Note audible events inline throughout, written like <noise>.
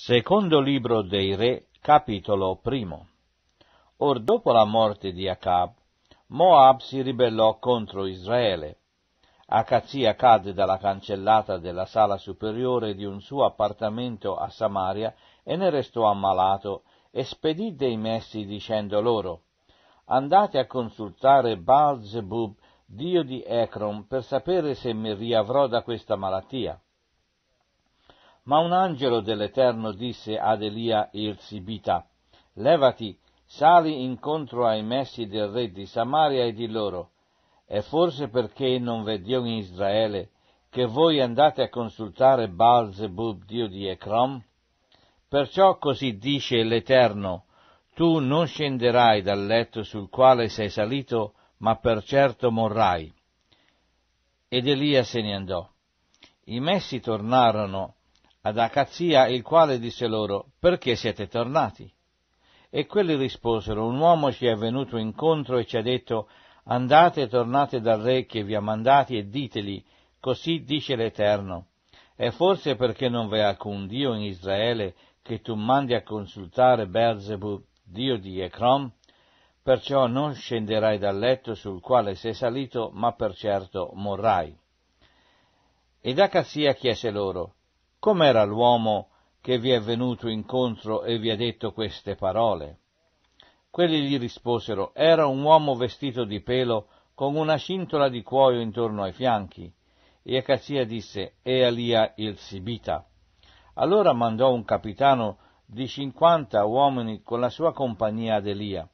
Secondo libro dei Re, capitolo primo. Or dopo la morte di Acab, Moab si ribellò contro Israele. Acazia cadde dalla cancellata della sala superiore di un suo appartamento a Samaria e ne restò ammalato e spedì dei messi dicendo loro Andate a consultare Baal-Zebub, dio di Ekron, per sapere se mi riavrò da questa malattia. Ma un angelo dell'Eterno disse ad Elia il Sibita, Levati, sali incontro ai messi del re di Samaria e di loro, È forse perché non v'è Dio in Israele che voi andate a consultare Baal Zebub, dio di Ecrom? Perciò così dice l'Eterno, tu non scenderai dal letto sul quale sei salito, ma per certo morrai. Ed Elia se ne andò. I messi tornarono ad Acazia, il quale disse loro, perché siete tornati? E quelli risposero, un uomo ci è venuto incontro e ci ha detto, andate e tornate dal re che vi ha mandati e diteli, così dice l'Eterno. E forse perché non v'è alcun Dio in Israele che tu mandi a consultare Beelzebub, Dio di Ecrom? Perciò non scenderai dal letto sul quale sei salito, ma per certo morrai. Ed Acazia chiese loro, Com'era l'uomo che vi è venuto incontro e vi ha detto queste parole? Quelli gli risposero, era un uomo vestito di pelo con una cintola di cuoio intorno ai fianchi. E Acazia disse, E Elia il Sibita. Allora mandò un capitano di cinquanta uomini con la sua compagnia ad Elia.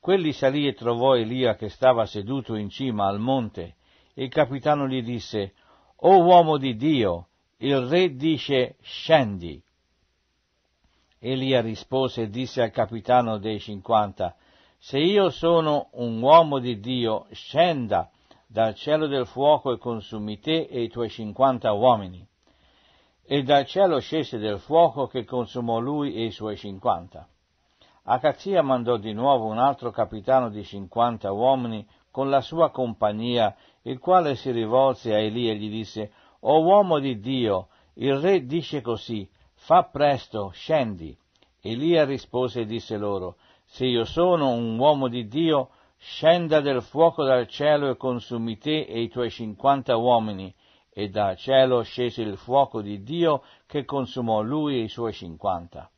Quelli salì e trovò Elia che stava seduto in cima al monte, il capitano gli disse, O uomo di Dio, il re dice scendi. Elia rispose e disse al capitano dei cinquanta, se io sono un uomo di Dio, scenda dal cielo del fuoco e consumi te e i tuoi cinquanta uomini. E dal cielo scese del fuoco che consumò lui e i suoi cinquanta. Acazia mandò di nuovo un altro capitano di cinquanta uomini con la sua compagnia, il quale si rivolse a Elia e gli disse o uomo di Dio, il re dice così, fa presto, scendi. Elia rispose e disse loro, se io sono un uomo di Dio, scenda del fuoco dal cielo e consumi te e i tuoi cinquanta uomini. E dal cielo scese il fuoco di Dio che consumò lui e i suoi cinquanta.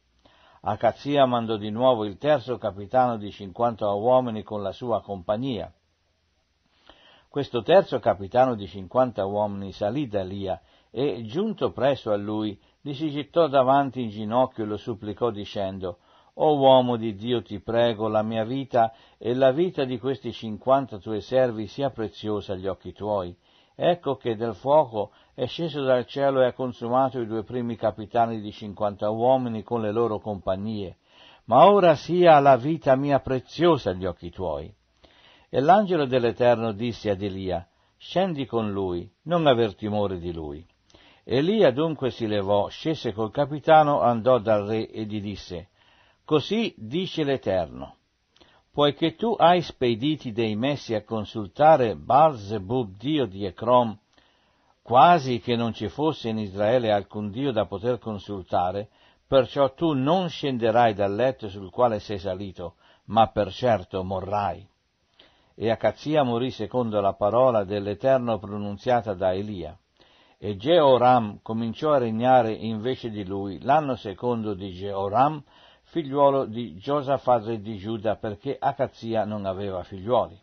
Acazia mandò di nuovo il terzo capitano di cinquanta uomini con la sua compagnia. Questo terzo capitano di cinquanta uomini salì da Lia e, giunto presso a lui, gli si gettò davanti in ginocchio e lo supplicò dicendo O uomo di Dio ti prego, la mia vita e la vita di questi cinquanta tuoi servi sia preziosa agli occhi tuoi. Ecco che del fuoco è sceso dal cielo e ha consumato i due primi capitani di cinquanta uomini con le loro compagnie. Ma ora sia la vita mia preziosa agli occhi tuoi. E l'angelo dell'Eterno disse ad Elia, scendi con lui, non aver timore di lui. Elia dunque si levò, scese col capitano, andò dal re e gli disse, Così dice l'Eterno, poiché tu hai spediti dei messi a consultare Balzebub, dio di Ecrom, quasi che non ci fosse in Israele alcun dio da poter consultare, perciò tu non scenderai dal letto sul quale sei salito, ma per certo morrai e Acazia morì secondo la parola dell'Eterno pronunziata da Elia. E Georam cominciò a regnare invece di lui l'anno secondo di Georam, figliuolo di Giosafat di Giuda, perché Acazia non aveva figliuoli.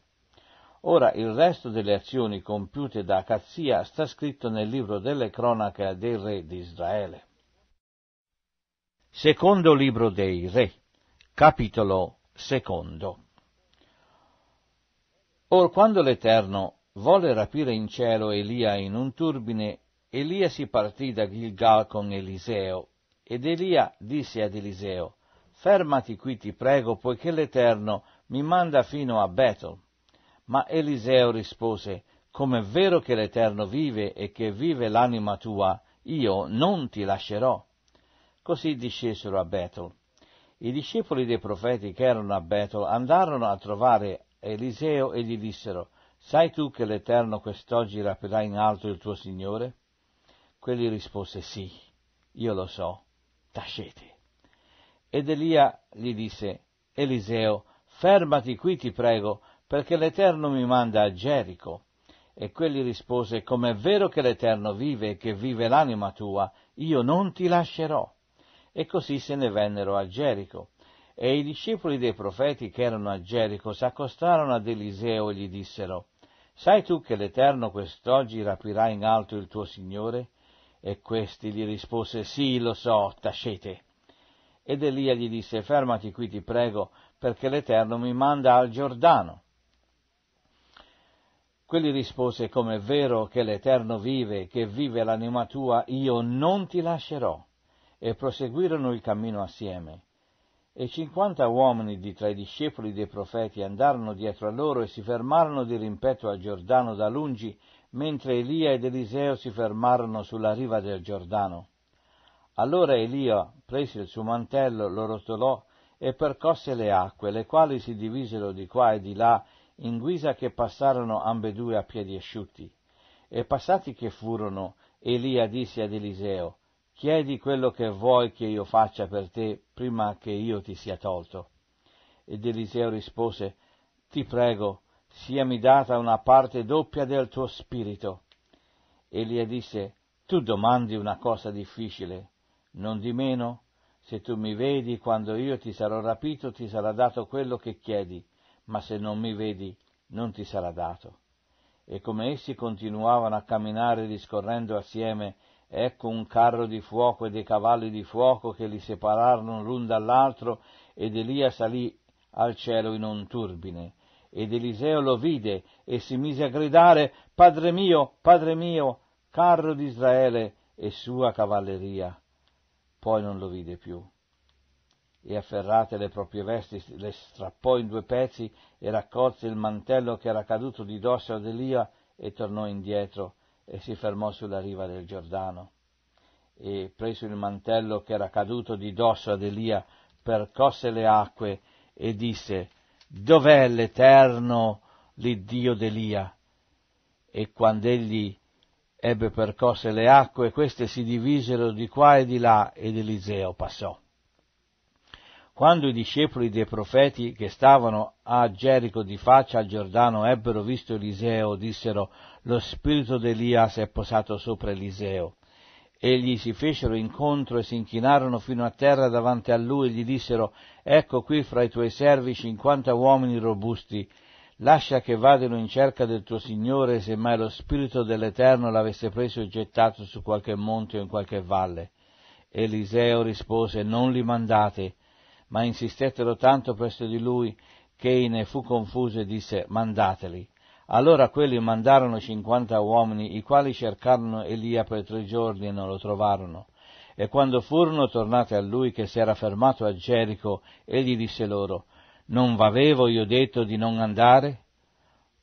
Ora il resto delle azioni compiute da Acazia sta scritto nel libro delle cronache dei re di Israele. Secondo libro dei re, capitolo secondo. Or quando l'Eterno volle rapire in cielo Elia in un turbine, Elia si partì da Gilgal con Eliseo, ed Elia disse ad Eliseo, Fermati qui ti prego, poiché l'Eterno mi manda fino a Betel. Ma Eliseo rispose, Com'è vero che l'Eterno vive e che vive l'anima tua, io non ti lascerò. Così discesero a Betel. I discepoli dei profeti che erano a Betel andarono a trovare Eliseo e gli dissero, Sai tu che l'Eterno quest'oggi rapirà in alto il tuo Signore? Quelli rispose, Sì, io lo so, tacete. Ed Elia gli disse, Eliseo, fermati qui ti prego, perché l'Eterno mi manda a Gerico. E quelli rispose, Com'è vero che l'Eterno vive e che vive l'anima tua, io non ti lascerò. E così se ne vennero a Gerico. E i discepoli dei profeti che erano a Gerico s'accostarono ad Eliseo e gli dissero, Sai tu che l'Eterno quest'oggi rapirà in alto il tuo Signore? E questi gli rispose, Sì, lo so, tacete. Ed Elia gli disse, Fermati qui, ti prego, perché l'Eterno mi manda al Giordano. Quelli rispose, Come è vero che l'Eterno vive, che vive l'anima tua, io non ti lascerò. E proseguirono il cammino assieme. E cinquanta uomini di tra i discepoli dei profeti andarono dietro a loro e si fermarono di rimpetto al Giordano da lungi, mentre Elia ed Eliseo si fermarono sulla riva del Giordano. Allora Elia prese il suo mantello, lo rotolò e percosse le acque, le quali si divisero di qua e di là, in guisa che passarono ambedue a piedi asciutti. E passati che furono, Elia disse ad Eliseo, chiedi quello che vuoi che io faccia per te prima che io ti sia tolto. Ed Eliseo rispose, ti prego, siami data una parte doppia del tuo spirito. Elia disse, tu domandi una cosa difficile, non di meno, se tu mi vedi quando io ti sarò rapito ti sarà dato quello che chiedi, ma se non mi vedi non ti sarà dato. E come essi continuavano a camminare discorrendo assieme, Ecco un carro di fuoco e dei cavalli di fuoco che li separarono l'un dall'altro ed Elia salì al cielo in un turbine. Ed Eliseo lo vide e si mise a gridare Padre mio, padre mio, carro di Israele e sua cavalleria. Poi non lo vide più. E afferrate le proprie vesti, le strappò in due pezzi e raccolse il mantello che era caduto di dosso ad Elia e tornò indietro e si fermò sulla riva del Giordano e preso il mantello che era caduto di dosso ad Elia percosse le acque e disse Dov'è l'Eterno, l'Iddio d'Elia? E quando egli ebbe percosse le acque, queste si divisero di qua e di là ed Eliseo passò. Quando i discepoli dei profeti che stavano a Gerico di faccia al Giordano ebbero visto Eliseo, dissero lo spirito d'Elia si è posato sopra Eliseo. Egli si fecero incontro e si inchinarono fino a terra davanti a lui e gli dissero Ecco qui fra i tuoi servi cinquanta uomini robusti, lascia che vadano in cerca del tuo Signore se mai lo spirito dell'Eterno l'avesse preso e gettato su qualche monte o in qualche valle. Eliseo rispose Non li mandate ma insistettero tanto presso di lui che ne fu confuso e disse mandateli. Allora quelli mandarono cinquanta uomini, i quali cercarono Elia per tre giorni e non lo trovarono. E quando furono tornati a lui che si era fermato a Gerico, egli disse loro, Non v'avevo io detto di non andare?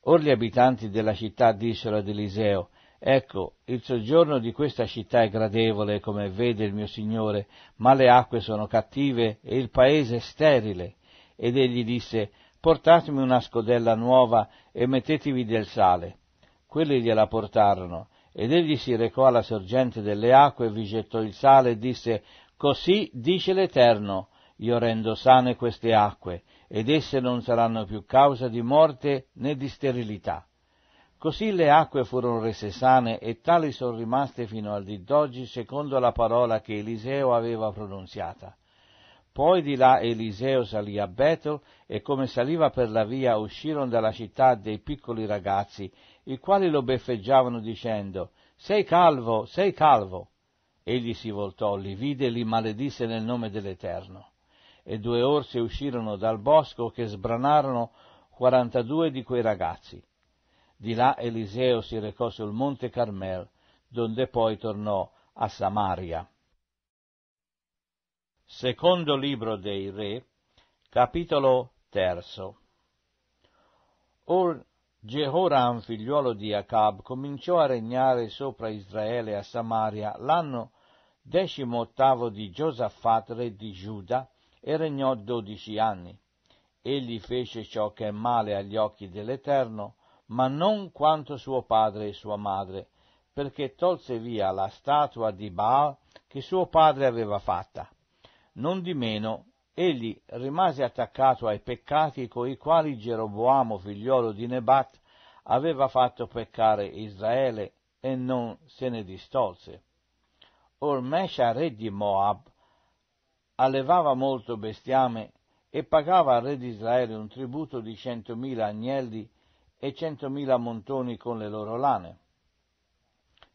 Or gli abitanti della città dissero ad Eliseo, Ecco, il soggiorno di questa città è gradevole, come vede il mio Signore, ma le acque sono cattive e il paese è sterile. Ed egli disse, portatemi una scodella nuova e mettetevi del sale. Quelli gliela portarono, ed egli si recò alla sorgente delle acque, vi gettò il sale e disse, Così dice l'Eterno, io rendo sane queste acque, ed esse non saranno più causa di morte né di sterilità. Così le acque furono rese sane e tali sono rimaste fino al di d'oggi secondo la parola che Eliseo aveva pronunziata. Poi di là Eliseo salì a Betel e come saliva per la via uscirono dalla città dei piccoli ragazzi, i quali lo beffeggiavano dicendo Sei calvo, sei calvo. Egli si voltò, li vide e li maledisse nel nome dell'Eterno. E due orse uscirono dal bosco che sbranarono quarantadue di quei ragazzi di là Eliseo si recò sul monte Carmel, donde poi tornò a Samaria. Secondo libro dei Re, capitolo terzo. Or Jehoram, figliuolo di Acab, cominciò a regnare sopra Israele a Samaria l'anno decimottavo di Giosafat, re di Giuda, e regnò dodici anni. Egli fece ciò che è male agli occhi dell'Eterno, ma non quanto suo padre e sua madre, perché tolse via la statua di Baal che suo padre aveva fatta. Non di meno, egli rimase attaccato ai peccati coi quali Geroboamo, figliolo di Nebat, aveva fatto peccare Israele e non se ne distolse. Or Mesha, re di Moab, allevava molto bestiame e pagava al re di Israele un tributo di centomila agnelli e centomila montoni con le loro lane.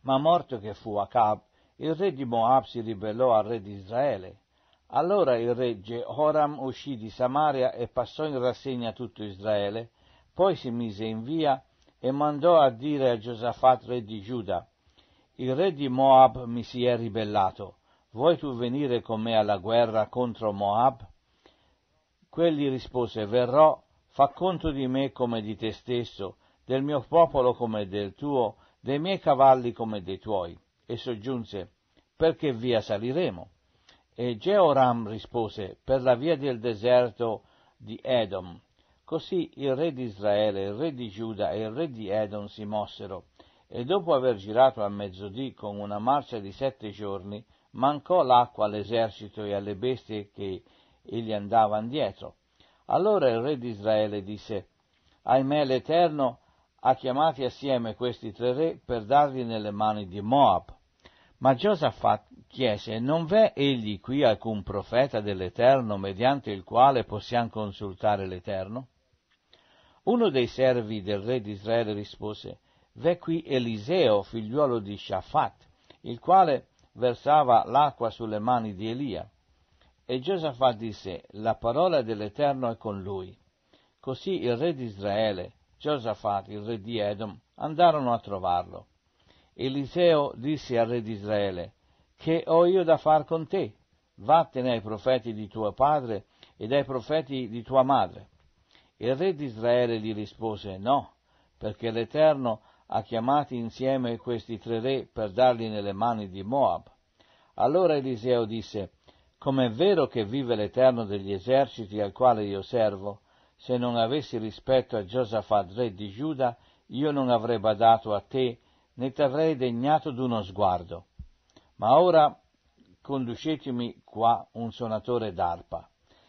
Ma morto che fu Acab, il re di Moab si ribellò al re di Israele. Allora il re Jehoram uscì di Samaria e passò in rassegna tutto Israele, poi si mise in via e mandò a dire a Giosafat re di Giuda, il re di Moab mi si è ribellato, vuoi tu venire con me alla guerra contro Moab? Quelli rispose, verrò, fa conto di me come di te stesso, del mio popolo come del tuo, dei miei cavalli come dei tuoi. E soggiunse, perché via saliremo? E Georam rispose, per la via del deserto di Edom. Così il re di Israele, il re di Giuda e il re di Edom si mossero, e dopo aver girato a mezzodì con una marcia di sette giorni, mancò l'acqua all'esercito e alle bestie che egli andavano dietro. Allora il re di Israele disse, ahimè l'Eterno ha chiamati assieme questi tre re per darli nelle mani di Moab. Ma Giosafat chiese, non v'è egli qui alcun profeta dell'Eterno mediante il quale possiamo consultare l'Eterno? Uno dei servi del re di Israele rispose, v'è qui Eliseo, figliuolo di Shafat, il quale versava l'acqua sulle mani di Elia. E Giosafat disse, la parola dell'Eterno è con lui. Così il re di Israele, Giosafat, il re di Edom, andarono a trovarlo. Eliseo disse al re di Israele, che ho io da far con te? Vattene ai profeti di tuo padre ed ai profeti di tua madre. Il re di Israele gli rispose, no, perché l'Eterno ha chiamati insieme questi tre re per darli nelle mani di Moab. Allora Eliseo disse, Com'è vero che vive l'Eterno degli eserciti al quale io servo, se non avessi rispetto a Giosafat re di Giuda, io non avrei badato a te, né t'avrei degnato d'uno sguardo. Ma ora conducetemi qua un suonatore d'arpa.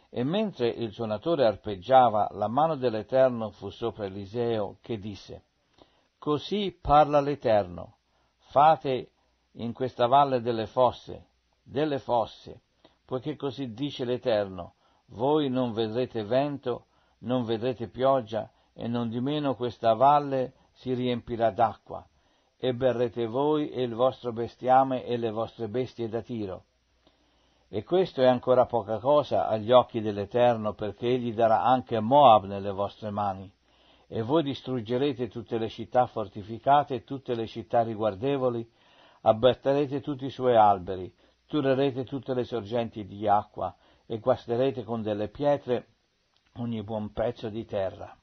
E mentre il suonatore arpeggiava, la mano dell'Eterno fu sopra Eliseo, che disse, Così parla l'Eterno, fate in questa valle delle fosse, delle fosse, poiché così dice l'Eterno, voi non vedrete vento, non vedrete pioggia, e non di meno questa valle si riempirà d'acqua, e berrete voi e il vostro bestiame e le vostre bestie da tiro. E questo è ancora poca cosa agli occhi dell'Eterno, perché egli darà anche Moab nelle vostre mani, e voi distruggerete tutte le città fortificate, tutte le città riguardevoli, abbatterete tutti i suoi alberi, Sturerete tutte le sorgenti di acqua e guasterete con delle pietre ogni buon pezzo di terra.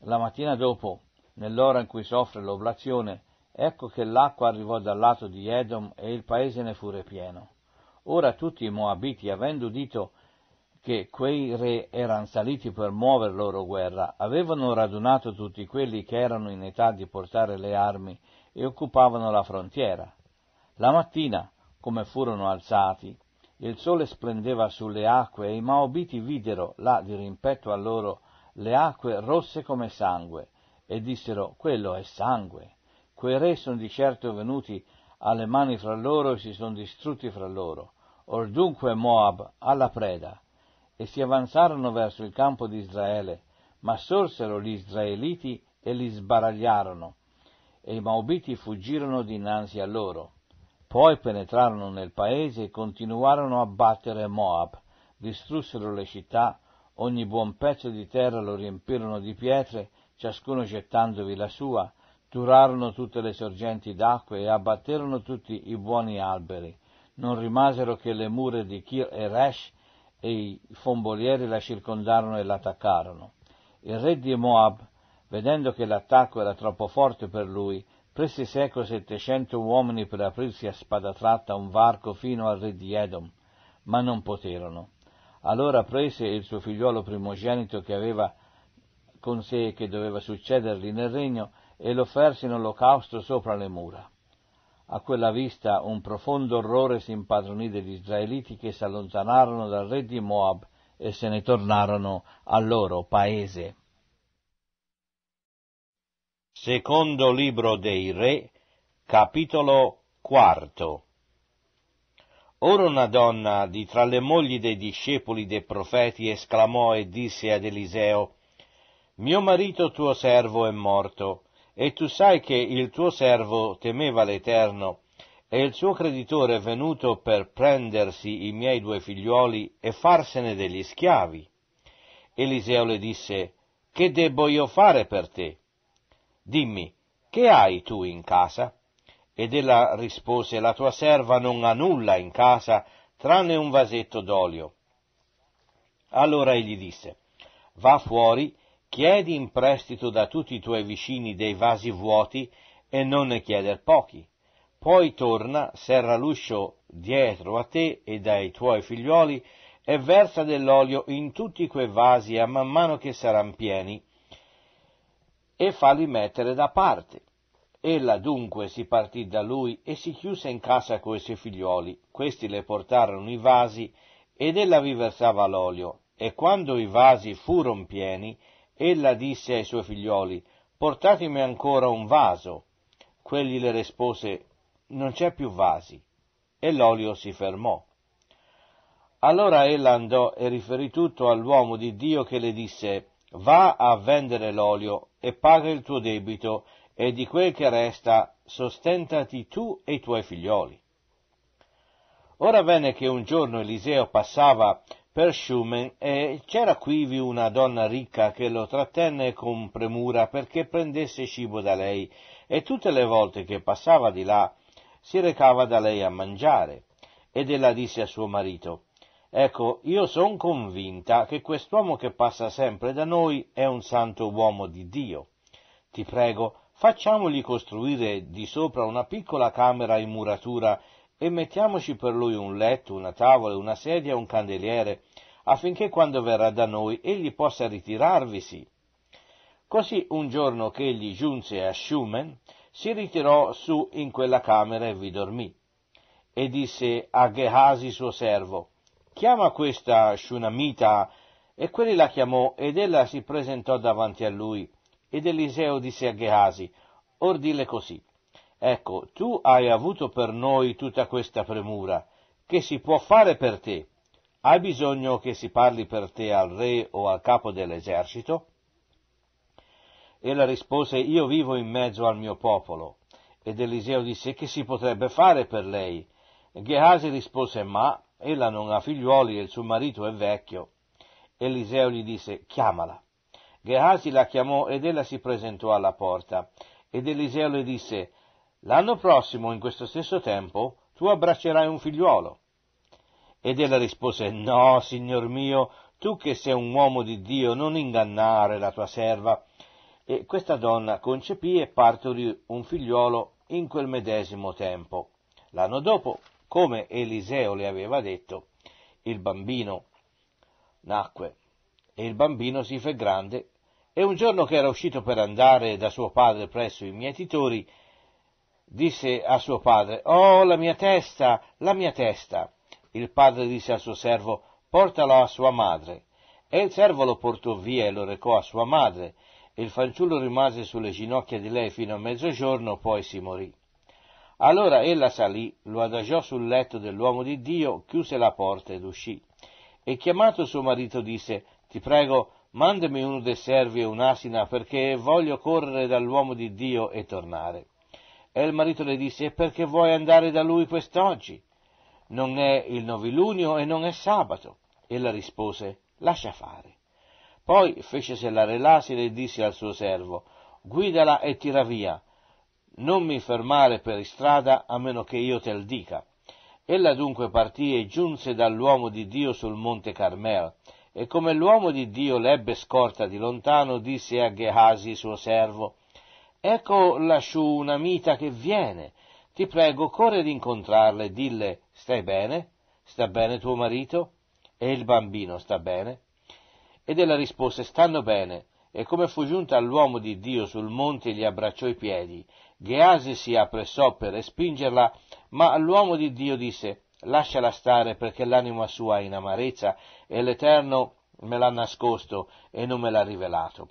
La mattina dopo, nell'ora in cui soffre l'oblazione, ecco che l'acqua arrivò dal lato di Edom e il paese ne fu ripieno. Ora tutti i Moabiti, avendo udito che quei re erano saliti per muover loro guerra, avevano radunato tutti quelli che erano in età di portare le armi e occupavano la frontiera. La mattina, come furono alzati, il sole splendeva sulle acque e i Maobiti videro là di rimpetto a loro le acque rosse come sangue e dissero quello è sangue. Quei re sono di certo venuti alle mani fra loro e si sono distrutti fra loro. Or dunque Moab alla preda e si avanzarono verso il campo di Israele, ma sorsero gli israeliti e li sbaragliarono e i Maobiti fuggirono dinanzi a loro poi penetrarono nel paese e continuarono a battere Moab, distrussero le città, ogni buon pezzo di terra lo riempirono di pietre, ciascuno gettandovi la sua, turarono tutte le sorgenti d'acqua e abbatterono tutti i buoni alberi. Non rimasero che le mura di Kir e Resh e i fombolieri la circondarono e l'attaccarono. Il re di Moab, vedendo che l'attacco era troppo forte per lui, Prese seco settecento uomini per aprirsi a spada tratta un varco fino al re di Edom, ma non poterono. Allora prese il suo figliuolo primogenito che aveva con sé e che doveva succedergli nel regno e lo offerse in olocausto sopra le mura. A quella vista un profondo orrore si impadronì degli israeliti che si allontanarono dal re di Moab e se ne tornarono al loro paese. Secondo libro dei Re, capitolo quarto. Ora una donna di tra le mogli dei discepoli dei profeti esclamò e disse ad Eliseo, Mio marito tuo servo è morto, e tu sai che il tuo servo temeva l'Eterno, e il suo creditore è venuto per prendersi i miei due figliuoli e farsene degli schiavi. Eliseo le disse, Che debbo io fare per te? Dimmi, che hai tu in casa? Ed ella rispose, la tua serva non ha nulla in casa tranne un vasetto d'olio. Allora egli disse, va fuori, chiedi in prestito da tutti i tuoi vicini dei vasi vuoti e non ne chieder pochi. Poi torna, serra l'uscio dietro a te e dai tuoi figlioli e versa dell'olio in tutti quei vasi a man mano che saranno pieni e falli mettere da parte. Ella dunque si partì da lui e si chiuse in casa coi suoi figlioli. Questi le portarono i vasi ed ella vi versava l'olio. E quando i vasi furono pieni, ella disse ai suoi figlioli, portatemi ancora un vaso. Quelli le rispose, non c'è più vasi. E l'olio si fermò. Allora ella andò e riferì tutto all'uomo di Dio che le disse, va a vendere l'olio e paga il tuo debito e di quel che resta sostentati tu e i tuoi figlioli. Ora venne che un giorno Eliseo passava per Schumen e c'era quivi una donna ricca che lo trattenne con premura perché prendesse cibo da lei e tutte le volte che passava di là si recava da lei a mangiare ed ella disse a suo marito Ecco, io sono convinta che quest'uomo che passa sempre da noi è un santo uomo di Dio. Ti prego, facciamogli costruire di sopra una piccola camera in muratura e mettiamoci per lui un letto, una tavola, una sedia e un candeliere, affinché quando verrà da noi egli possa ritirarvisi. Così un giorno che egli giunse a Schumann, si ritirò su in quella camera e vi dormì. E disse a Gehasi suo servo, chiama questa Shunamita. E quelli la chiamò, ed ella si presentò davanti a lui. Ed Eliseo disse a Gehasi, or dille così, ecco, tu hai avuto per noi tutta questa premura, che si può fare per te? Hai bisogno che si parli per te al re o al capo dell'esercito? Ella rispose, io vivo in mezzo al mio popolo. Ed Eliseo disse, che si potrebbe fare per lei? Gehasi rispose, ma Ella non ha figliuoli e il suo marito è vecchio. Eliseo gli disse, chiamala. Gehazi la chiamò ed ella si presentò alla porta. Ed Eliseo le disse, l'anno prossimo, in questo stesso tempo, tu abbraccerai un figliuolo. Ed ella rispose, no, signor mio, tu che sei un uomo di Dio, non ingannare la tua serva. E questa donna concepì e partorì un figliuolo in quel medesimo tempo. L'anno dopo come Eliseo le aveva detto, il bambino nacque e il bambino si fe grande e un giorno che era uscito per andare da suo padre presso i mietitori, disse a suo padre, Oh, la mia testa, la mia testa. Il padre disse al suo servo, Portalo a sua madre. E il servo lo portò via e lo recò a sua madre, e il fanciullo rimase sulle ginocchia di lei fino a mezzogiorno, poi si morì. Allora ella salì, lo adagiò sul letto dell'uomo di Dio, chiuse la porta ed uscì. E chiamato suo marito disse, Ti prego, mandami uno dei servi e un'asina, perché voglio correre dall'uomo di Dio e tornare. E il marito le disse, E perché vuoi andare da lui quest'oggi? Non è il novilunio e non è sabato. Ella rispose, Lascia fare. Poi fece sellare l'asina e disse al suo servo, Guidala e tira via non mi fermare per istrada a meno che io te l dica. Ella dunque partì e giunse dall'uomo di Dio sul monte Carmel, e come l'uomo di Dio l'ebbe scorta di lontano, disse a Gehasi suo servo, Ecco lasciù un'amita che viene, ti prego, corre ad incontrarla e dille, stai bene? Sta bene tuo marito? E il bambino sta bene? Ed ella rispose, stanno bene, e come fu giunta all'uomo di Dio sul monte gli abbracciò i piedi, Geasi si appressò per respingerla, ma l'uomo di Dio disse Lasciala stare perché l'anima sua è in amarezza e l'Eterno me l'ha nascosto e non me l'ha rivelato.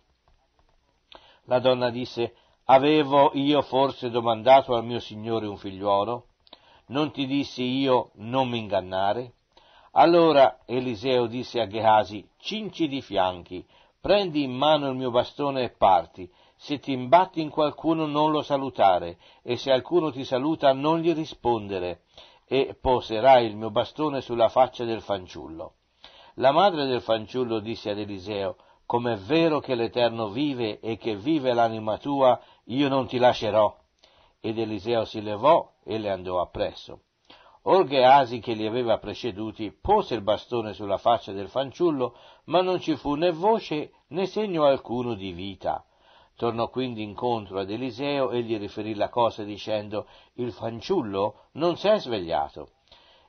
La donna disse Avevo io forse domandato al mio Signore un figliuolo? Non ti dissi io non mi ingannare? Allora Eliseo disse a Gehasi, cinci di fianchi, prendi in mano il mio bastone e parti, se ti imbatti in qualcuno non lo salutare, e se alcuno ti saluta non gli rispondere, e poserai il mio bastone sulla faccia del fanciullo. La madre del fanciullo disse ad Eliseo, Com'è vero che l'Eterno vive e che vive l'anima tua, io non ti lascerò. Ed Eliseo si levò e le andò appresso. Or che li aveva preceduti, pose il bastone sulla faccia del fanciullo, ma non ci fu né voce né segno alcuno di vita. Tornò quindi incontro ad Eliseo e gli riferì la cosa dicendo Il fanciullo non si è svegliato.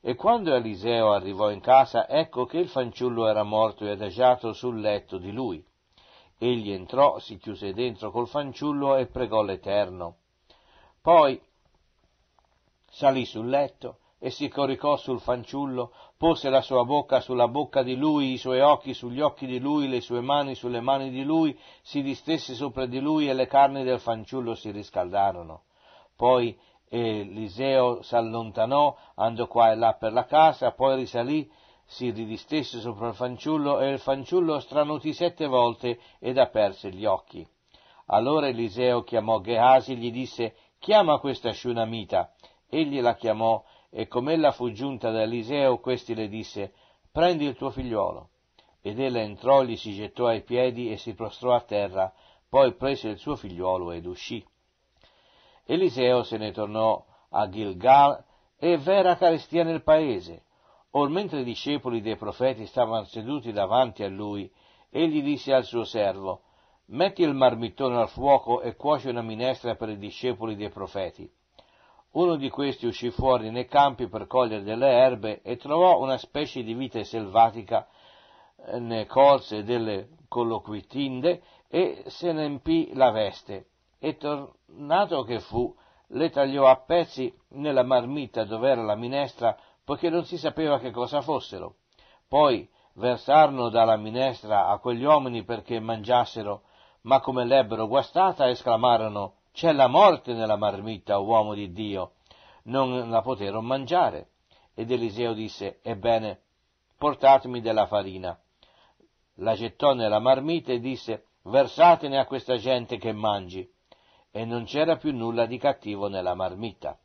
E quando Eliseo arrivò in casa, ecco che il fanciullo era morto e adagiato sul letto di lui. Egli entrò, si chiuse dentro col fanciullo e pregò l'Eterno. Poi salì sul letto e si coricò sul fanciullo, pose la sua bocca sulla bocca di lui, i suoi occhi sugli occhi di lui, le sue mani sulle mani di lui, si distesse sopra di lui e le carni del fanciullo si riscaldarono. Poi Eliseo s'allontanò, andò qua e là per la casa, poi risalì, si ridistesse sopra il fanciullo e il fanciullo stranutì sette volte ed aperse gli occhi. Allora Eliseo chiamò Gehasi e gli disse, chiama questa Shunamita. Egli la chiamò e com'ella fu giunta da Eliseo, questi le disse, prendi il tuo figliuolo. Ed ella entrò, gli si gettò ai piedi e si prostrò a terra, poi prese il suo figliuolo ed uscì. Eliseo se ne tornò a Gilgal e v'era carestia nel paese. Or mentre i discepoli dei profeti stavano seduti davanti a lui, egli disse al suo servo, metti il marmittone al fuoco e cuoci una minestra per i discepoli dei profeti. Uno di questi uscì fuori nei campi per cogliere delle erbe e trovò una specie di vite selvatica eh, ne colse delle colloquitinde e se ne empì la veste e tornato che fu le tagliò a pezzi nella marmitta dove era la minestra poiché non si sapeva che cosa fossero. Poi versarono dalla minestra a quegli uomini perché mangiassero, ma come l'ebbero guastata esclamarono c'è la morte nella marmitta, uomo di Dio. Non la poterò mangiare. Ed Eliseo disse, ebbene, portatemi della farina. La gettò nella marmitta e disse, versatene a questa gente che mangi. E non c'era più nulla di cattivo nella marmitta.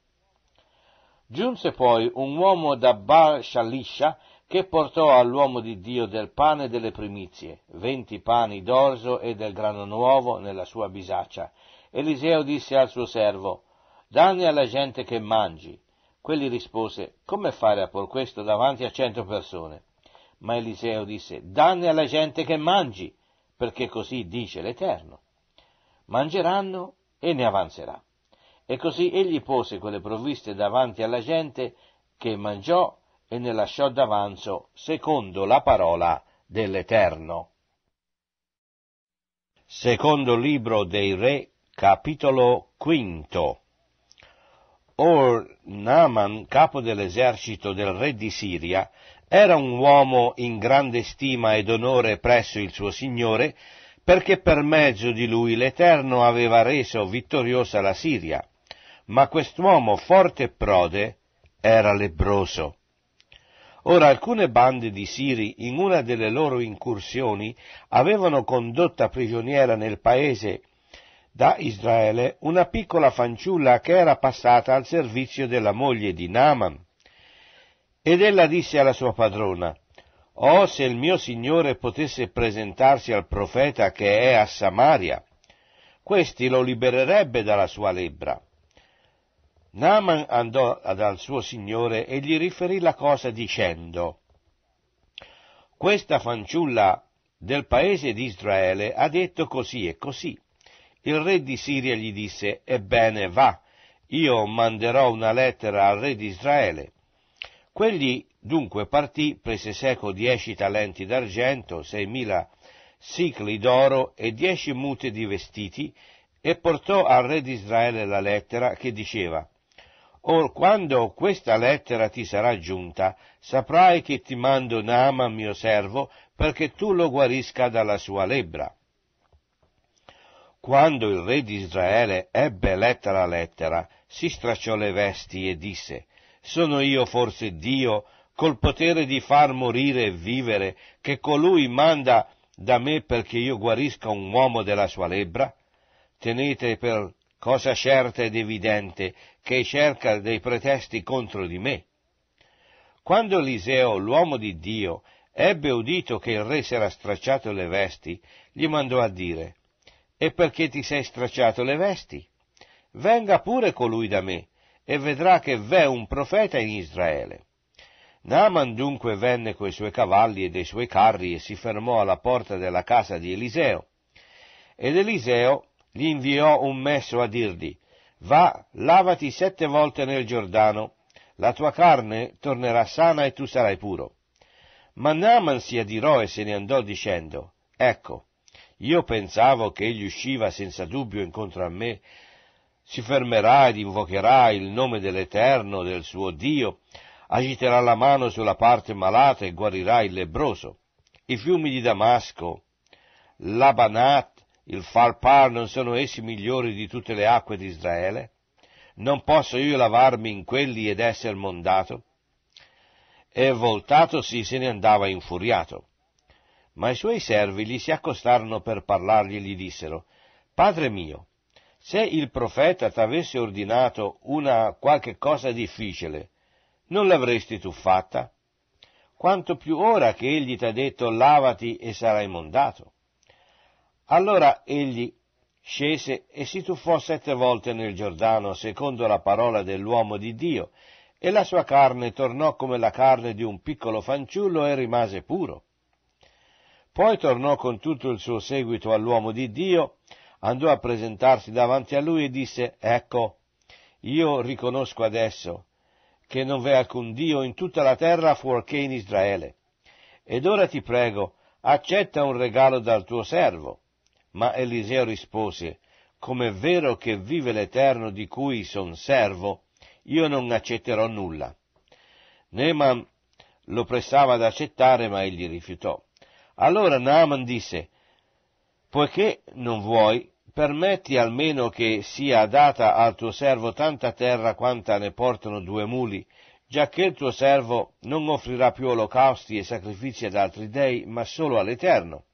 Giunse poi un uomo da Baal Shalisha che portò all'uomo di Dio del pane e delle primizie, venti pani d'orzo e del grano nuovo nella sua bisaccia, Eliseo disse al suo servo, Danni alla gente che mangi. Quelli rispose, come fare a por questo davanti a cento persone? Ma Eliseo disse, Danni alla gente che mangi, perché così dice l'Eterno. Mangeranno e ne avanzerà. E così egli pose quelle provviste davanti alla gente che mangiò e ne lasciò d'avanzo secondo la parola dell'Eterno. Secondo libro dei Re, Capitolo quinto. Or Naaman, capo dell'esercito del re di Siria, era un uomo in grande stima ed onore presso il suo Signore, perché per mezzo di lui l'Eterno aveva reso vittoriosa la Siria. Ma quest'uomo forte e prode era lebbroso. Ora alcune bande di Siri in una delle loro incursioni avevano condotta prigioniera nel paese da Israele una piccola fanciulla che era passata al servizio della moglie di Naaman. Ed ella disse alla sua padrona, Oh, se il mio Signore potesse presentarsi al profeta che è a Samaria, questi lo libererebbe dalla sua lebbra. Naaman andò dal suo Signore e gli riferì la cosa dicendo, Questa fanciulla del paese di Israele ha detto così e così. Il re di Siria gli disse, ebbene va, io manderò una lettera al re di Israele. Quegli dunque partì, prese seco dieci talenti d'argento, seimila sicli d'oro e dieci mute di vestiti, e portò al re di Israele la lettera che diceva, Or quando questa lettera ti sarà giunta, saprai che ti mando Naaman mio servo, perché tu lo guarisca dalla sua lebbra. Quando il re di Israele ebbe letta la lettera, si stracciò le vesti e disse, Sono io forse Dio, col potere di far morire e vivere, che colui manda da me perché io guarisca un uomo della sua lebbra? Tenete per cosa certa ed evidente che cerca dei pretesti contro di me. Quando Eliseo, l'uomo di Dio, ebbe udito che il re s'era stracciato le vesti, gli mandò a dire, e perché ti sei stracciato le vesti? Venga pure colui da me, e vedrà che v'è un profeta in Israele. Naaman dunque venne coi suoi cavalli e dei suoi carri e si fermò alla porta della casa di Eliseo. Ed Eliseo gli inviò un messo a dirgli, va, lavati sette volte nel Giordano, la tua carne tornerà sana e tu sarai puro. Ma Naaman si adirò e se ne andò dicendo, ecco, io pensavo che egli usciva senza dubbio incontro a me, si fermerà ed invocherà il nome dell'Eterno, del suo Dio, agiterà la mano sulla parte malata e guarirà il lebroso. I fiumi di Damasco, l'Abanat, il Farpar non sono essi migliori di tutte le acque di Israele? Non posso io lavarmi in quelli ed essere mondato? E voltatosi se ne andava infuriato. Ma i suoi servi gli si accostarono per parlargli e gli dissero, Padre mio, se il profeta t'avesse ordinato una qualche cosa difficile, non l'avresti tu fatta? Quanto più ora che egli t'ha detto lavati e sarai mondato. Allora egli scese e si tuffò sette volte nel Giordano secondo la parola dell'uomo di Dio, e la sua carne tornò come la carne di un piccolo fanciullo e rimase puro poi tornò con tutto il suo seguito all'uomo di Dio, andò a presentarsi davanti a lui e disse, ecco, io riconosco adesso che non v'è alcun Dio in tutta la terra fuorché in Israele. Ed ora ti prego, accetta un regalo dal tuo servo. Ma Eliseo rispose, come è vero che vive l'Eterno di cui son servo, io non accetterò nulla. Neman lo pressava ad accettare, ma egli rifiutò. Allora Naaman disse, poiché non vuoi, permetti almeno che sia data al tuo servo tanta terra quanta ne portano due muli, giacché il tuo servo non offrirà più olocausti e sacrifici ad altri dei, ma solo all'Eterno.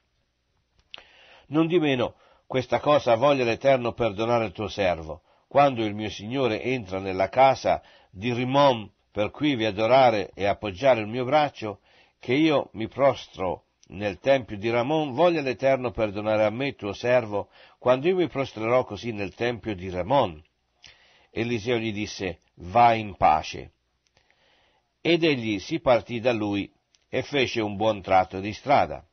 Nondimeno, questa cosa voglia l'Eterno perdonare il tuo servo, quando il mio Signore entra nella casa di Rimon per qui vi adorare e appoggiare il mio braccio, che io mi prostro nel tempio di Ramon, voglia l'Eterno perdonare a me, tuo servo, quando io mi prostrerò così nel tempio di Ramon. Eliseo gli disse, va in pace. Ed egli si partì da lui e fece un buon tratto di strada.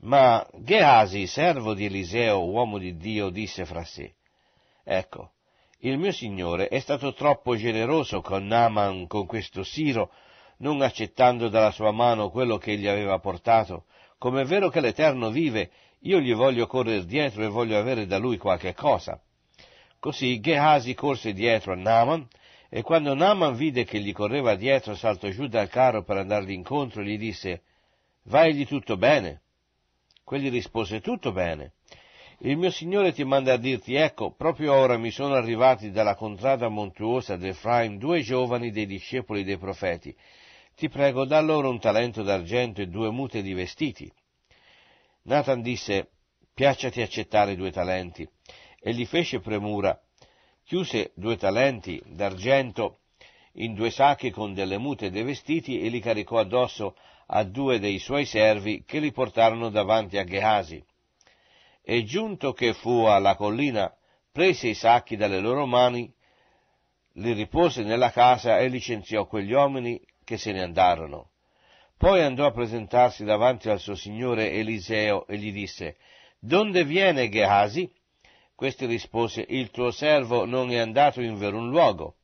Ma Geasi, servo di Eliseo, uomo di Dio, disse fra sé, ecco, il mio signore è stato troppo generoso con Naaman, con questo Siro, non accettando dalla sua mano quello che egli aveva portato, come è vero che l'Eterno vive, io gli voglio correre dietro e voglio avere da lui qualche cosa. Così Gehasi corse dietro a Naaman, e quando Naaman vide che gli correva dietro, saltò giù dal carro per andargli incontro e gli disse, Vaigli tutto bene? Quegli rispose, tutto bene. Il mio Signore ti manda a dirti, ecco, proprio ora mi sono arrivati dalla contrada montuosa d'Efraim due giovani dei discepoli dei profeti, ti prego, da loro un talento d'argento e due mute di vestiti. Nathan disse, piacciati accettare i due talenti, e gli fece premura, chiuse due talenti d'argento in due sacchi con delle mute e dei vestiti e li caricò addosso a due dei suoi servi che li portarono davanti a Gehasi. E giunto che fu alla collina, prese i sacchi dalle loro mani, li ripose nella casa e licenziò quegli uomini che se ne andarono. Poi andò a presentarsi davanti al suo signore Eliseo e gli disse, Donde viene Gehasi? Questi rispose, Il tuo servo non è andato in verun luogo.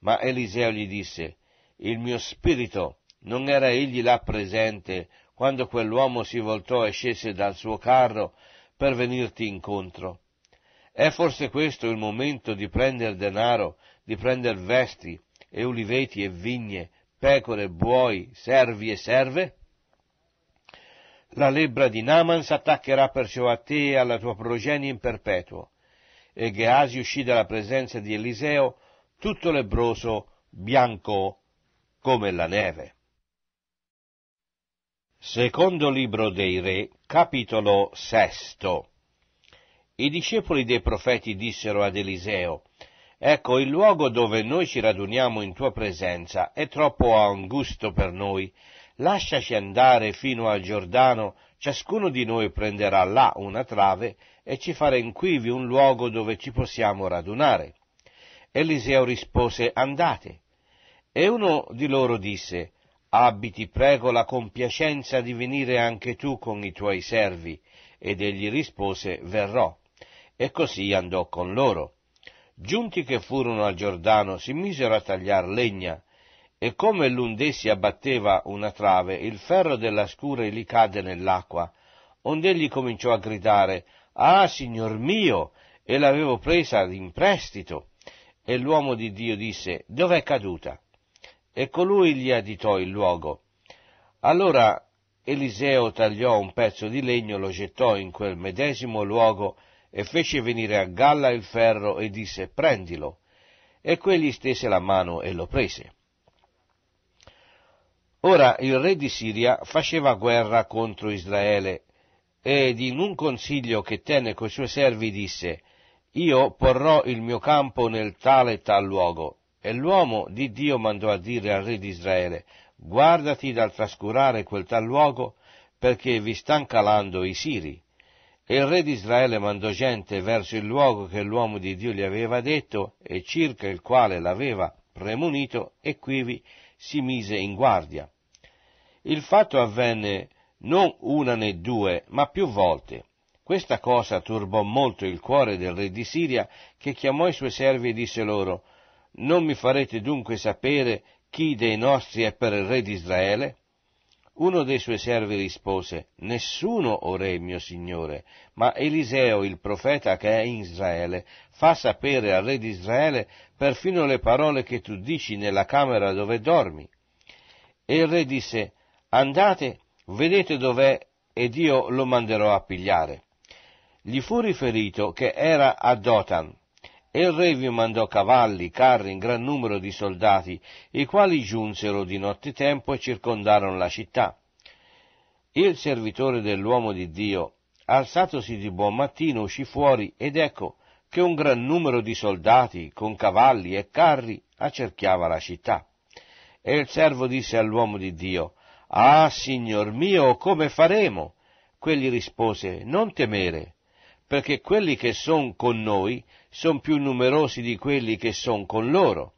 Ma Eliseo gli disse, Il mio spirito non era egli là presente quando quell'uomo si voltò e scese dal suo carro per venirti incontro. È forse questo il momento di prendere denaro, di prendere vesti e uliveti e vigne pecore, buoi, servi e serve? La lebbra di Naaman s'attaccherà perciò a te e alla tua progenie in perpetuo. E Geasi uscì dalla presenza di Eliseo tutto lebbroso, bianco come la neve. Secondo libro dei Re, capitolo sesto. I discepoli dei profeti dissero ad Eliseo, Ecco, il luogo dove noi ci raduniamo in tua presenza è troppo angusto per noi. Lasciaci andare fino al Giordano, ciascuno di noi prenderà là una trave e ci farà in quivi un luogo dove ci possiamo radunare. Eliseo rispose, andate. E uno di loro disse, abiti prego la compiacenza di venire anche tu con i tuoi servi. Ed egli rispose, verrò. E così andò con loro. Giunti che furono al Giordano, si misero a tagliar legna, e come l'un d'essi abbatteva una trave, il ferro della scure li cadde nell'acqua, ond'egli cominciò a gridare, Ah, signor mio! E l'avevo presa in prestito. E l'uomo di Dio disse, Dov'è caduta? E colui gli additò il luogo. Allora Eliseo tagliò un pezzo di legno, lo gettò in quel medesimo luogo, e fece venire a galla il ferro e disse prendilo, e quegli stese la mano e lo prese. Ora il re di Siria faceva guerra contro Israele, ed in un consiglio che tenne coi suoi servi disse, io porrò il mio campo nel tale e tal luogo. E l'uomo di Dio mandò a dire al re di Israele, guardati dal trascurare quel tal luogo, perché vi stan calando i siri. E il re di Israele mandò gente verso il luogo che l'uomo di Dio gli aveva detto e circa il quale l'aveva premunito, e quivi si mise in guardia. Il fatto avvenne non una né due, ma più volte. Questa cosa turbò molto il cuore del re di Siria, che chiamò i suoi servi e disse loro Non mi farete dunque sapere chi dei nostri è per il re di Israele? Uno dei suoi servi rispose, Nessuno, o re mio signore, ma Eliseo, il profeta che è in Israele, fa sapere al re di Israele perfino le parole che tu dici nella camera dove dormi. E il re disse, Andate, vedete dov'è, ed io lo manderò a pigliare. Gli fu riferito che era a Dotan, e il re vi mandò cavalli, carri, in gran numero di soldati, i quali giunsero di nottetempo e circondarono la città. Il servitore dell'uomo di Dio, alzatosi di buon mattino, uscì fuori ed ecco che un gran numero di soldati, con cavalli e carri, accerchiava la città. E il servo disse all'uomo di Dio, Ah, signor mio, come faremo? Quegli rispose, Non temere, perché quelli che son con noi sono più numerosi di quelli che sono con loro.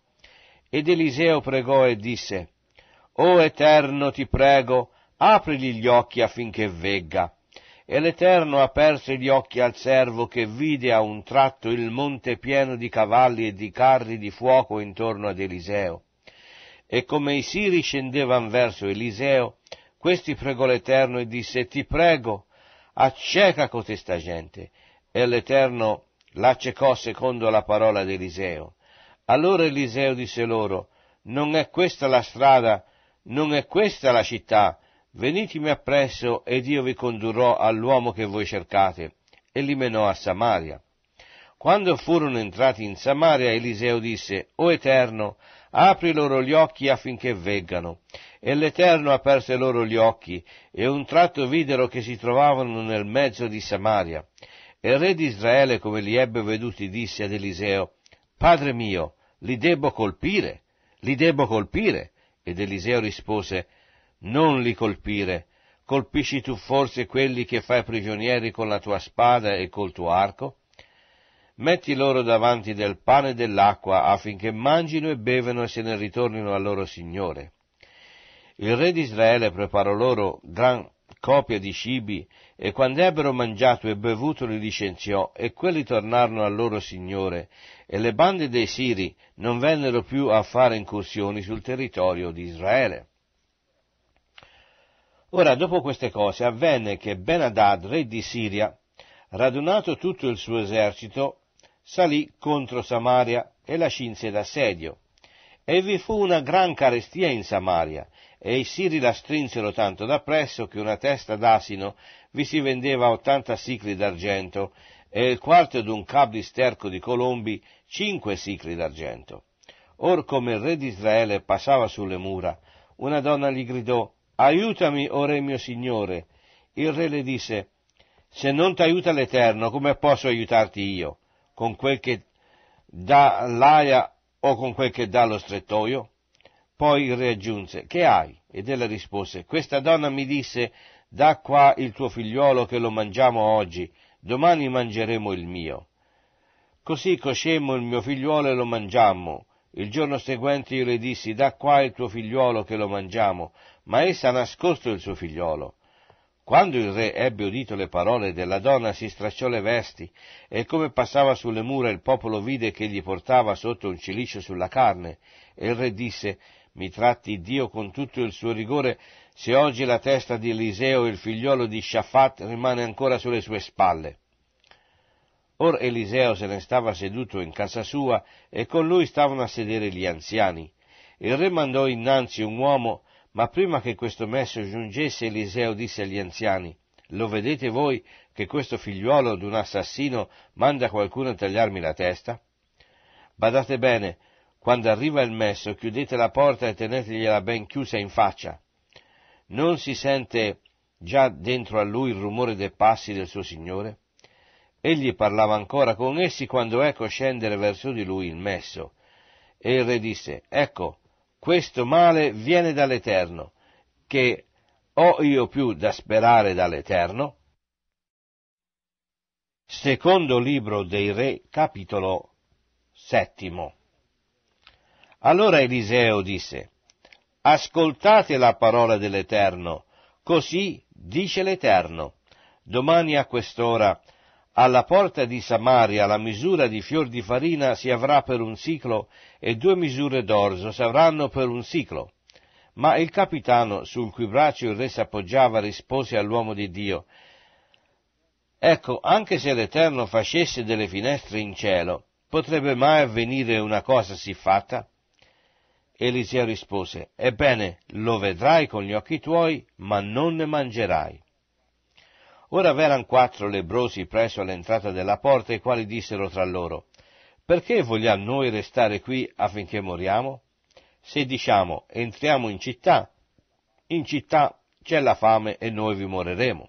Ed Eliseo pregò e disse, O Eterno, ti prego, aprigli gli occhi affinché vegga. E l'Eterno aperse gli occhi al servo che vide a un tratto il monte pieno di cavalli e di carri di fuoco intorno ad Eliseo. E come i siri scendevano verso Eliseo, questi pregò l'Eterno e disse, Ti prego, acceca cotesta gente. E l'Eterno la cecò secondo la parola di Eliseo. Allora Eliseo disse loro, non è questa la strada, non è questa la città, venitemi appresso ed io vi condurrò all'uomo che voi cercate. E li menò a Samaria. Quando furono entrati in Samaria, Eliseo disse, O Eterno, apri loro gli occhi affinché veggano. E l'Eterno aperse loro gli occhi, e un tratto videro che si trovavano nel mezzo di Samaria. E il re di Israele, come li ebbe veduti, disse ad Eliseo, Padre mio, li debbo colpire, li debbo colpire. Ed Eliseo rispose, Non li colpire, colpisci tu forse quelli che fai prigionieri con la tua spada e col tuo arco? Metti loro davanti del pane e dell'acqua affinché mangino e bevano e se ne ritornino al loro Signore. Il re di Israele preparò loro gran copia di cibi e quando ebbero mangiato e bevuto li licenziò, e quelli tornarono al loro signore, e le bande dei Siri non vennero più a fare incursioni sul territorio di Israele. Ora, dopo queste cose, avvenne che Benadad, re di Siria, radunato tutto il suo esercito, salì contro Samaria e la scinse d'assedio. E vi fu una gran carestia in Samaria, e i siri la strinsero tanto da presso che una testa d'asino vi si vendeva ottanta sicli d'argento e il quarto d'un cab di sterco di colombi cinque sicli d'argento. Or come il re di Israele passava sulle mura, una donna gli gridò Aiutami, o re mio signore. Il re le disse Se non t'aiuta l'Eterno, come posso aiutarti io? Con quel che dà l'aia o con quel che dà lo strettoio? Poi riaggiunse, che hai? Ed ella rispose, questa donna mi disse, da qua il tuo figliuolo che lo mangiamo oggi, domani mangeremo il mio. Così coscemmo il mio figliuolo e lo mangiammo. Il giorno seguente io le dissi, da qua il tuo figliuolo che lo mangiamo, ma essa ha nascosto il suo figliuolo. Quando il re ebbe udito le parole della donna si stracciò le vesti e come passava sulle mura il popolo vide che gli portava sotto un cilicio sulla carne e il re disse mi tratti Dio con tutto il suo rigore, se oggi la testa di Eliseo, il figliuolo di Shafat, rimane ancora sulle sue spalle. Or Eliseo se ne stava seduto in casa sua e con lui stavano a sedere gli anziani. Il re mandò innanzi un uomo, ma prima che questo messo giungesse Eliseo disse agli anziani, Lo vedete voi che questo figliuolo d'un assassino manda qualcuno a tagliarmi la testa? Badate bene, quando arriva il messo, chiudete la porta e tenetegliela ben chiusa in faccia. Non si sente già dentro a lui il rumore dei passi del suo Signore? Egli parlava ancora con essi quando ecco scendere verso di lui il messo. E il re disse, ecco, questo male viene dall'Eterno, che ho io più da sperare dall'Eterno? Secondo libro dei Re, capitolo settimo. Allora Eliseo disse, Ascoltate la parola dell'Eterno, così dice l'Eterno, domani a quest'ora, alla porta di Samaria la misura di fior di farina si avrà per un ciclo e due misure d'orzo avranno per un ciclo. Ma il capitano, sul cui braccio il re s'appoggiava, rispose all'uomo di Dio, Ecco, anche se l'Eterno facesse delle finestre in cielo, potrebbe mai avvenire una cosa siffatta? Eliseo rispose, Ebbene, lo vedrai con gli occhi tuoi, ma non ne mangerai. Ora v'eran quattro lebrosi presso l'entrata della porta, i quali dissero tra loro, Perché vogliamo noi restare qui affinché moriamo? Se diciamo, entriamo in città, in città c'è la fame e noi vi moreremo.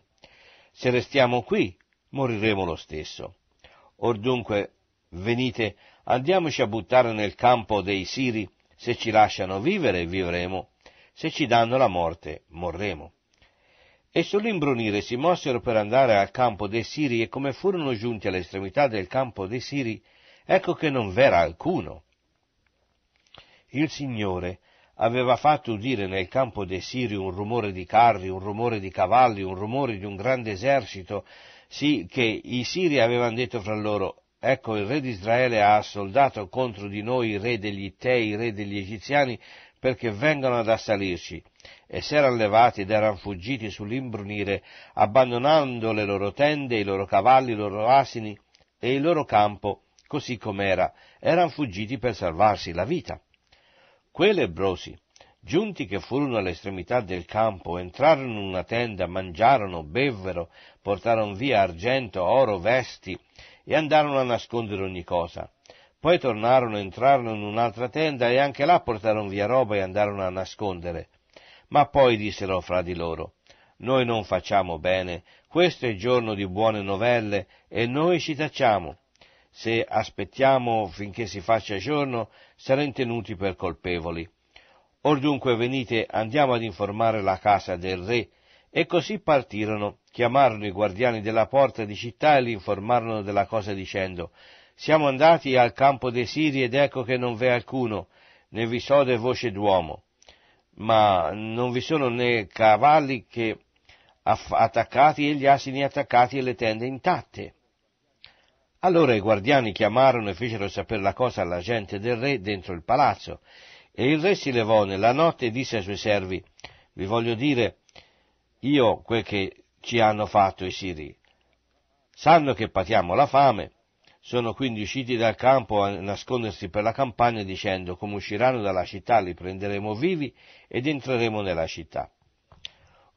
Se restiamo qui, moriremo lo stesso. Or dunque, venite, andiamoci a buttare nel campo dei Siri, se ci lasciano vivere, vivremo, se ci danno la morte, morremo. E sull'imbrunire si mossero per andare al campo dei Siri e come furono giunti all'estremità del campo dei Siri, ecco che non v'era alcuno. Il Signore aveva fatto udire nel campo dei Siri un rumore di carri, un rumore di cavalli, un rumore di un grande esercito, sì che i Siri avevano detto fra loro Ecco, il re di Israele ha assoldato contro di noi re degli Tei, re degli Egiziani, perché vengano ad assalirci. E s'eran levati ed eran fuggiti sull'imbrunire, abbandonando le loro tende, i loro cavalli, i loro asini e il loro campo, così com'era. Eran fuggiti per salvarsi la vita. Quei lebrosi, giunti che furono all'estremità del campo, entrarono in una tenda, mangiarono, bevvero, portarono via argento, oro, vesti, e andarono a nascondere ogni cosa. Poi tornarono, entrarono in un'altra tenda e anche là portarono via roba e andarono a nascondere. Ma poi dissero fra di loro, noi non facciamo bene, questo è giorno di buone novelle e noi ci tacciamo. Se aspettiamo finché si faccia giorno, saremo tenuti per colpevoli. Or dunque venite, andiamo ad informare la casa del re. E così partirono chiamarono i guardiani della porta di città e li informarono della cosa dicendo Siamo andati al campo dei Siri ed ecco che non v'è alcuno, né vi sode voce d'uomo, ma non vi sono né cavalli che attaccati e gli asini attaccati e le tende intatte. Allora i guardiani chiamarono e fecero sapere la cosa alla gente del re dentro il palazzo. E il re si levò nella notte e disse ai suoi servi, vi voglio dire io quel che ci hanno fatto i siri. Sanno che patiamo la fame, sono quindi usciti dal campo a nascondersi per la campagna dicendo come usciranno dalla città li prenderemo vivi ed entreremo nella città.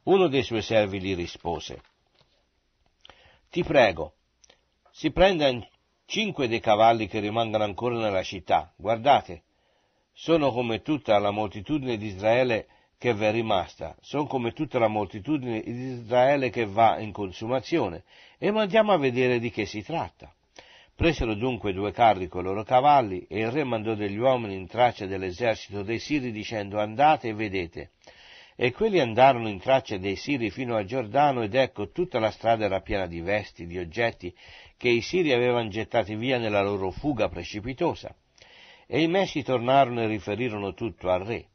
Uno dei suoi servi gli rispose, Ti prego, si prendano cinque dei cavalli che rimangono ancora nella città, guardate, sono come tutta la moltitudine di Israele che v'è rimasta, sono come tutta la moltitudine di Israele che va in consumazione, e mandiamo a vedere di che si tratta. Presero dunque due carri coi loro cavalli, e il re mandò degli uomini in traccia dell'esercito dei Siri, dicendo andate e vedete. E quelli andarono in traccia dei Siri fino a Giordano, ed ecco tutta la strada era piena di vesti, di oggetti, che i Siri avevano gettati via nella loro fuga precipitosa. E i Messi tornarono e riferirono tutto al re.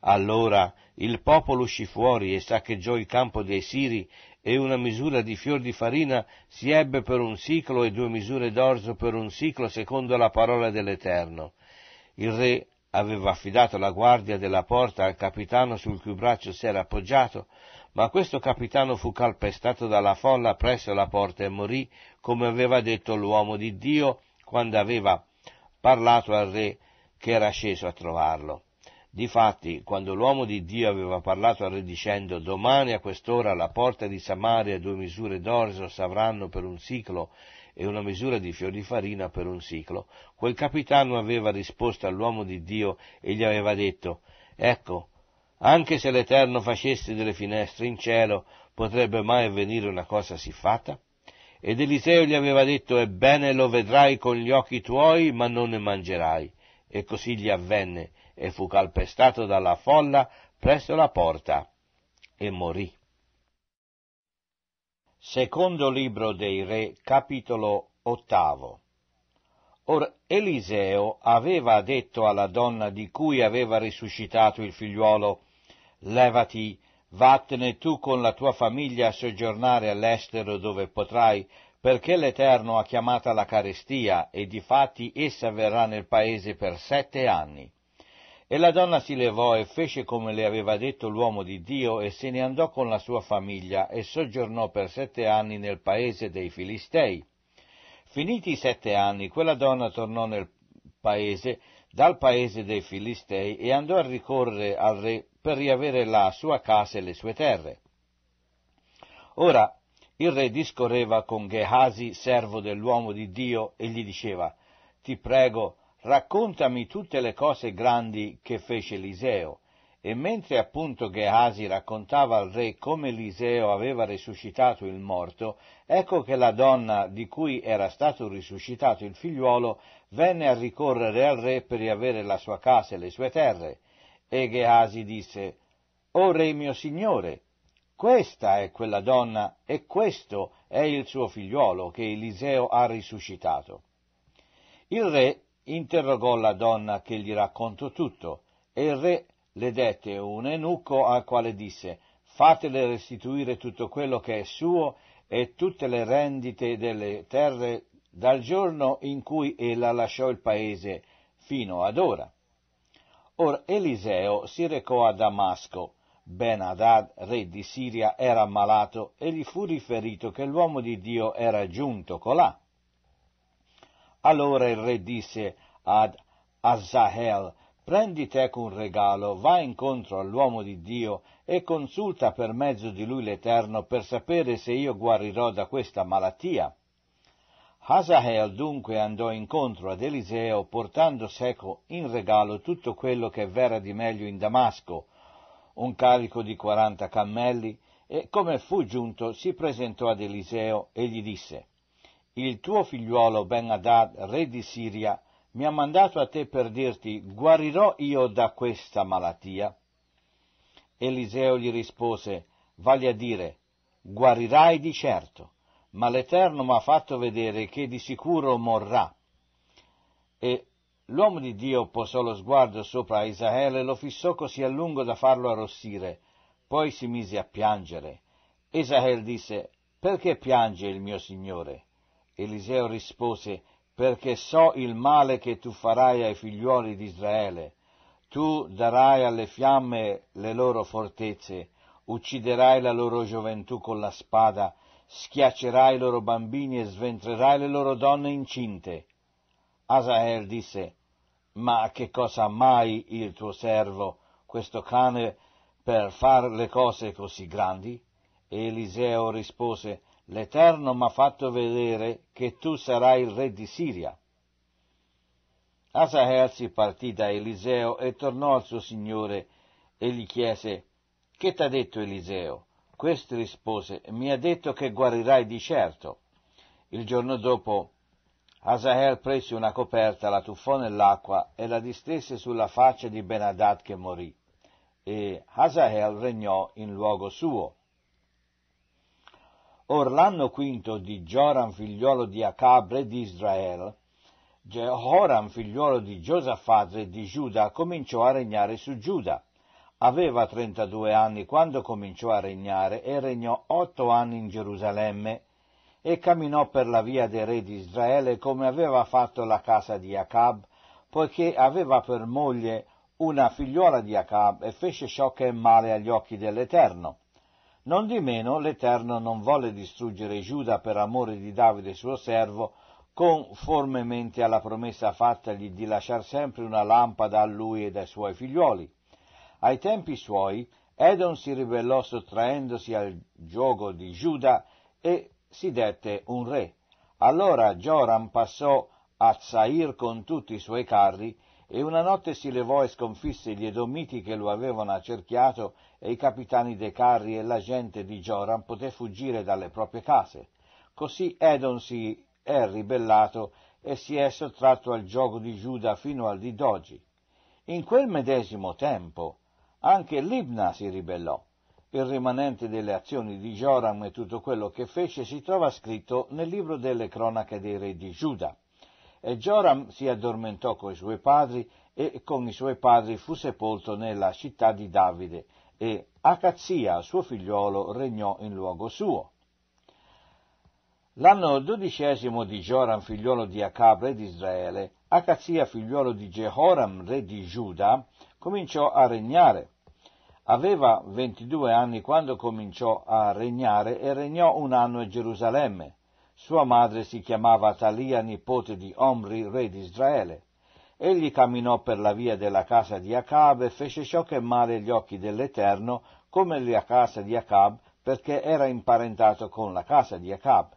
Allora il popolo uscì fuori e saccheggiò il campo dei Siri, e una misura di fior di farina si ebbe per un ciclo e due misure d'orzo per un ciclo secondo la parola dell'Eterno. Il re aveva affidato la guardia della porta al capitano sul cui braccio si era appoggiato, ma questo capitano fu calpestato dalla folla presso la porta e morì, come aveva detto l'uomo di Dio quando aveva parlato al re che era sceso a trovarlo. Difatti, quando l'uomo di Dio aveva parlato al re dicendo domani a quest'ora alla porta di Samaria due misure d'orzo avranno per un siclo e una misura di fior di farina per un siclo, quel capitano aveva risposto all'uomo di Dio e gli aveva detto Ecco, anche se l'Eterno facesse delle finestre in cielo, potrebbe mai avvenire una cosa siffatta? Ed Eliseo gli aveva detto, ebbene lo vedrai con gli occhi tuoi, ma non ne mangerai. E così gli avvenne, e fu calpestato dalla folla presso la porta e morì. Secondo libro dei Re, capitolo ottavo. Or Eliseo aveva detto alla donna di cui aveva risuscitato il figliuolo, levati, vattene tu con la tua famiglia a soggiornare all'estero dove potrai, perché l'Eterno ha chiamata la carestia, e di fatti essa verrà nel paese per sette anni. E la donna si levò e fece come le aveva detto l'uomo di Dio e se ne andò con la sua famiglia e soggiornò per sette anni nel paese dei Filistei. Finiti i sette anni, quella donna tornò nel paese, dal paese dei Filistei e andò a ricorrere al re per riavere la sua casa e le sue terre. Ora il re discorreva con Gehasi, servo dell'uomo di Dio, e gli diceva, ti prego, raccontami tutte le cose grandi che fece Eliseo. E mentre appunto Gehasi raccontava al re come Eliseo aveva risuscitato il morto, ecco che la donna di cui era stato risuscitato il figliuolo venne a ricorrere al re per riavere la sua casa e le sue terre. E Gehasi disse, O re mio signore, questa è quella donna e questo è il suo figliuolo che Eliseo ha risuscitato. Il re interrogò la donna che gli raccontò tutto, e il re le dette un eunuco al quale disse fatele restituire tutto quello che è suo e tutte le rendite delle terre dal giorno in cui ella lasciò il paese fino ad ora. Or Eliseo si recò a Damasco. Ben Adad, re di Siria, era ammalato e gli fu riferito che l'uomo di Dio era giunto colà. Allora il re disse ad Azahel, prendi teco un regalo, va incontro all'uomo di Dio e consulta per mezzo di lui l'Eterno per sapere se io guarirò da questa malattia. Azahel dunque andò incontro ad Eliseo portando seco in regalo tutto quello che v'era di meglio in Damasco, un carico di quaranta cammelli, e come fu giunto si presentò ad Eliseo e gli disse il tuo figliuolo Ben Adad, re di Siria, mi ha mandato a te per dirti, guarirò io da questa malattia? Eliseo gli rispose, vale a dire, guarirai di certo, ma l'Eterno mi ha fatto vedere che di sicuro morrà. E l'uomo di Dio posò lo sguardo sopra Israele e lo fissò così a lungo da farlo arrossire, poi si mise a piangere. Israele disse, perché piange il mio Signore? Eliseo rispose, perché so il male che tu farai ai figliuoli di Israele. Tu darai alle fiamme le loro fortezze, ucciderai la loro gioventù con la spada, schiaccerai i loro bambini e sventrerai le loro donne incinte. Asael disse, ma che cosa mai il tuo servo, questo cane, per far le cose così grandi? E Eliseo rispose, l'Eterno m'ha fatto vedere che tu sarai il re di Siria. Asahel si partì da Eliseo e tornò al suo signore e gli chiese, Che t'ha detto Eliseo? Questi rispose, Mi ha detto che guarirai di certo. Il giorno dopo Asahel prese una coperta, la tuffò nell'acqua e la distese sulla faccia di Benadad che morì. E Asahel regnò in luogo suo. Or l'anno quinto di Joram figliuolo di Acab re di Israele, Jehoram figliuolo di Giosafat re di Giuda cominciò a regnare su Giuda. Aveva 32 anni quando cominciò a regnare e regnò otto anni in Gerusalemme e camminò per la via dei re di Israele come aveva fatto la casa di Acab, poiché aveva per moglie una figliuola di Acab e fece ciò che è male agli occhi dell'Eterno. Nondimeno l'Eterno non volle distruggere Giuda per amore di Davide suo servo, conformemente alla promessa fattagli di lasciar sempre una lampada a lui e ai suoi figliuoli. Ai tempi suoi Edom si ribellò sottraendosi al gioco di Giuda e si dette un re. Allora Joram passò a Zair con tutti i suoi carri e una notte si levò e sconfisse gli Edomiti che lo avevano accerchiato e i capitani dei carri e la gente di Joram poté fuggire dalle proprie case. Così Edom si è ribellato e si è sottratto al gioco di Giuda fino al di d'oggi. In quel medesimo tempo anche Libna si ribellò. Il rimanente delle azioni di Joram e tutto quello che fece si trova scritto nel libro delle cronache dei re di Giuda. E Joram si addormentò coi suoi padri e con i suoi padri fu sepolto nella città di Davide e Acazia, suo figliuolo, regnò in luogo suo. L'anno dodicesimo di Joram, figliuolo di Acab, re di Israele, Acazia, figliuolo di Jehoram, re di Giuda, cominciò a regnare. Aveva ventidue anni quando cominciò a regnare e regnò un anno a Gerusalemme. Sua madre si chiamava Talia, nipote di Omri, re di Israele. Egli camminò per la via della casa di Acab e fece ciò che male agli occhi dell'Eterno, come la casa di Acab, perché era imparentato con la casa di Acab.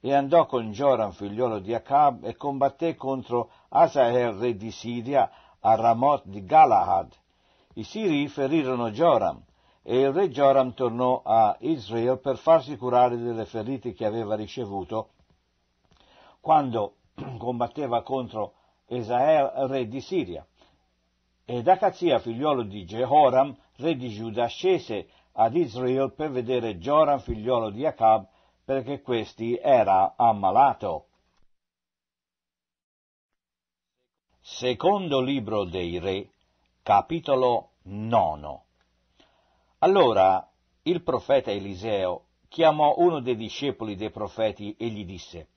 E andò con Joram, figliolo di Acab, e combatté contro Asael, re di Siria, a Ramoth di Galahad. I Siri ferirono Joram, e il re Gioram tornò a Israel per farsi curare delle ferite che aveva ricevuto quando <clears throat> combatteva contro Esael, re di Siria. Ed Acazia, figliolo di Jehoram, re di Giuda, scese ad Israel per vedere Gioram, figliolo di Acab, perché questi era ammalato. Secondo libro dei re, capitolo 9 allora il profeta Eliseo chiamò uno dei discepoli dei profeti e gli disse,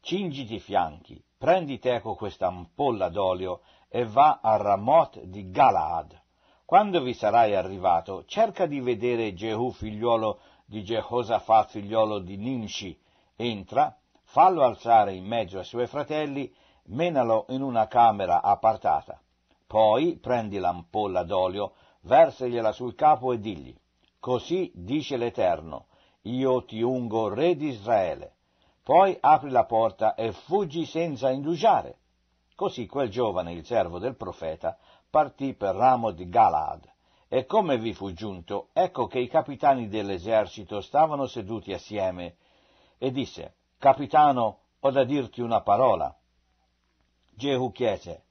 Cingiti i fianchi, prendi teco questa ampolla d'olio e va a Ramot di Galaad. Quando vi sarai arrivato, cerca di vedere Jehu figliuolo di Jehosafat figliuolo di Nimshi. Entra, fallo alzare in mezzo ai suoi fratelli, menalo in una camera appartata. Poi prendi l'ampolla d'olio versegliela sul capo e digli, così dice l'Eterno, io ti ungo re di Israele. Poi apri la porta e fuggi senza indugiare. Così quel giovane, il servo del profeta, partì per ramo di Galaad. E come vi fu giunto, ecco che i capitani dell'esercito stavano seduti assieme, e disse, Capitano, ho da dirti una parola. Gehu chiese,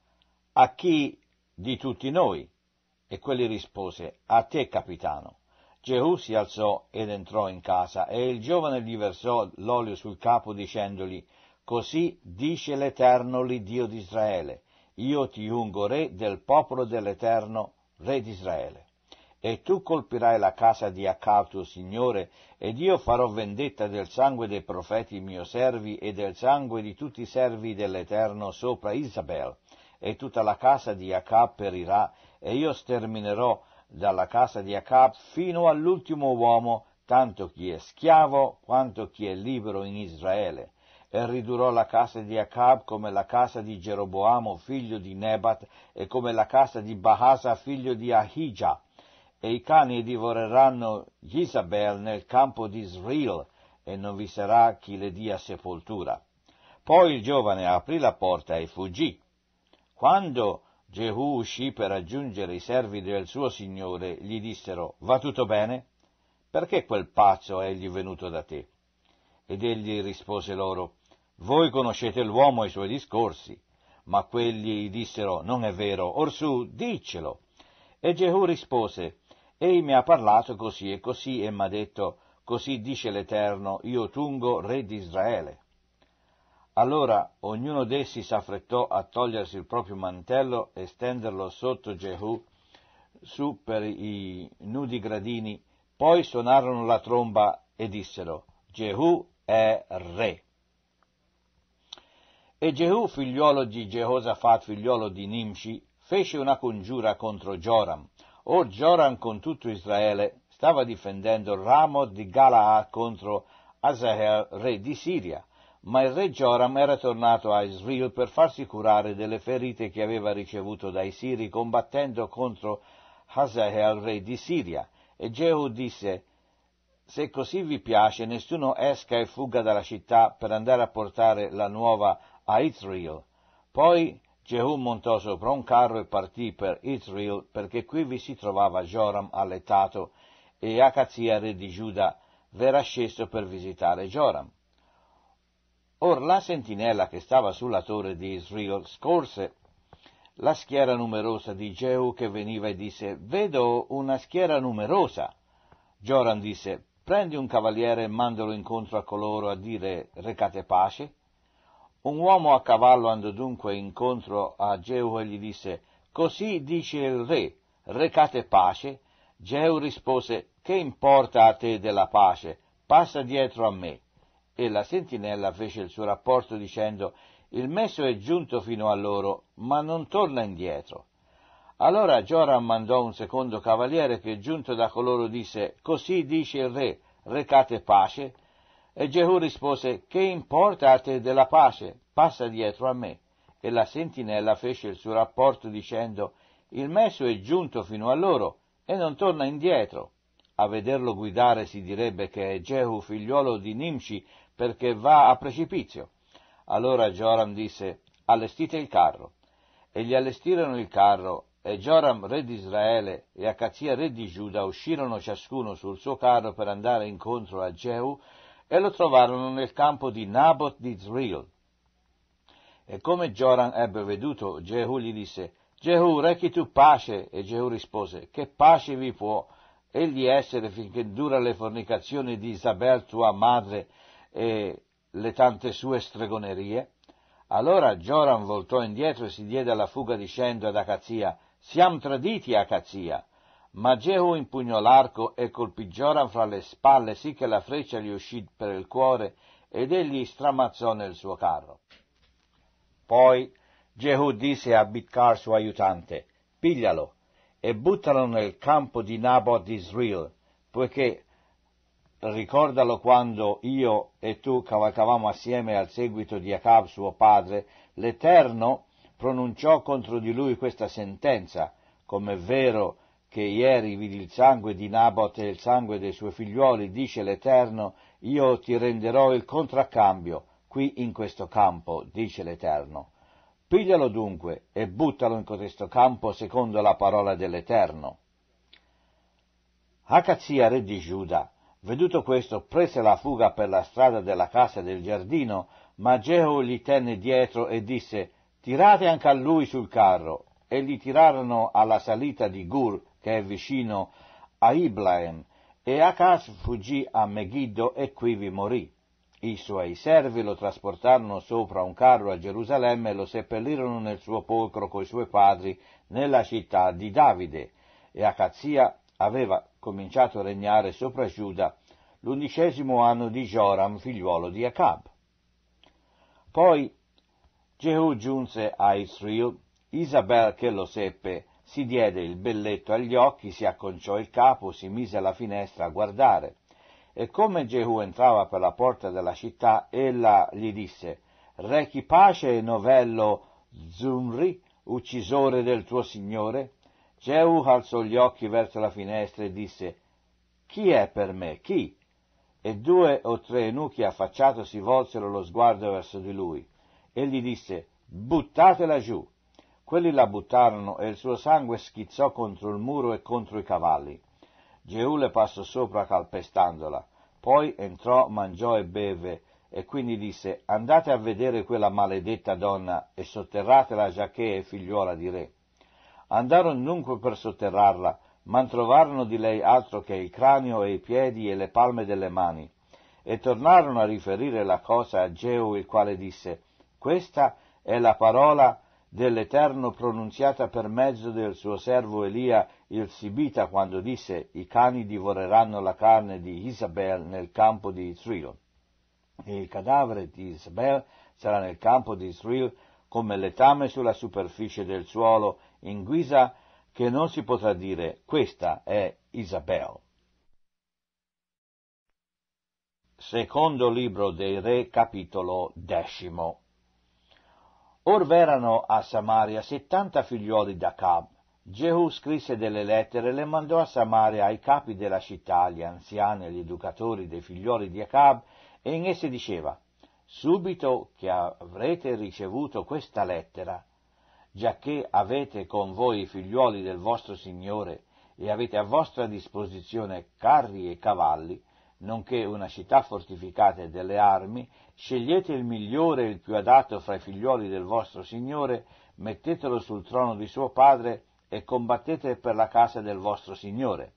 a chi di tutti noi? E quelli rispose, a te capitano. Gesù si alzò ed entrò in casa, e il giovane gli versò l'olio sul capo dicendogli, Così dice l'Eterno l'Iddio di Israele, io ti ungo re del popolo dell'Eterno, re di Israele. E tu colpirai la casa di Accav tuo signore, ed io farò vendetta del sangue dei profeti mio servi e del sangue di tutti i servi dell'Eterno sopra Isabel, e tutta la casa di Accav perirà, e io sterminerò dalla casa di Acab fino all'ultimo uomo, tanto chi è schiavo quanto chi è libero in Israele, e ridurrò la casa di Acab come la casa di Geroboamo, figlio di Nebat, e come la casa di Bahasa, figlio di Ahija, e i cani divoreranno Isabel nel campo di Israel, e non vi sarà chi le dia sepoltura. Poi il giovane aprì la porta e fuggì. Quando Gesù uscì per raggiungere i servi del suo Signore, gli dissero, va tutto bene? Perché quel pazzo è egli venuto da te? Ed egli rispose loro, voi conoscete l'uomo e i suoi discorsi, ma quelli dissero, non è vero, orsù, diccelo. E Gesù rispose, Ei mi ha parlato così e così e m'ha detto, così dice l'Eterno, io tungo, re di Israele. Allora ognuno d'essi s'affrettò a togliersi il proprio mantello e stenderlo sotto Jehu su per i nudi gradini, poi suonarono la tromba e dissero Jehu è re. E Jehu, figliolo di Jehosafat, figliolo di Nimshi, fece una congiura contro Joram. Or Joram con tutto Israele stava difendendo Ramo di Galaad contro Asahel, re di Siria ma il re Joram era tornato a Israel per farsi curare delle ferite che aveva ricevuto dai siri combattendo contro Hazael, re di Siria. E Jehu disse, se così vi piace, nessuno esca e fugga dalla città per andare a portare la nuova a Israel. Poi Jehu montò sopra un carro e partì per Israel, perché qui vi si trovava Joram allettato e Acazia, re di Giuda, verrà sceso per visitare Joram. Or la sentinella che stava sulla torre di Israel scorse la schiera numerosa di Geu che veniva e disse Vedo una schiera numerosa. Joram disse Prendi un cavaliere e mandalo incontro a coloro a dire recate pace. Un uomo a cavallo andò dunque incontro a Geu e gli disse Così dice il re, recate pace. Geu rispose Che importa a te della pace? Passa dietro a me. E la sentinella fece il suo rapporto dicendo Il messo è giunto fino a loro, ma non torna indietro. Allora Joram mandò un secondo cavaliere che giunto da coloro disse Così dice il re, recate pace. E Gehù rispose Che importa a te della pace? Passa dietro a me. E la sentinella fece il suo rapporto dicendo Il messo è giunto fino a loro e non torna indietro. A vederlo guidare si direbbe che è Gehu, figliuolo di Nimci, perché va a precipizio. Allora Joram disse, allestite il carro. E gli allestirono il carro, e Joram re di Israele e Acazia re di Giuda uscirono ciascuno sul suo carro per andare incontro a Jehu, e lo trovarono nel campo di Naboth di Zril. E come Joram ebbe veduto, Jehu gli disse, Jehu, rechi tu pace, e Jehu rispose, che pace vi può egli essere finché dura le fornicazioni di Isabel tua madre, e le tante sue stregonerie? Allora Gioram voltò indietro e si diede alla fuga dicendo ad Acazia, siamo traditi, Acazia! Ma Jehu impugnò l'arco e colpì Gioram fra le spalle, sì che la freccia gli uscì per il cuore ed egli stramazzò nel suo carro. Poi Jehu disse a Bitcar suo aiutante, piglialo e buttalo nel campo di Nabot di Israel, poiché ricordalo quando io e tu cavalcavamo assieme al seguito di Acab suo padre, l'Eterno pronunciò contro di lui questa sentenza, come è vero che ieri vidi il sangue di Nabot e il sangue dei suoi figliuoli, dice l'Eterno, io ti renderò il contraccambio qui in questo campo, dice l'Eterno. Piglialo dunque e buttalo in questo campo secondo la parola dell'Eterno. Acazia, re di Giuda, Veduto questo, prese la fuga per la strada della casa e del giardino, ma Gehu gli tenne dietro e disse, tirate anche a lui sul carro, e li tirarono alla salita di Gur, che è vicino a Iblaem, e Akas fuggì a Megiddo e quivi morì. I suoi servi lo trasportarono sopra un carro a Gerusalemme e lo seppellirono nel suo polcro coi suoi padri nella città di Davide, e Acazia aveva cominciato a regnare sopra Giuda l'undicesimo anno di Joram, figliuolo di Acab. Poi Jehu giunse a Israel, Isabel che lo seppe, si diede il belletto agli occhi, si acconciò il capo, si mise alla finestra a guardare. E come Jehu entrava per la porta della città, ella gli disse, Rechi pace e novello Zumri, uccisore del tuo signore? Jehu alzò gli occhi verso la finestra e disse Chi è per me? Chi? E due o tre eunuchi si volsero lo sguardo verso di lui. Egli disse Buttatela giù. Quelli la buttarono e il suo sangue schizzò contro il muro e contro i cavalli. Jehu le passò sopra calpestandola. Poi entrò, mangiò e beve, e quindi disse Andate a vedere quella maledetta donna e sotterratela giacché è figliuola di re. Andarono dunque per sotterrarla, ma non trovarono di lei altro che il cranio e i piedi e le palme delle mani. E tornarono a riferire la cosa a Geu, il quale disse, Questa è la parola dell'Eterno pronunziata per mezzo del suo servo Elia il Sibita quando disse i cani divoreranno la carne di Isabel nel campo di Israel e il cadavere di Isabel sarà nel campo di Israel come letame sulla superficie del suolo in guisa che non si potrà dire questa è Isabel. Secondo libro dei Re, capitolo decimo. Or v'erano a Samaria settanta figlioli d'Acab. Gehu scrisse delle lettere e le mandò a Samaria ai capi della città, gli anziani e gli educatori dei figlioli di Acab, e in esse diceva, subito che avrete ricevuto questa lettera, giacché avete con voi i figliuoli del vostro Signore e avete a vostra disposizione carri e cavalli, nonché una città fortificata e delle armi, scegliete il migliore e il più adatto fra i figliuoli del vostro Signore, mettetelo sul trono di suo padre e combattete per la casa del vostro Signore.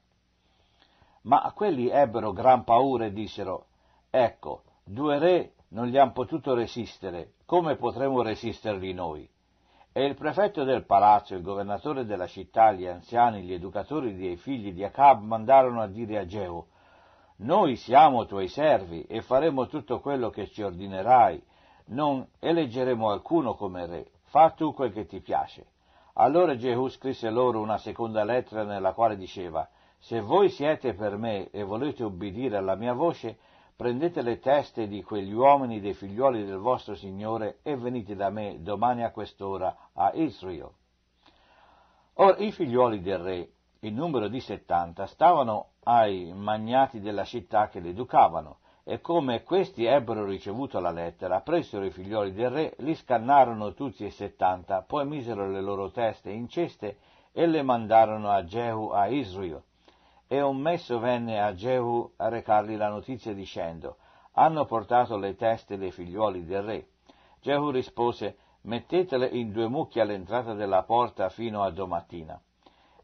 Ma quelli ebbero gran paura e dissero, ecco, due re non gli han potuto resistere, come potremo resisterli noi? e il prefetto del palazzo, il governatore della città, gli anziani, gli educatori dei figli di Acab mandarono a dire a Geu, noi siamo tuoi servi e faremo tutto quello che ci ordinerai, non eleggeremo alcuno come re, fa tu quel che ti piace. Allora Geu scrisse loro una seconda lettera nella quale diceva, se voi siete per me e volete obbedire alla mia voce, prendete le teste di quegli uomini dei figlioli del vostro Signore e venite da me domani a quest'ora a Israel. Ora i figlioli del re, in numero di settanta, stavano ai magnati della città che li educavano, e come questi ebbero ricevuto la lettera, presero i figlioli del re, li scannarono tutti e settanta, poi misero le loro teste in ceste e le mandarono a Jehu a Israel, e un messo venne a Jehu a recargli la notizia dicendo, hanno portato le teste dei figliuoli del re. Jehu rispose, mettetele in due mucchi all'entrata della porta fino a domattina.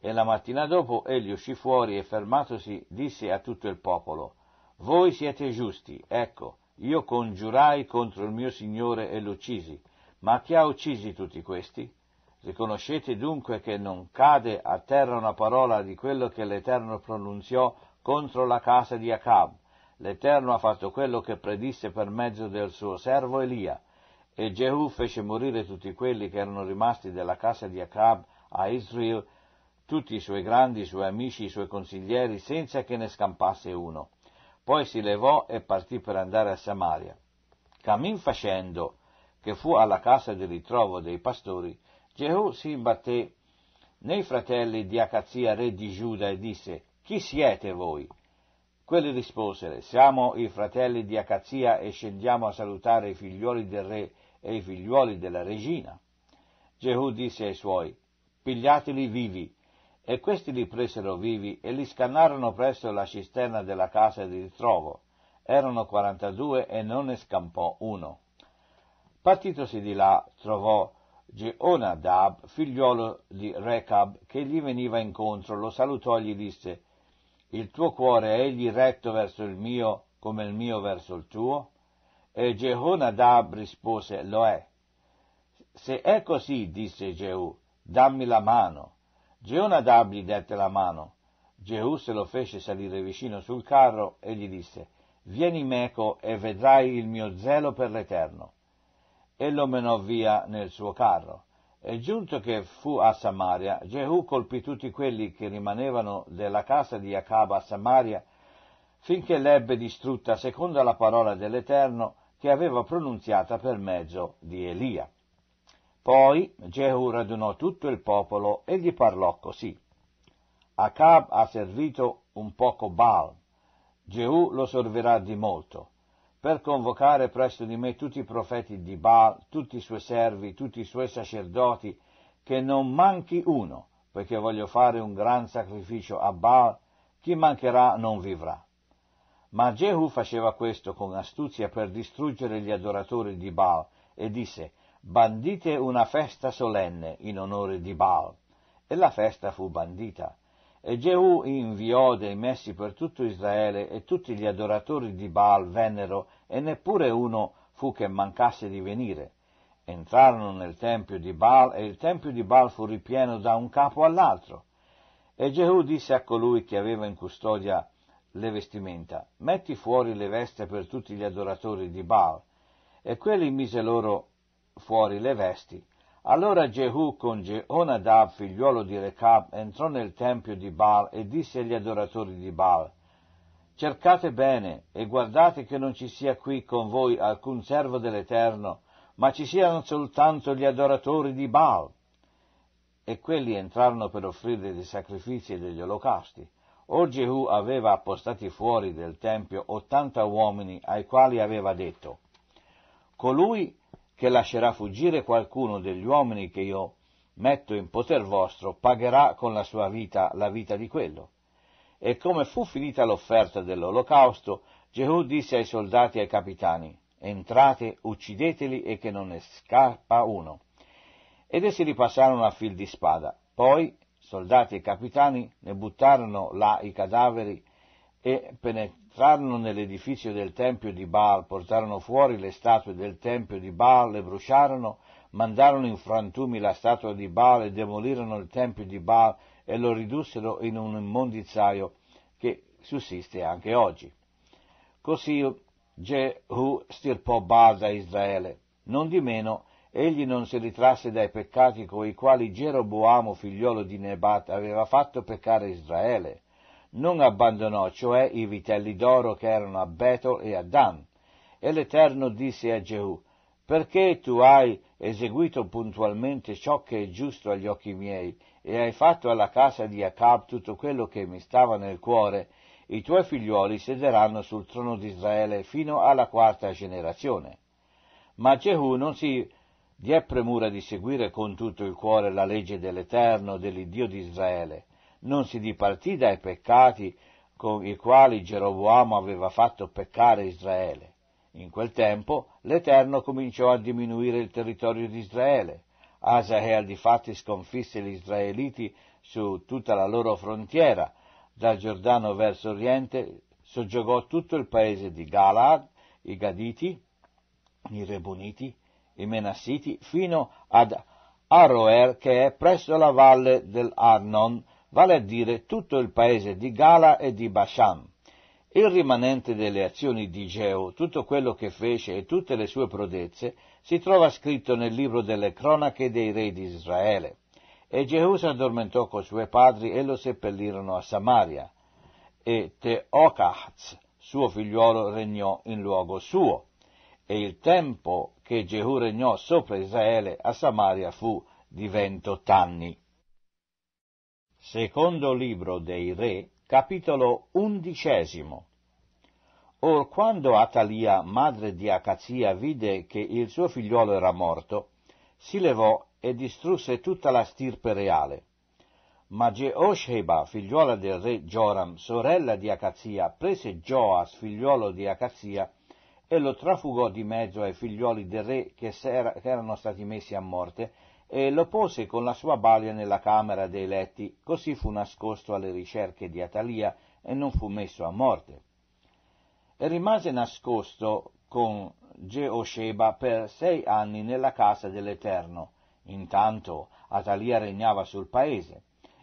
E la mattina dopo egli uscì fuori e fermatosi disse a tutto il popolo, voi siete giusti, ecco, io congiurai contro il mio Signore e l'uccisi, ma chi ha uccisi tutti questi? Riconoscete dunque che non cade a terra una parola di quello che l'Eterno pronunziò contro la casa di Acab. L'Eterno ha fatto quello che predisse per mezzo del suo servo Elia. E Jehu fece morire tutti quelli che erano rimasti della casa di Acab a Israel, tutti i suoi grandi, i suoi amici, i suoi consiglieri, senza che ne scampasse uno. Poi si levò e partì per andare a Samaria. Camin facendo, che fu alla casa di ritrovo dei pastori, Gehù si imbatté nei fratelli di Acazia, re di Giuda, e disse, chi siete voi? Quelli risposero, siamo i fratelli di Acazia e scendiamo a salutare i figliuoli del re e i figliuoli della regina. Gehù disse ai suoi, pigliateli vivi. E questi li presero vivi e li scannarono presso la cisterna della casa di ritrovo. Erano quarantadue e non ne scampò uno. Partitosi di là, trovò Jeonadab, figliuolo di Rechab, che gli veniva incontro, lo salutò e gli disse, il tuo cuore è egli retto verso il mio come il mio verso il tuo? E Jeonadab rispose, lo è. Se è così, disse Geu, dammi la mano. Jeonadab gli dette la mano. Geu se lo fece salire vicino sul carro e gli disse, vieni meco e vedrai il mio zelo per l'Eterno e lo menò via nel suo carro. E giunto che fu a Samaria, Gesù colpì tutti quelli che rimanevano della casa di Acaba a Samaria, finché l'ebbe distrutta secondo la parola dell'Eterno che aveva pronunziata per mezzo di Elia. Poi Gehu radunò tutto il popolo e gli parlò così. Acab ha servito un poco Baal, Gehu lo servirà di molto, per convocare presso di me tutti i profeti di Baal, tutti i suoi servi, tutti i suoi sacerdoti, che non manchi uno, poiché voglio fare un gran sacrificio a Baal, chi mancherà non vivrà. Ma Jehu faceva questo con astuzia per distruggere gli adoratori di Baal e disse, bandite una festa solenne in onore di Baal. E la festa fu bandita. E Geu inviò dei messi per tutto Israele e tutti gli adoratori di Baal vennero e neppure uno fu che mancasse di venire. Entrarono nel tempio di Baal e il tempio di Baal fu ripieno da un capo all'altro. E Geu disse a colui che aveva in custodia le vestimenta, metti fuori le veste per tutti gli adoratori di Baal. E quelli mise loro fuori le vesti allora Jehu con Jehonadab, figliuolo di Recab, entrò nel tempio di Baal e disse agli adoratori di Baal, Cercate bene e guardate che non ci sia qui con voi alcun servo dell'Eterno, ma ci siano soltanto gli adoratori di Baal. E quelli entrarono per offrire dei sacrifici e degli olocasti. Or Jehu aveva appostati fuori del tempio ottanta uomini ai quali aveva detto, Colui che lascerà fuggire qualcuno degli uomini che io metto in poter vostro, pagherà con la sua vita la vita di quello. E come fu finita l'offerta dell'olocausto, Gesù disse ai soldati e ai capitani, entrate, uccideteli e che non ne scappa uno. Ed essi ripassarono a fil di spada. Poi soldati e capitani ne buttarono là i cadaveri e penetrarono nell'edificio del Tempio di Baal, portarono fuori le statue del Tempio di Baal, le bruciarono, mandarono in frantumi la statua di Baal e demolirono il Tempio di Baal e lo ridussero in un immondizaio che sussiste anche oggi. Così Jehu stirpò Baal da Israele. Non di meno, egli non si ritrasse dai peccati coi quali Geroboamo, figliolo di Nebat, aveva fatto peccare Israele non abbandonò cioè i vitelli d'oro che erano a Beto e a Dan. E l'Eterno disse a Gesù, perché tu hai eseguito puntualmente ciò che è giusto agli occhi miei e hai fatto alla casa di Acab tutto quello che mi stava nel cuore, i tuoi figliuoli sederanno sul trono di Israele fino alla quarta generazione. Ma Gesù non si diè premura di seguire con tutto il cuore la legge dell'Eterno, dell'Iddio di Israele, non si dipartì dai peccati con i quali Geroboamo aveva fatto peccare Israele. In quel tempo l'Eterno cominciò a diminuire il territorio di Israele. Asahel difatti sconfisse gli israeliti su tutta la loro frontiera, dal Giordano verso oriente, soggiogò tutto il paese di Galaad, i Gaditi, i Rebuniti, i Menassiti, fino ad Aroer che è presso la valle dell'Arnon, vale a dire tutto il paese di Gala e di Bashan. Il rimanente delle azioni di Geo, tutto quello che fece e tutte le sue prodezze, si trova scritto nel libro delle cronache dei re di Israele. E Geu si addormentò con suoi padri e lo seppellirono a Samaria. E Teocahz, suo figliuolo, regnò in luogo suo. E il tempo che Geu regnò sopra Israele a Samaria fu di ventot'anni. Secondo libro dei Re, capitolo undicesimo. Or quando Atalia, madre di Acazia, vide che il suo figliuolo era morto, si levò e distrusse tutta la stirpe reale. Ma Geosheba, figliuola del re Joram, sorella di Acazia, prese Joas, figliuolo di Acazia, e lo trafugò di mezzo ai figliuoli del re che, erano stati messi a morte, e lo pose con la sua balia nella camera dei letti, così fu nascosto alle ricerche di Atalia e non fu messo a morte. E rimase nascosto con Geosheba per sei anni nella casa dell'Eterno. Intanto Atalia regnava sul paese.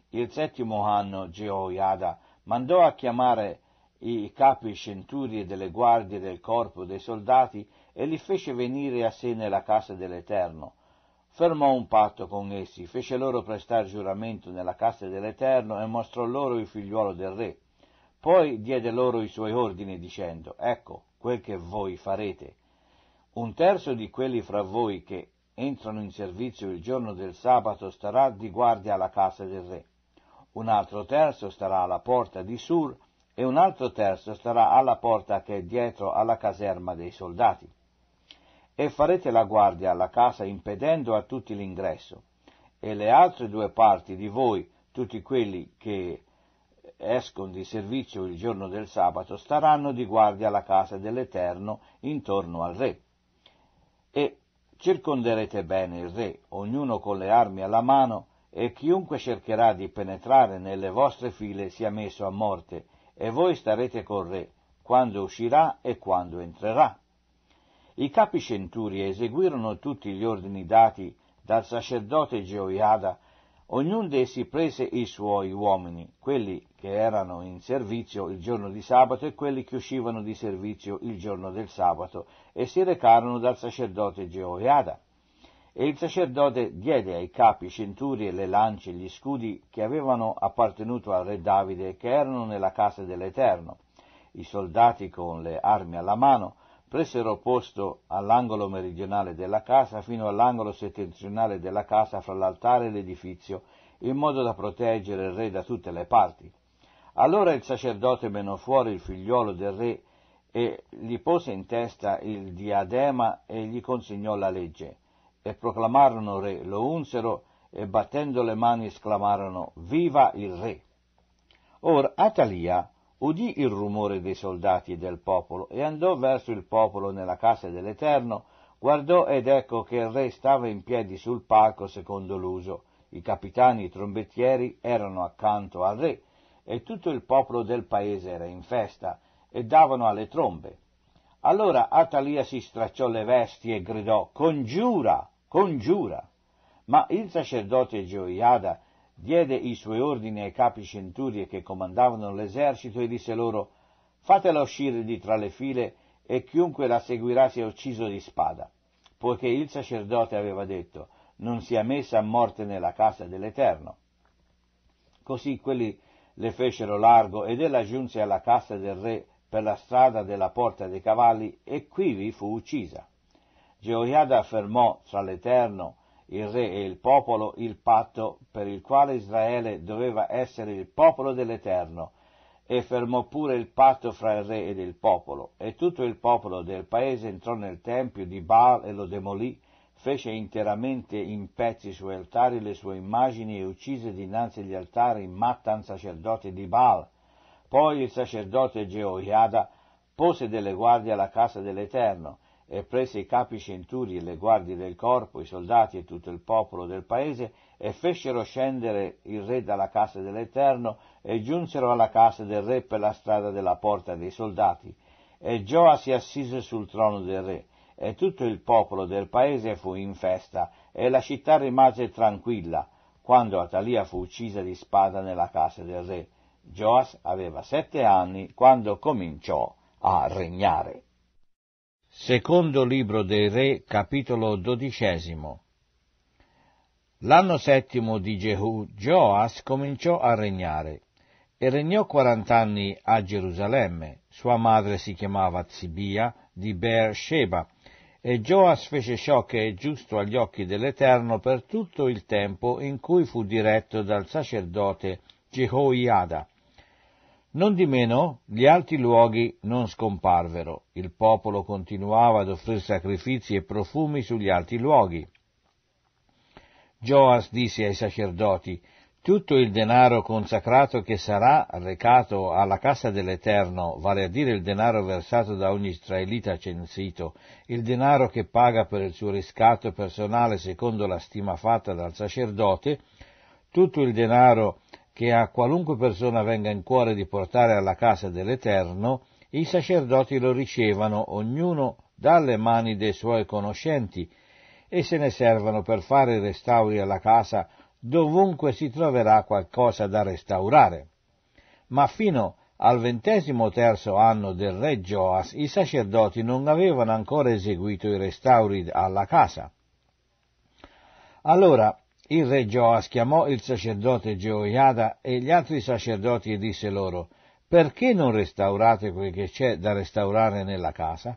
Il settimo anno Geoiada mandò a chiamare i capi centurie delle guardie del corpo dei soldati e li fece venire a sé nella casa dell'Eterno fermò un patto con essi, fece loro prestare giuramento nella casa dell'Eterno e mostrò loro il figliuolo del re. Poi diede loro i suoi ordini dicendo, ecco quel che voi farete. Un terzo di quelli fra voi che entrano in servizio il giorno del sabato starà di guardia alla casa del re, un altro terzo starà alla porta di Sur e un altro terzo starà alla porta che è dietro alla caserma dei soldati e farete la guardia alla casa impedendo a tutti l'ingresso, e le altre due parti di voi, tutti quelli che escono di servizio il giorno del sabato, staranno di guardia alla casa dell'Eterno intorno al re. E circonderete bene il re, ognuno con le armi alla mano, e chiunque cercherà di penetrare nelle vostre file sia messo a morte, e voi starete col re, quando uscirà e quando entrerà. I capi centurie eseguirono tutti gli ordini dati dal sacerdote Gioiada, ognun di essi prese i suoi uomini, quelli che erano in servizio il giorno di sabato e quelli che uscivano di servizio il giorno del sabato, e si recarono dal sacerdote Geoiada. E il sacerdote diede ai capi centurie le lance e gli scudi che avevano appartenuto al re Davide e che erano nella casa dell'Eterno. I soldati con le armi alla mano presero posto all'angolo meridionale della casa fino all'angolo settentrionale della casa fra l'altare e l'edifizio, in modo da proteggere il re da tutte le parti. Allora il sacerdote menò fuori il figliuolo del re e gli pose in testa il diadema e gli consegnò la legge. E proclamarono re, lo unsero e battendo le mani esclamarono Viva il re! Or Atalia udì il rumore dei soldati e del popolo, e andò verso il popolo nella casa dell'Eterno, guardò ed ecco che il re stava in piedi sul palco secondo l'uso. I capitani e i trombettieri erano accanto al re, e tutto il popolo del paese era in festa, e davano alle trombe. Allora Atalia si stracciò le vesti e gridò Congiura, congiura. Ma il sacerdote Gioiada diede i suoi ordini ai capi centurie che comandavano l'esercito e disse loro fatela uscire di tra le file e chiunque la seguirà sia ucciso di spada, poiché il sacerdote aveva detto non sia messa a morte nella casa dell'Eterno. Così quelli le fecero largo ed ella giunse alla casa del re per la strada della porta dei cavalli e quivi fu uccisa. Geoiada affermò tra l'Eterno il re e il popolo il patto per il quale Israele doveva essere il popolo dell'Eterno e fermò pure il patto fra il re ed il popolo e tutto il popolo del paese entrò nel tempio di Baal e lo demolì, fece interamente in pezzi i suoi altari le sue immagini e uccise dinanzi agli altari Mattan sacerdote di Baal. Poi il sacerdote Geoiada pose delle guardie alla casa dell'Eterno e prese i capi centuri e le guardie del corpo, i soldati e tutto il popolo del paese, e fecero scendere il re dalla casa dell'Eterno, e giunsero alla casa del re per la strada della porta dei soldati. E Gioa si assise sul trono del re, e tutto il popolo del paese fu in festa, e la città rimase tranquilla, quando Atalia fu uccisa di spada nella casa del re. Joas aveva sette anni quando cominciò a regnare. Secondo libro dei Re, capitolo dodicesimo. L'anno settimo di Jehu, Joas cominciò a regnare e regnò quarant'anni a Gerusalemme. Sua madre si chiamava Zibia di Beersheba e Joas fece ciò che è giusto agli occhi dell'Eterno per tutto il tempo in cui fu diretto dal sacerdote Jehoiada. Non di meno gli alti luoghi non scomparvero, il popolo continuava ad offrire sacrifici e profumi sugli alti luoghi. Joas disse ai sacerdoti, tutto il denaro consacrato che sarà recato alla cassa dell'Eterno, vale a dire il denaro versato da ogni israelita censito, il denaro che paga per il suo riscatto personale secondo la stima fatta dal sacerdote, tutto il denaro che a qualunque persona venga in cuore di portare alla casa dell'Eterno, i sacerdoti lo ricevano ognuno dalle mani dei suoi conoscenti e se ne servono per fare i restauri alla casa dovunque si troverà qualcosa da restaurare. Ma fino al ventesimo terzo anno del re Joas i sacerdoti non avevano ancora eseguito i restauri alla casa. Allora il re Gioas chiamò il sacerdote Geoiada e gli altri sacerdoti e disse loro, perché non restaurate quel che c'è da restaurare nella casa?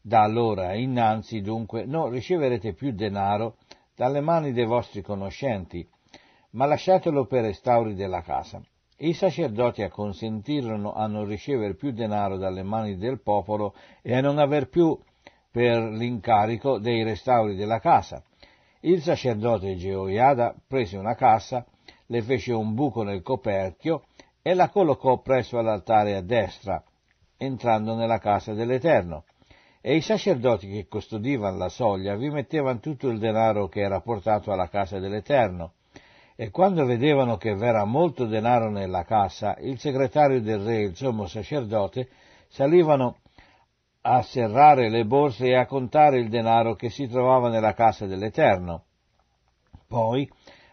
Da allora innanzi dunque non riceverete più denaro dalle mani dei vostri conoscenti, ma lasciatelo per restauri della casa. I sacerdoti acconsentirono a non ricevere più denaro dalle mani del popolo e a non aver più per l'incarico dei restauri della casa, il sacerdote Geoiada prese una cassa, le fece un buco nel coperchio e la collocò presso l'altare a destra, entrando nella casa dell'Eterno. E i sacerdoti che custodivano la soglia vi mettevano tutto il denaro che era portato alla casa dell'Eterno. E quando vedevano che v'era molto denaro nella cassa, il segretario del re il sommo sacerdote salivano a serrare le borse e a contare il denaro che si trovava nella cassa dell'Eterno. Poi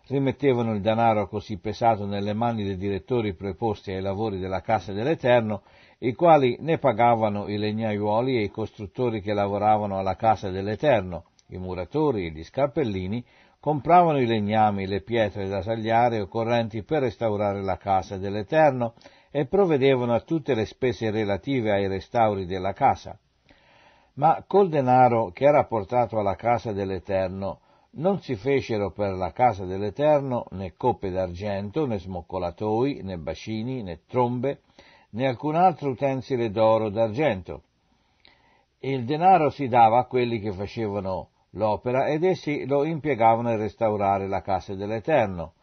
rimettevano il denaro così pesato nelle mani dei direttori preposti ai lavori della cassa dell'Eterno, i quali ne pagavano i legnaiuoli e i costruttori che lavoravano alla casa dell'Eterno, i muratori e gli scappellini, compravano i legnami, le pietre da tagliare occorrenti per restaurare la casa dell'Eterno e provvedevano a tutte le spese relative ai restauri della casa. Ma col denaro che era portato alla casa dell'Eterno non si fecero per la casa dell'Eterno né coppe d'argento, né smoccolatoi, né bacini, né trombe, né alcun altro utensile d'oro o d'argento. Il denaro si dava a quelli che facevano l'opera ed essi lo impiegavano a restaurare la casa dell'Eterno,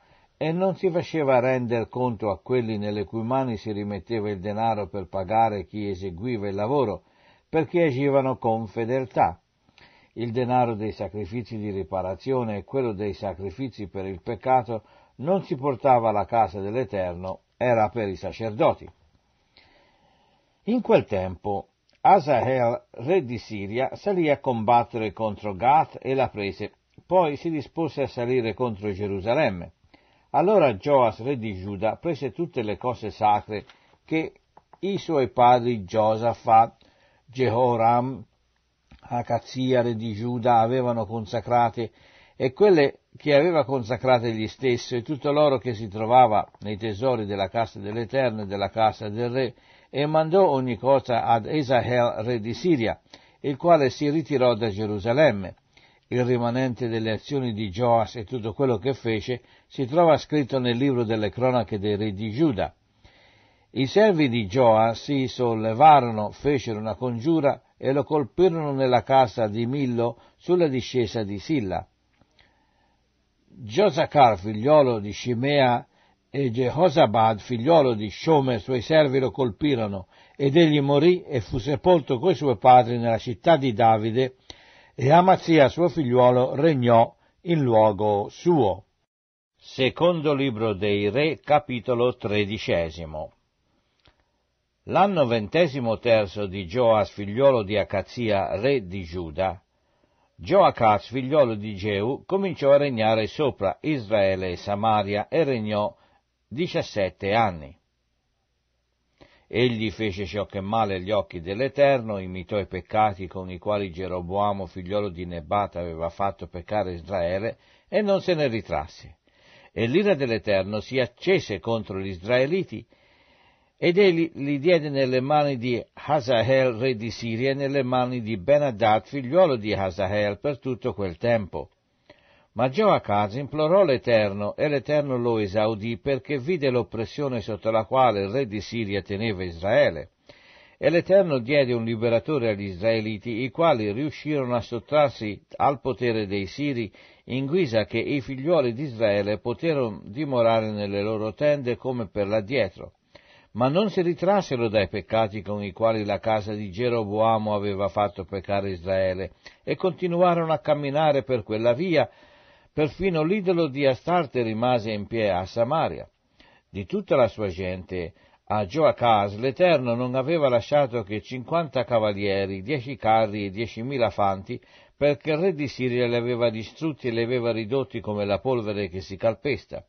e non si faceva rendere conto a quelli nelle cui mani si rimetteva il denaro per pagare chi eseguiva il lavoro, perché agivano con fedeltà. Il denaro dei sacrifici di riparazione e quello dei sacrifici per il peccato non si portava alla casa dell'Eterno, era per i sacerdoti. In quel tempo Asahel, re di Siria, salì a combattere contro Gath e la prese, poi si dispose a salire contro Gerusalemme allora Joas, re di Giuda, prese tutte le cose sacre che i suoi padri Giosafat, Jehoram, Acazia, re di Giuda, avevano consacrate e quelle che aveva consacrate gli stessi e tutto l'oro che si trovava nei tesori della casa dell'Eterno e della casa del re e mandò ogni cosa ad Esahel, re di Siria, il quale si ritirò da Gerusalemme. Il rimanente delle azioni di Joas e tutto quello che fece si trova scritto nel libro delle cronache dei re di Giuda. I servi di Gioa si sollevarono, fecero una congiura e lo colpirono nella casa di Millo sulla discesa di Silla. Giosaccar, figliolo di Shimea, e Jehosabad, figliolo di Shome, i suoi servi lo colpirono, ed egli morì e fu sepolto coi suoi padri nella città di Davide, e Amazia, suo figliolo, regnò in luogo suo. Secondo libro dei Re, capitolo tredicesimo. L'anno ventesimo terzo di Joas, figliolo di Acazia, re di Giuda, Joacas, figliolo di Geu, cominciò a regnare sopra Israele e Samaria e regnò diciassette anni. Egli fece ciò che male agli occhi dell'Eterno, imitò i peccati con i quali Geroboamo, figliolo di Nebat, aveva fatto peccare Israele, e non se ne ritrasse e l'ira dell'Eterno si accese contro gli Israeliti, ed egli li diede nelle mani di Hazael, re di Siria, e nelle mani di Ben-Hadad, figliuolo di Hazael, per tutto quel tempo. Ma Gioacaz implorò l'Eterno, e l'Eterno lo esaudì, perché vide l'oppressione sotto la quale il re di Siria teneva Israele. E l'Eterno diede un liberatore agli Israeliti, i quali riuscirono a sottrarsi al potere dei Siri in guisa che i figliuoli di Israele poterono dimorare nelle loro tende come per l'addietro, ma non si ritrassero dai peccati con i quali la casa di Geroboamo aveva fatto peccare Israele, e continuarono a camminare per quella via, perfino l'idolo di Astarte rimase in piedi a Samaria. Di tutta la sua gente a Joacas l'Eterno non aveva lasciato che cinquanta cavalieri, dieci carri e diecimila fanti, perché il re di Siria li aveva distrutti e li aveva ridotti come la polvere che si calpesta.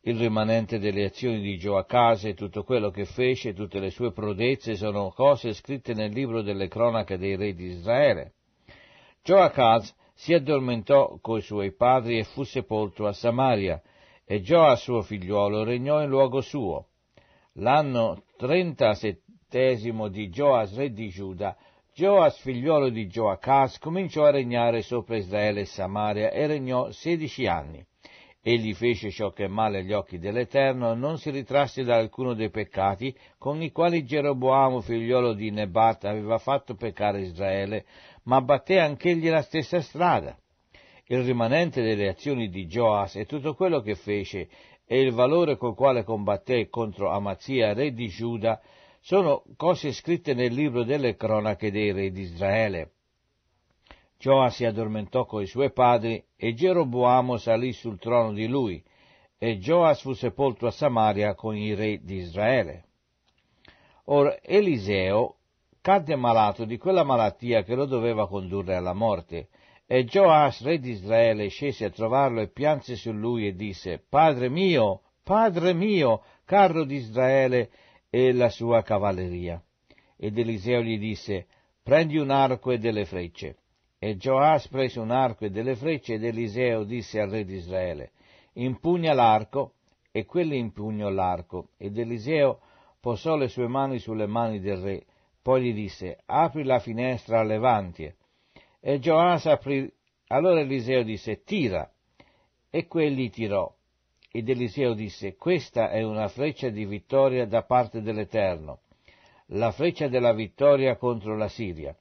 Il rimanente delle azioni di Joacas e tutto quello che fece, tutte le sue prodezze, sono cose scritte nel libro delle cronache dei re di Israele. Joacas si addormentò coi suoi padri e fu sepolto a Samaria, e Gioa suo figliuolo regnò in luogo suo l'anno trentasettesimo di Joas re di Giuda, Joas figliolo di Gioacas, cominciò a regnare sopra Israele e Samaria e regnò sedici anni. Egli fece ciò che è male agli occhi dell'Eterno, non si ritrasse da alcuno dei peccati con i quali Geroboamo, figliolo di Nebat, aveva fatto peccare Israele, ma batté anch'egli la stessa strada. Il rimanente delle azioni di Joas e tutto quello che fece e il valore col quale combatté contro Amazia, re di Giuda, sono cose scritte nel libro delle cronache dei re di Israele. Gioa si addormentò con i suoi padri e Geroboamo salì sul trono di lui e Gioas fu sepolto a Samaria con i re di Israele. Or Eliseo cadde malato di quella malattia che lo doveva condurre alla morte e Joas, re di Israele, scese a trovarlo e pianse su lui e disse, Padre mio, padre mio, carro di Israele e la sua cavalleria. Ed Eliseo gli disse, prendi un arco e delle frecce. E Joas prese un arco e delle frecce ed Eliseo disse al re di Israele, impugna l'arco, e quello impugnò l'arco. Ed Eliseo posò le sue mani sulle mani del re, poi gli disse, apri la finestra a levantie. E Giovanna aprì. Allora Eliseo disse, tira. E quelli tirò. Ed Eliseo disse, questa è una freccia di vittoria da parte dell'Eterno, la freccia della vittoria contro la Siria.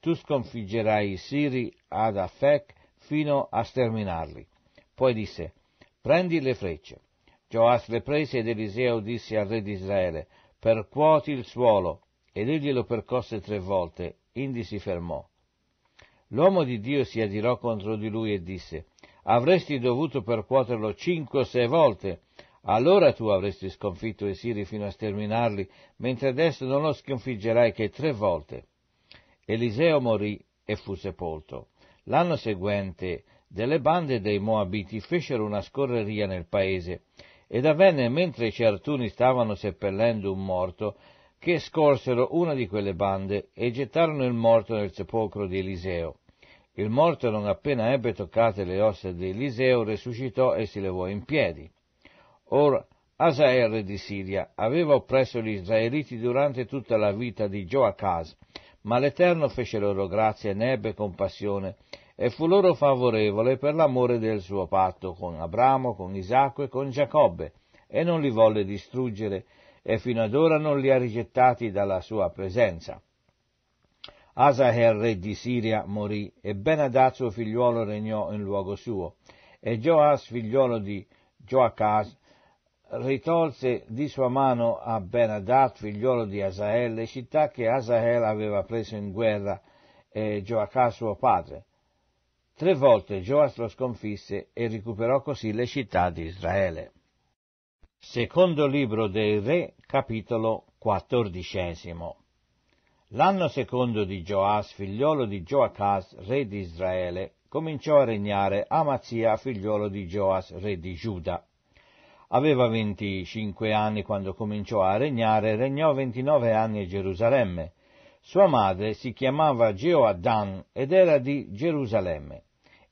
Tu sconfiggerai i Siri ad Afek fino a sterminarli. Poi disse, prendi le frecce. Joas le prese ed Eliseo disse al re di Israele, percuoti il suolo. Ed egli lo percosse tre volte, indi si fermò. L'uomo di Dio si adirò contro di lui e disse, avresti dovuto percuoterlo cinque o sei volte, allora tu avresti sconfitto i siri fino a sterminarli, mentre adesso non lo sconfiggerai che tre volte. Eliseo morì e fu sepolto. L'anno seguente delle bande dei Moabiti fecero una scorreria nel paese, ed avvenne mentre i certuni stavano seppellendo un morto, che scorsero una di quelle bande e gettarono il morto nel sepolcro di Eliseo. Il morto non appena ebbe toccate le ossa di Eliseo resuscitò e si levò in piedi. Ora Asael re di Siria aveva oppresso gli israeliti durante tutta la vita di Joacas, ma l'Eterno fece loro grazia e ne ebbe compassione, e fu loro favorevole per l'amore del suo patto con Abramo, con Isacco e con Giacobbe, e non li volle distruggere, e fino ad ora non li ha rigettati dalla sua presenza. Asahel, re di Siria, morì e Benadad suo figliuolo regnò in luogo suo e Joas, figliuolo di Joacas, ritolse di sua mano a Benadad, figliuolo di Asael, le città che Asael aveva preso in guerra e Joacas suo padre. Tre volte Joas lo sconfisse e recuperò così le città di Israele. Secondo libro dei Re, capitolo quattordicesimo. L'anno secondo di Joas, figliolo di Joacas, re di Israele, cominciò a regnare Amazia, figliolo di Joas, re di Giuda. Aveva venticinque anni quando cominciò a regnare, regnò ventinove anni a Gerusalemme. Sua madre si chiamava Geoadan ed era di Gerusalemme.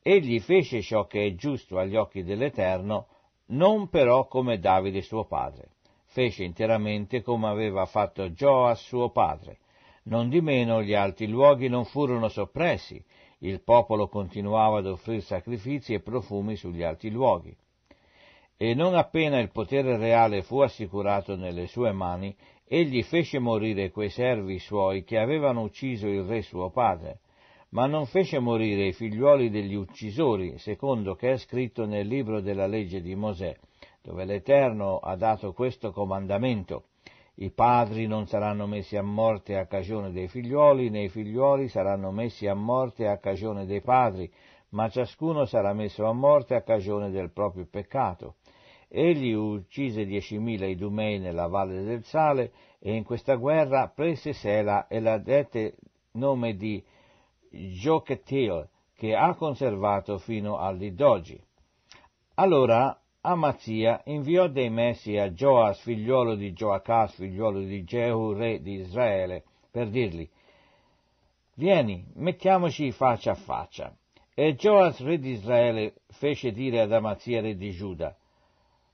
Egli fece ciò che è giusto agli occhi dell'Eterno, non però come Davide suo padre. Fece interamente come aveva fatto Gioa suo padre. Non di meno gli alti luoghi non furono soppressi, il popolo continuava ad offrire sacrifici e profumi sugli alti luoghi. E non appena il potere reale fu assicurato nelle sue mani, egli fece morire quei servi suoi che avevano ucciso il re suo padre, ma non fece morire i figliuoli degli uccisori, secondo che è scritto nel libro della legge di Mosè, dove l'Eterno ha dato questo comandamento. I padri non saranno messi a morte a cagione dei figliuoli, né i figliuoli saranno messi a morte a cagione dei padri, ma ciascuno sarà messo a morte a cagione del proprio peccato. Egli uccise diecimila idumei nella valle del sale e in questa guerra prese Sela e la dette nome di Giochetil che ha conservato fino all'id d'oggi. Allora Amazia inviò dei messi a Joas, figliuolo di Joacas, figliuolo di Jehu, re di Israele, per dirgli, vieni, mettiamoci faccia a faccia. E Joas, re di Israele, fece dire ad Amazia, re di Giuda,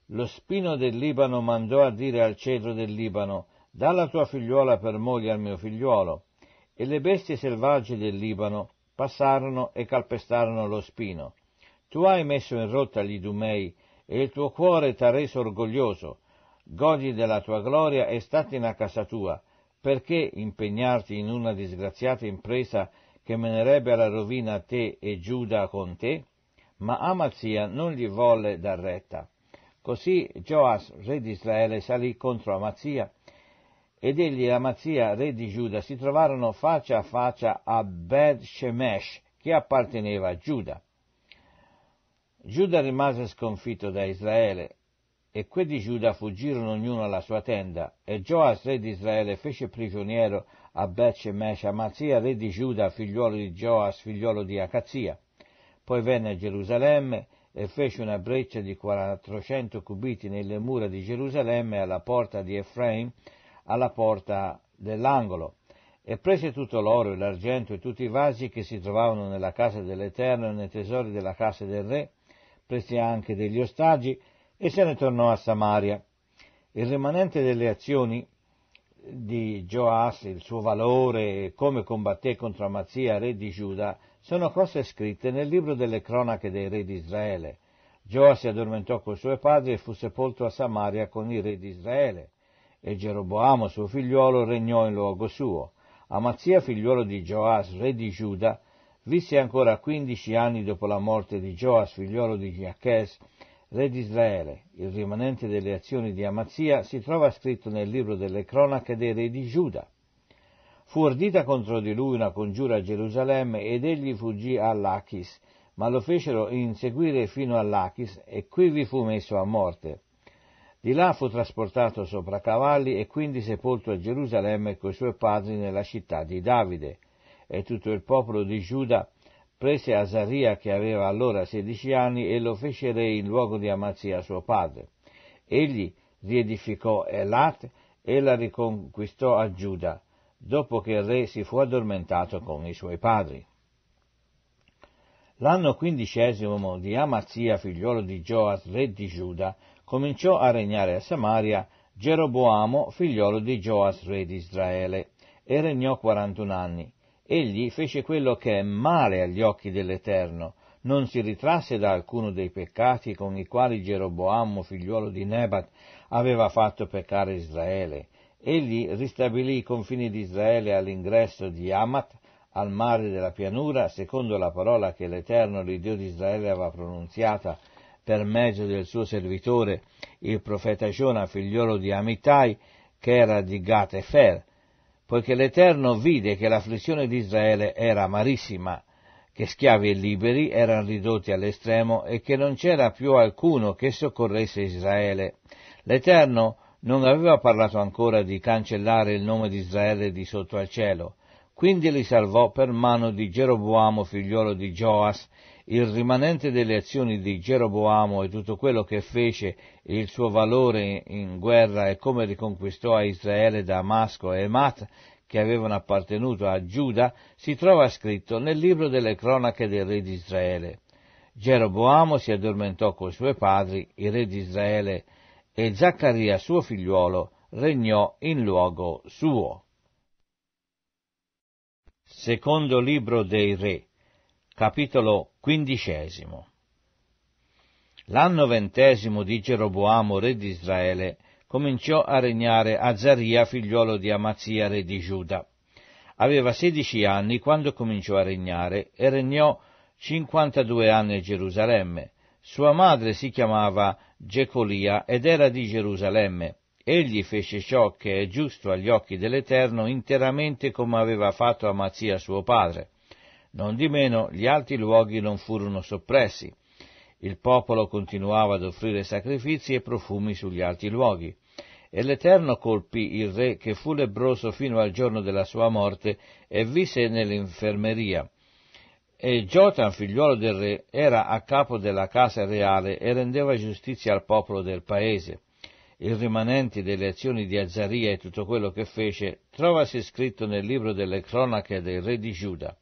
lo spino del Libano mandò a dire al cedro del Libano, dalla tua figliuola per moglie al mio figliuolo e le bestie selvagge del Libano passarono e calpestarono lo spino. Tu hai messo in rotta gli Idumei e il tuo cuore t'ha reso orgoglioso. Godi della tua gloria e statene in casa tua, perché impegnarti in una disgraziata impresa che menerebbe alla rovina te e Giuda con te? Ma Amazia non gli volle dar retta. Così Joas, re di Israele, salì contro Amazia ed egli e Amazia, re di Giuda, si trovarono faccia a faccia a Bed Shemesh, che apparteneva a Giuda. Giuda rimase sconfitto da Israele, e quei di Giuda fuggirono ognuno alla sua tenda, e Joas, re di Israele, fece prigioniero a Bet Shemesh Amazia, re di Giuda, figliuolo di Joas, figliuolo di Acazia. Poi venne a Gerusalemme e fece una breccia di 400 cubiti nelle mura di Gerusalemme alla porta di Efraim, alla porta dell'angolo e prese tutto l'oro e l'argento e tutti i vasi che si trovavano nella casa dell'Eterno e nei tesori della casa del re, prese anche degli ostaggi e se ne tornò a Samaria. Il rimanente delle azioni di Joas, il suo valore e come combatté contro Amazia, re di Giuda, sono cose scritte nel libro delle cronache dei re di Israele. Joas si addormentò con suo padre e fu sepolto a Samaria con i re di Israele e Geroboamo suo figliuolo regnò in luogo suo. Amazia figliuolo di Joas, re di Giuda, visse ancora quindici anni dopo la morte di Joas, figliuolo di Giaches, re di Israele. Il rimanente delle azioni di Amazia si trova scritto nel libro delle cronache dei re di Giuda. Fu ordita contro di lui una congiura a Gerusalemme ed egli fuggì a Lachis, ma lo fecero inseguire fino a Lachis e qui vi fu messo a morte. Di là fu trasportato sopra cavalli e quindi sepolto a Gerusalemme coi suoi padri nella città di Davide. E tutto il popolo di Giuda prese Azaria che aveva allora sedici anni e lo fece re in luogo di Amazia suo padre. Egli riedificò Elat e la riconquistò a Giuda, dopo che il re si fu addormentato con i suoi padri. L'anno quindicesimo di Amazia, figliolo di Joas, re di Giuda, cominciò a regnare a Samaria Geroboamo, figliolo di Joas, re di Israele, e regnò 41 anni. Egli fece quello che è male agli occhi dell'Eterno, non si ritrasse da alcuno dei peccati con i quali Geroboamo, figliuolo di Nebat, aveva fatto peccare Israele. Egli ristabilì i confini di Israele all'ingresso di Amat, al mare della pianura, secondo la parola che l'Eterno, l'Iddio di Israele, aveva pronunziata per mezzo del suo servitore, il profeta Giona, figliolo di Amittai, che era di Gat Gatefer, poiché l'Eterno vide che l'afflizione di Israele era amarissima, che schiavi e liberi erano ridotti all'estremo e che non c'era più alcuno che soccorresse Israele. L'Eterno non aveva parlato ancora di cancellare il nome di Israele di sotto al cielo, quindi li salvò per mano di Geroboamo figliolo di Joas, il rimanente delle azioni di Geroboamo e tutto quello che fece e il suo valore in guerra e come riconquistò a Israele Damasco e Emat, che avevano appartenuto a Giuda, si trova scritto nel libro delle cronache dei re di Israele. Geroboamo si addormentò coi suoi padri, i re di Israele, e Zaccaria, suo figliuolo, regnò in luogo suo. Secondo libro dei re, capitolo Quindicesimo. L'anno ventesimo di Geroboamo, re di Israele, cominciò a regnare Azaria, figliuolo di Amazia, re di Giuda. Aveva sedici anni quando cominciò a regnare e regnò cinquantadue anni a Gerusalemme. Sua madre si chiamava Gecolia ed era di Gerusalemme. Egli fece ciò che è giusto agli occhi dell'Eterno interamente come aveva fatto Amazia suo padre. Non di meno gli altri luoghi non furono soppressi. Il popolo continuava ad offrire sacrifici e profumi sugli altri luoghi. E l'Eterno colpì il re che fu lebroso fino al giorno della sua morte e visse nell'infermeria. E Jotam, figliuolo del re, era a capo della casa reale e rendeva giustizia al popolo del paese. Il rimanente delle azioni di Azzaria e tutto quello che fece trovasi scritto nel libro delle cronache del re di Giuda.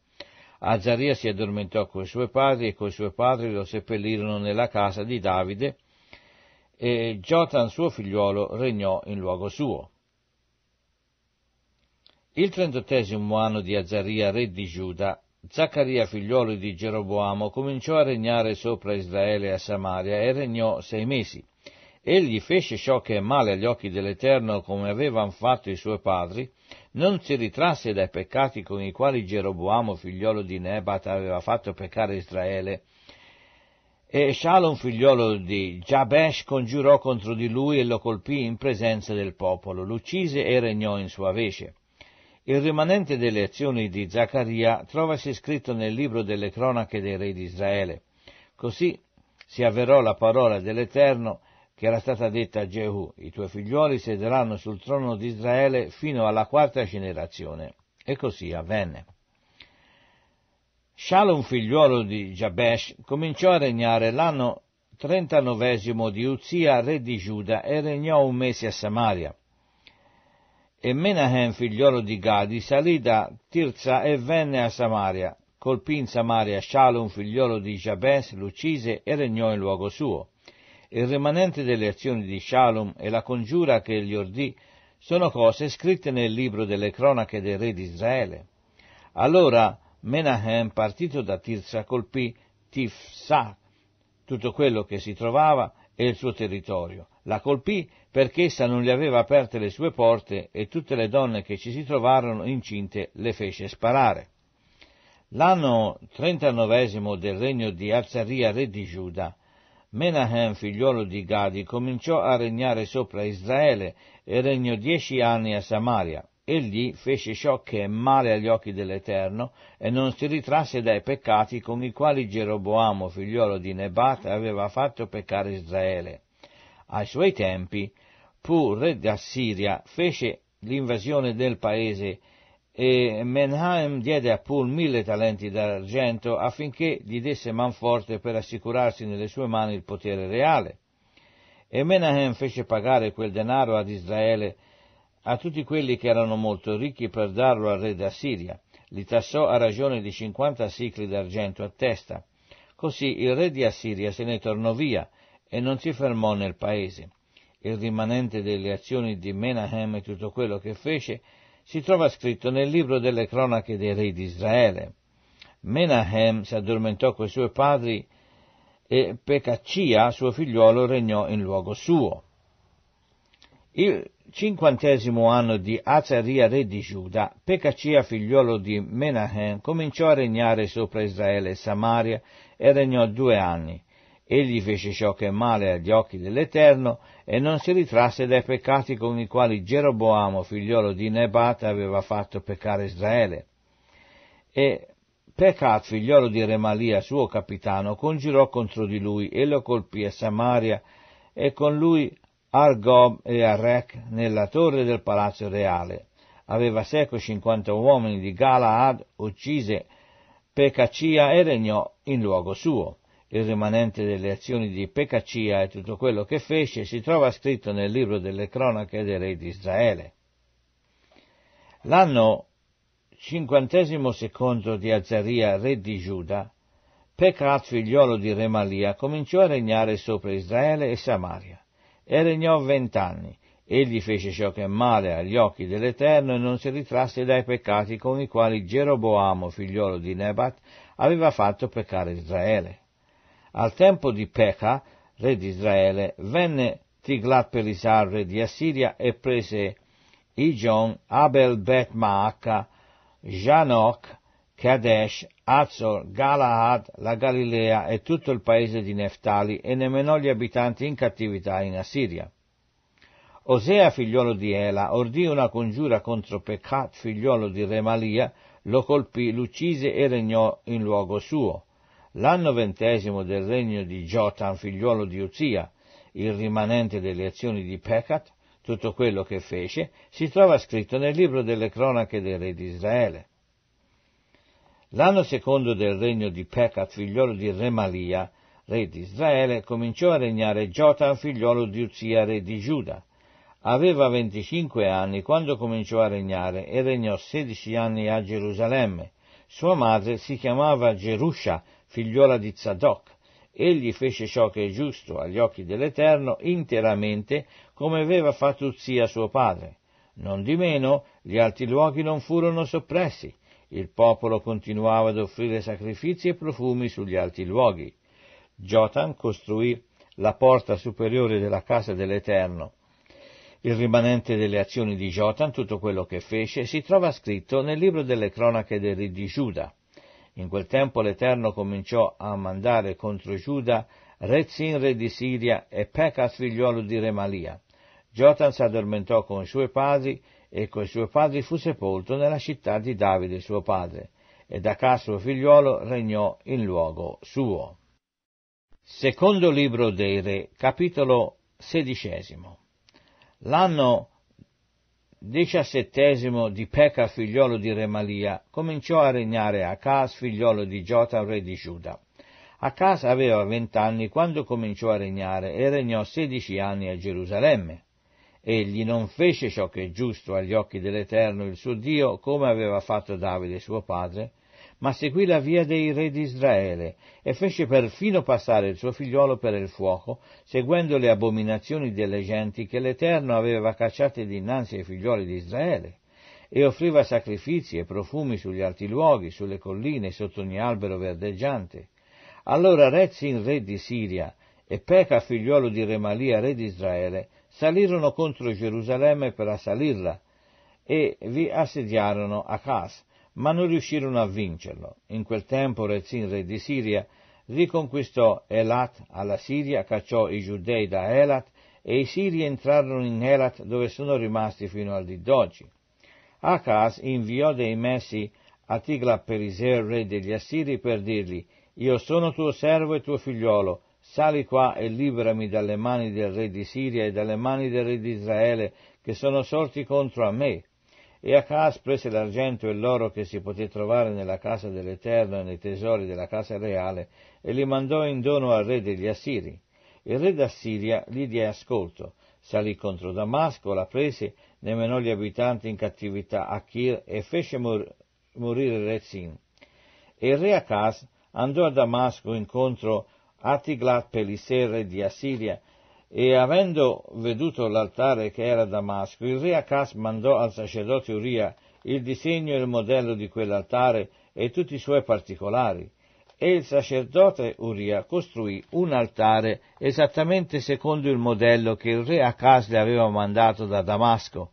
Azzaria si addormentò con i suoi padri e con i suoi padri lo seppellirono nella casa di Davide e Jotan suo figliuolo regnò in luogo suo. Il trentottesimo anno di Azzaria re di Giuda, Zaccaria, figliuolo di Geroboamo, cominciò a regnare sopra Israele e a Samaria e regnò sei mesi. Egli fece ciò che è male agli occhi dell'Eterno come avevano fatto i suoi padri, non si ritrasse dai peccati con i quali Geroboamo, figliolo di Nebat, aveva fatto peccare Israele. E Shalom, figliolo di Jabesh, congiurò contro di lui e lo colpì in presenza del popolo, l'uccise e regnò in sua vece. Il rimanente delle azioni di Zaccaria trovasi scritto nel libro delle cronache dei re di Israele. Così si avverò la parola dell'Eterno che era stata detta a Jehu, i tuoi figliuoli siederanno sul trono di Israele fino alla quarta generazione. E così avvenne. Shalom, figliuolo di Jabesh, cominciò a regnare l'anno trentanovesimo di Uzia, re di Giuda, e regnò un mese a Samaria. E Menahem, figliolo di Gadi, salì da Tirza e venne a Samaria. Colpì in Samaria Shalom, figliolo di Jabes, l'uccise e regnò in luogo suo il rimanente delle azioni di Shalom e la congiura che gli ordì sono cose scritte nel libro delle cronache dei re di Israele. Allora Menahem, partito da Tirsa, colpì Tifsa, tutto quello che si trovava e il suo territorio. La colpì perché essa non gli aveva aperte le sue porte e tutte le donne che ci si trovarono incinte le fece sparare. L'anno 39 del regno di Azzaria, re di Giuda, Menahem, figliolo di Gadi, cominciò a regnare sopra Israele e regnò dieci anni a Samaria. Egli fece ciò che è male agli occhi dell'Eterno e non si ritrasse dai peccati con i quali Geroboamo, figliolo di Nebat, aveva fatto peccare Israele. Ai suoi tempi, pur re d'Assiria, fece l'invasione del paese e Menheim diede a Poole mille talenti d'argento affinché gli desse manforte per assicurarsi nelle sue mani il potere reale. E Menahem fece pagare quel denaro ad Israele a tutti quelli che erano molto ricchi per darlo al re d'Assiria. Li tassò a ragione di 50 sicli d'argento a testa. Così il re di Assiria se ne tornò via e non si fermò nel paese. Il rimanente delle azioni di Menahem e tutto quello che fece si trova scritto nel libro delle cronache dei re di Israele. Menahem si addormentò coi suoi padri e Pecaccia, suo figliuolo, regnò in luogo suo. Il cinquantesimo anno di Azaria, re di Giuda, Pecaccia, figliuolo di Menahem, cominciò a regnare sopra Israele e Samaria e regnò due anni egli fece ciò che è male agli occhi dell'Eterno e non si ritrasse dai peccati con i quali Geroboamo, figliolo di Nebat, aveva fatto peccare Israele. E Pecat, figliolo di Remalia, suo capitano, congiurò contro di lui e lo colpì a Samaria e con lui Argob e Arrec nella torre del palazzo reale. Aveva secco cinquanta uomini di Galaad, uccise Pecacia e regnò in luogo suo il rimanente delle azioni di Pecacia e tutto quello che fece si trova scritto nel libro delle cronache dei re di Israele. L'anno cinquantesimo secondo di Azzaria, re di Giuda, Pecat, figliolo di Remalia, cominciò a regnare sopra Israele e Samaria, e regnò vent'anni. Egli fece ciò che è male agli occhi dell'Eterno e non si ritrasse dai peccati con i quali Geroboamo, figliolo di Nebat, aveva fatto peccare Israele. Al tempo di Peca, re di Israele, venne tiglat Pelisar, re di Assiria, e prese Ijon, Abel Bet Maacca, Janoc, Kadesh, Azor, Galahad, la Galilea e tutto il paese di Neftali e ne menò gli abitanti in cattività in Assiria. Osea, figliolo di Ela, ordì una congiura contro Pecat, figliolo di Remalia, lo colpì, l'uccise e regnò in luogo suo l'anno ventesimo del regno di Jotam, figliuolo di Uzia, il rimanente delle azioni di Pecat, tutto quello che fece, si trova scritto nel libro delle cronache del re di Israele. L'anno secondo del regno di Pecat, figliuolo di Remalia, re di Israele, cominciò a regnare Jotam, figliolo di Uzia, re di Giuda. Aveva venticinque anni quando cominciò a regnare e regnò sedici anni a Gerusalemme. Sua madre si chiamava Gerusha, figliuola di Zadok. Egli fece ciò che è giusto agli occhi dell'Eterno interamente come aveva fatto Uzia suo padre. Non di meno gli alti luoghi non furono soppressi. Il popolo continuava ad offrire sacrifici e profumi sugli alti luoghi. Jotan costruì la porta superiore della casa dell'Eterno. Il rimanente delle azioni di Jotan, tutto quello che fece, si trova scritto nel libro delle cronache del re di Giuda. In quel tempo l'Eterno cominciò a mandare contro Giuda Rezin re di Siria e Pecas figliuolo di Remalia. Jotan si addormentò con i suoi padri e coi suoi padri fu sepolto nella città di Davide suo padre, ed Acà suo figliuolo regnò in luogo suo. Secondo libro dei re, capitolo sedicesimo. L'anno diciassettesimo di Peca, figliolo di Remalia, cominciò a regnare Acas, figliolo di Giota, re di Giuda. Acas aveva vent'anni quando cominciò a regnare e regnò sedici anni a Gerusalemme. Egli non fece ciò che è giusto agli occhi dell'Eterno il suo Dio, come aveva fatto Davide suo padre, ma seguì la via dei re di Israele e fece perfino passare il suo figliuolo per il fuoco, seguendo le abominazioni delle genti che l'Eterno aveva cacciate dinanzi ai figliuoli di Israele e offriva sacrifici e profumi sugli alti luoghi, sulle colline, sotto ogni albero verdeggiante. Allora Rezin, re di Siria, e Peca, figliuolo di Remalia, re di Israele, salirono contro Gerusalemme per assalirla e vi assediarono a Cas ma non riuscirono a vincerlo. In quel tempo Rezin, re di Siria, riconquistò Elat alla Siria, cacciò i giudei da Elat e i siri entrarono in Elat dove sono rimasti fino al di d'oggi. Acas inviò dei messi a Tigla Periser, re degli Assiri, per dirgli Io sono tuo servo e tuo figliuolo, sali qua e liberami dalle mani del re di Siria e dalle mani del re di Israele, che sono sorti contro a me. E Acaz prese l'argento e l'oro che si poté trovare nella casa dell'Eterno e nei tesori della casa reale e li mandò in dono al re degli Assiri. Il re d'Assiria gli diede ascolto, salì contro Damasco, la prese, ne menò gli abitanti in cattività a Kir e fece mor- morire Zin. E il re Acaz andò a Damasco incontro a Tiglat Peliser, re di Assiria, e avendo veduto l'altare che era a Damasco, il re Acas mandò al sacerdote Uria il disegno e il modello di quell'altare e tutti i suoi particolari. E il sacerdote Uria costruì un altare esattamente secondo il modello che il re Acas le aveva mandato da Damasco.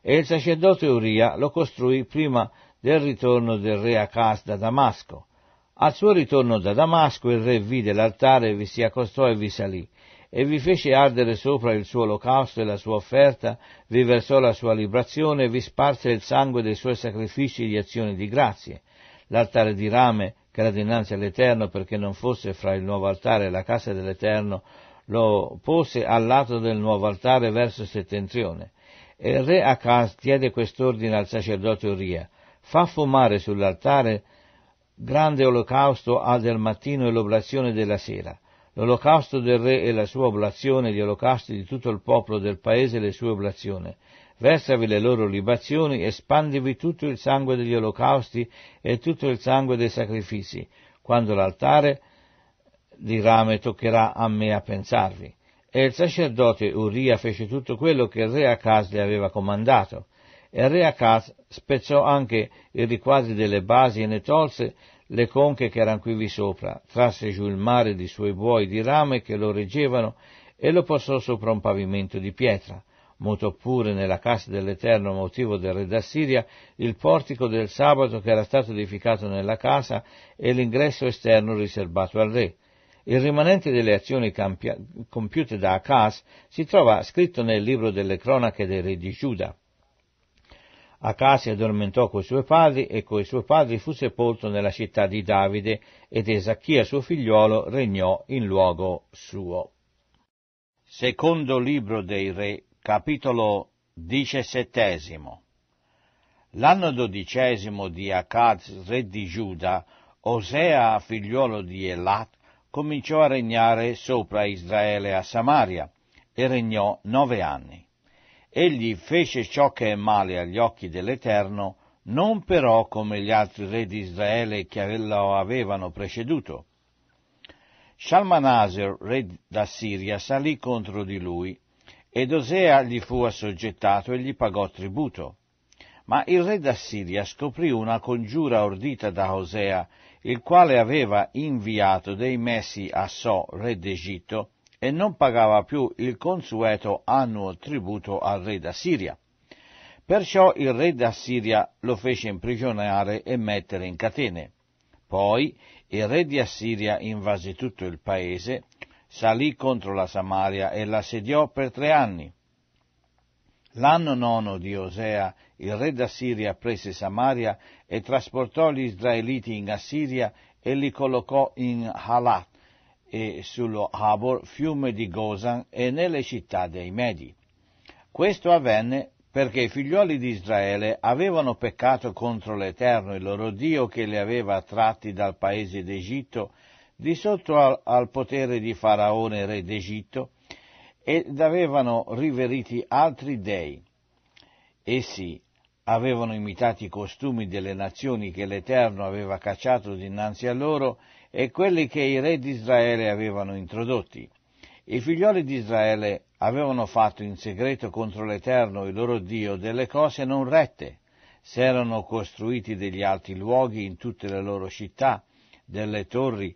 E il sacerdote Uria lo costruì prima del ritorno del re Acas da Damasco. Al suo ritorno da Damasco il re vide l'altare, vi si accostò e vi salì e vi fece ardere sopra il suo olocausto e la sua offerta, vi versò la sua librazione e vi sparse il sangue dei suoi sacrifici di azioni di grazie. L'altare di rame che era dinanzi all'Eterno perché non fosse fra il nuovo altare e la casa dell'Eterno, lo pose al lato del nuovo altare verso settentrione. E il re Acaz diede quest'ordine al sacerdote Uria, fa fumare sull'altare grande olocausto al del mattino e l'oblazione della sera, l'olocausto del re e la sua oblazione, gli olocausti di tutto il popolo del paese e le sue oblazioni. Versavi le loro libazioni, e espandivi tutto il sangue degli olocausti e tutto il sangue dei sacrifici, quando l'altare di rame toccherà a me a pensarvi. E il sacerdote Uria fece tutto quello che il re Acas le aveva comandato. E il re Acas spezzò anche i riquadri delle basi e ne tolse le conche che erano qui vi sopra, trasse giù il mare di suoi buoi di rame che lo reggevano e lo passò sopra un pavimento di pietra. Mutò pure nella casa dell'Eterno motivo del re d'Assiria il portico del sabato che era stato edificato nella casa e l'ingresso esterno riservato al re. Il rimanente delle azioni compiute da Acas si trova scritto nel libro delle cronache dei re di Giuda. Acasia addormentò coi suoi padri e coi suoi padri fu sepolto nella città di Davide ed Esachia suo figliuolo regnò in luogo suo. Secondo libro dei re, capitolo diciassettesimo. L'anno dodicesimo di Acaz, re di Giuda, Osea, figliuolo di Elat, cominciò a regnare sopra Israele a Samaria e regnò nove anni. Egli fece ciò che è male agli occhi dell'Eterno, non però come gli altri re di Israele che lo avevano preceduto. Shalmaneser, re d'Assiria, salì contro di lui, ed Osea gli fu assoggettato e gli pagò tributo. Ma il re d'Assiria scoprì una congiura ordita da Osea, il quale aveva inviato dei messi a So, re d'Egitto, e non pagava più il consueto annuo tributo al re d'Assiria. Perciò il re d'Assiria lo fece imprigionare e mettere in catene. Poi il re di Assiria invase tutto il paese, salì contro la Samaria e l'assediò per tre anni. L'anno nono di Osea, il re d'Assiria prese Samaria e trasportò gli israeliti in Assiria e li collocò in Halat, e sullo Habor, fiume di Gozan, e nelle città dei Medi. Questo avvenne perché i figlioli di Israele avevano peccato contro l'Eterno, il loro Dio che li aveva tratti dal paese d'Egitto, di sotto al, al potere di Faraone, re d'Egitto, ed avevano riveriti altri dei. Essi avevano imitati i costumi delle nazioni che l'Eterno aveva cacciato dinanzi a loro e quelli che i re di Israele avevano introdotti. I figlioli di Israele avevano fatto in segreto contro l'Eterno, il loro Dio, delle cose non rette. Si erano costruiti degli alti luoghi in tutte le loro città, delle torri,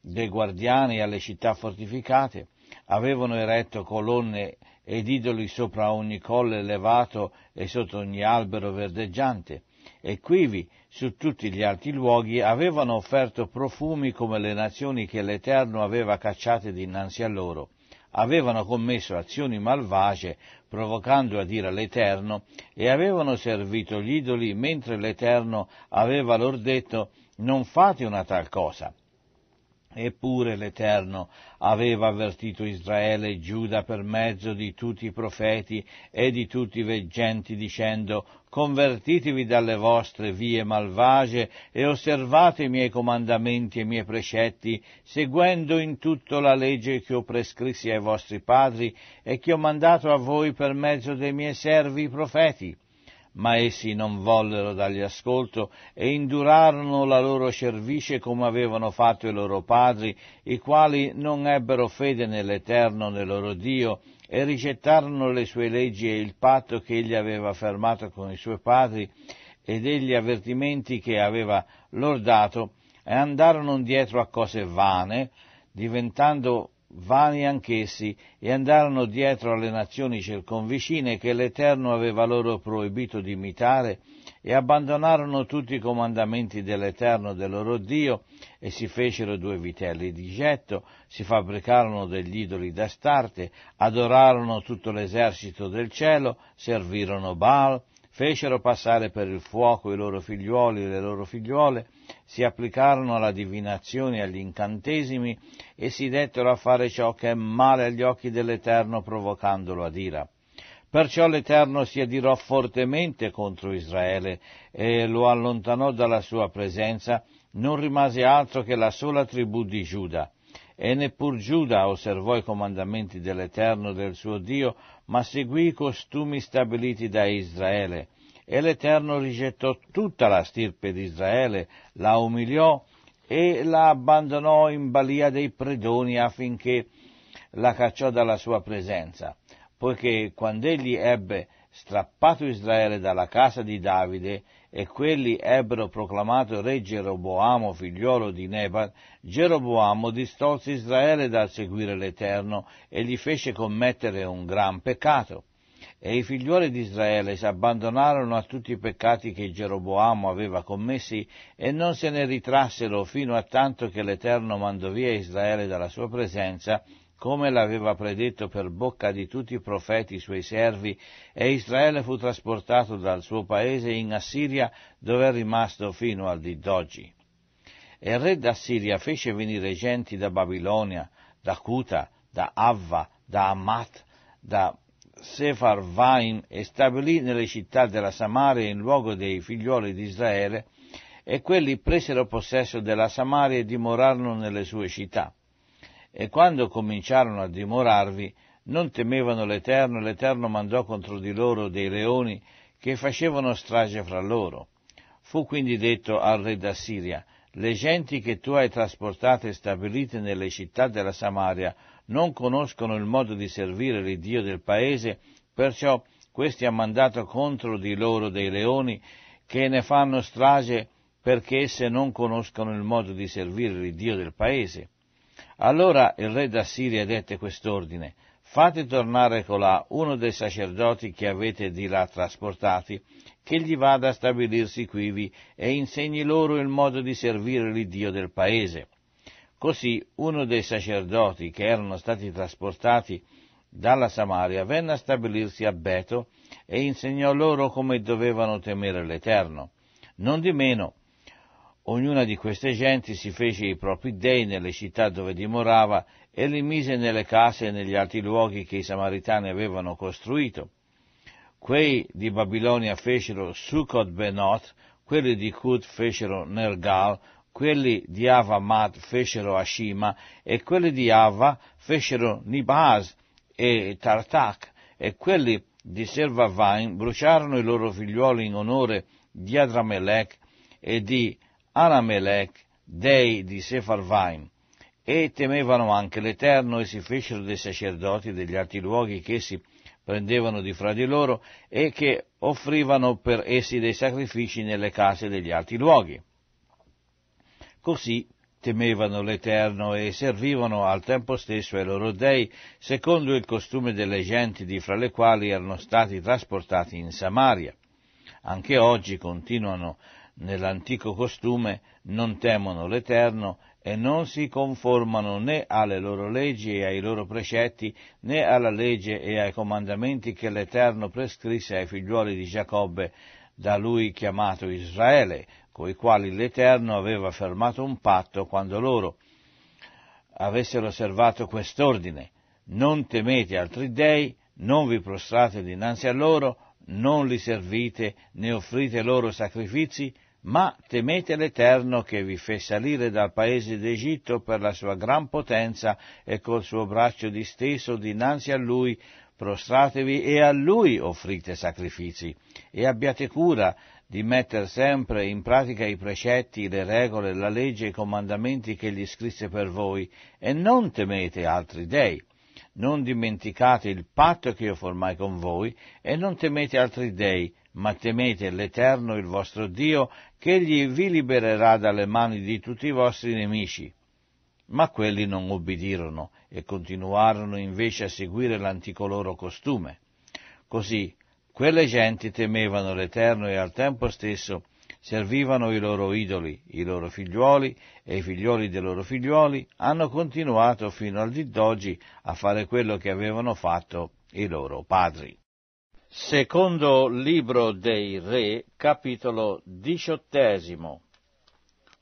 dei guardiani alle città fortificate, avevano eretto colonne ed idoli sopra ogni colle elevato e sotto ogni albero verdeggiante, e quivi su tutti gli altri luoghi avevano offerto profumi come le nazioni che l'Eterno aveva cacciate dinanzi a loro, avevano commesso azioni malvagie, provocando a dire l'Eterno, e avevano servito gli idoli mentre l'Eterno aveva loro detto non fate una tal cosa. Eppure l'Eterno aveva avvertito Israele e Giuda per mezzo di tutti i profeti e di tutti i veggenti dicendo convertitevi dalle vostre vie malvagie e osservate i miei comandamenti e i miei precetti, seguendo in tutto la legge che ho prescrissi ai vostri padri e che ho mandato a voi per mezzo dei miei servi i profeti. Ma essi non vollero dagli ascolto e indurarono la loro cervice come avevano fatto i loro padri, i quali non ebbero fede nell'Eterno, nel loro Dio, e ricettarono le sue leggi e il patto che egli aveva fermato con i suoi padri e degli avvertimenti che aveva loro dato e andarono dietro a cose vane, diventando vani anch'essi e andarono dietro alle nazioni circonvicine che l'Eterno aveva loro proibito di imitare e abbandonarono tutti i comandamenti dell'Eterno del loro Dio e si fecero due vitelli di getto, si fabbricarono degli idoli d'astarte, adorarono tutto l'esercito del cielo, servirono Baal, fecero passare per il fuoco i loro figliuoli e le loro figliuole, si applicarono alla divinazione e agli incantesimi e si dettero a fare ciò che è male agli occhi dell'Eterno provocandolo ad ira. Perciò l'Eterno si adirò fortemente contro Israele e lo allontanò dalla sua presenza, non rimase altro che la sola tribù di Giuda. E neppur Giuda osservò i comandamenti dell'Eterno del suo Dio, ma seguì i costumi stabiliti da Israele. E l'Eterno rigettò tutta la stirpe di Israele, la umiliò e la abbandonò in balia dei predoni affinché la cacciò dalla sua presenza poiché quando egli ebbe strappato Israele dalla casa di Davide e quelli ebbero proclamato re Geroboamo figliolo di Nebat, Geroboamo distolse Israele dal seguire l'Eterno e gli fece commettere un gran peccato. E i figliuoli di Israele si abbandonarono a tutti i peccati che Geroboamo aveva commessi e non se ne ritrassero fino a tanto che l'Eterno mandò via Israele dalla sua presenza come l'aveva predetto per bocca di tutti i profeti suoi servi, e Israele fu trasportato dal suo paese in Assiria, dove è rimasto fino al di d'oggi. E il re d'Assiria fece venire genti da Babilonia, da Cuta, da Avva, da Amat, da Sefarvaim e stabilì nelle città della Samaria in luogo dei figlioli di Israele, e quelli presero possesso della Samaria e dimorarono nelle sue città. E quando cominciarono a dimorarvi, non temevano l'Eterno, e l'Eterno mandò contro di loro dei leoni che facevano strage fra loro. Fu quindi detto al re d'Assiria, le genti che tu hai trasportate e stabilite nelle città della Samaria non conoscono il modo di servire l'Iddio del paese, perciò questi ha mandato contro di loro dei leoni che ne fanno strage perché esse non conoscono il modo di servire l'Iddio del paese. Allora il re d'Assiria dette quest'ordine, fate tornare colà uno dei sacerdoti che avete di là trasportati, che gli vada a stabilirsi quivi e insegni loro il modo di servire l'Iddio del paese. Così uno dei sacerdoti che erano stati trasportati dalla Samaria venne a stabilirsi a Beto e insegnò loro come dovevano temere l'Eterno. Non di meno, Ognuna di queste genti si fece i propri dei nelle città dove dimorava e li mise nelle case e negli altri luoghi che i samaritani avevano costruito. Quei di Babilonia fecero Sukkot Benot, quelli di Kut fecero Nergal, quelli di Avamat fecero Ashima e quelli di Ava fecero Nibaz e Tartak e quelli di Servavain bruciarono i loro figliuoli in onore di Adramelech e di Aramelech, dei di Sefarvaim, e temevano anche l'Eterno e si fecero dei sacerdoti degli altri luoghi che essi prendevano di fra di loro e che offrivano per essi dei sacrifici nelle case degli altri luoghi. Così temevano l'Eterno e servivano al tempo stesso ai loro dei, secondo il costume delle genti di fra le quali erano stati trasportati in Samaria. Anche oggi continuano nell'antico costume, non temono l'Eterno e non si conformano né alle loro leggi e ai loro precetti, né alla legge e ai comandamenti che l'Eterno prescrisse ai figliuoli di Giacobbe, da lui chiamato Israele, coi quali l'Eterno aveva fermato un patto quando loro avessero osservato quest'ordine. Non temete altri dei, non vi prostrate dinanzi a loro, non li servite né offrite loro sacrifici, ma temete l'Eterno che vi fe salire dal paese d'Egitto per la sua gran potenza e col suo braccio disteso dinanzi a lui prostratevi e a lui offrite sacrifici e abbiate cura di mettere sempre in pratica i precetti, le regole, la legge e i comandamenti che gli scrisse per voi e non temete altri dei. Non dimenticate il patto che io formai con voi e non temete altri dei ma temete l'Eterno il vostro Dio, che egli vi libererà dalle mani di tutti i vostri nemici. Ma quelli non ubbidirono e continuarono invece a seguire l'antico loro costume. Così quelle genti temevano l'Eterno e al tempo stesso servivano i loro idoli, i loro figliuoli e i figlioli dei loro figliuoli hanno continuato fino al dì d'oggi a fare quello che avevano fatto i loro padri. Secondo libro dei Re, capitolo diciottesimo.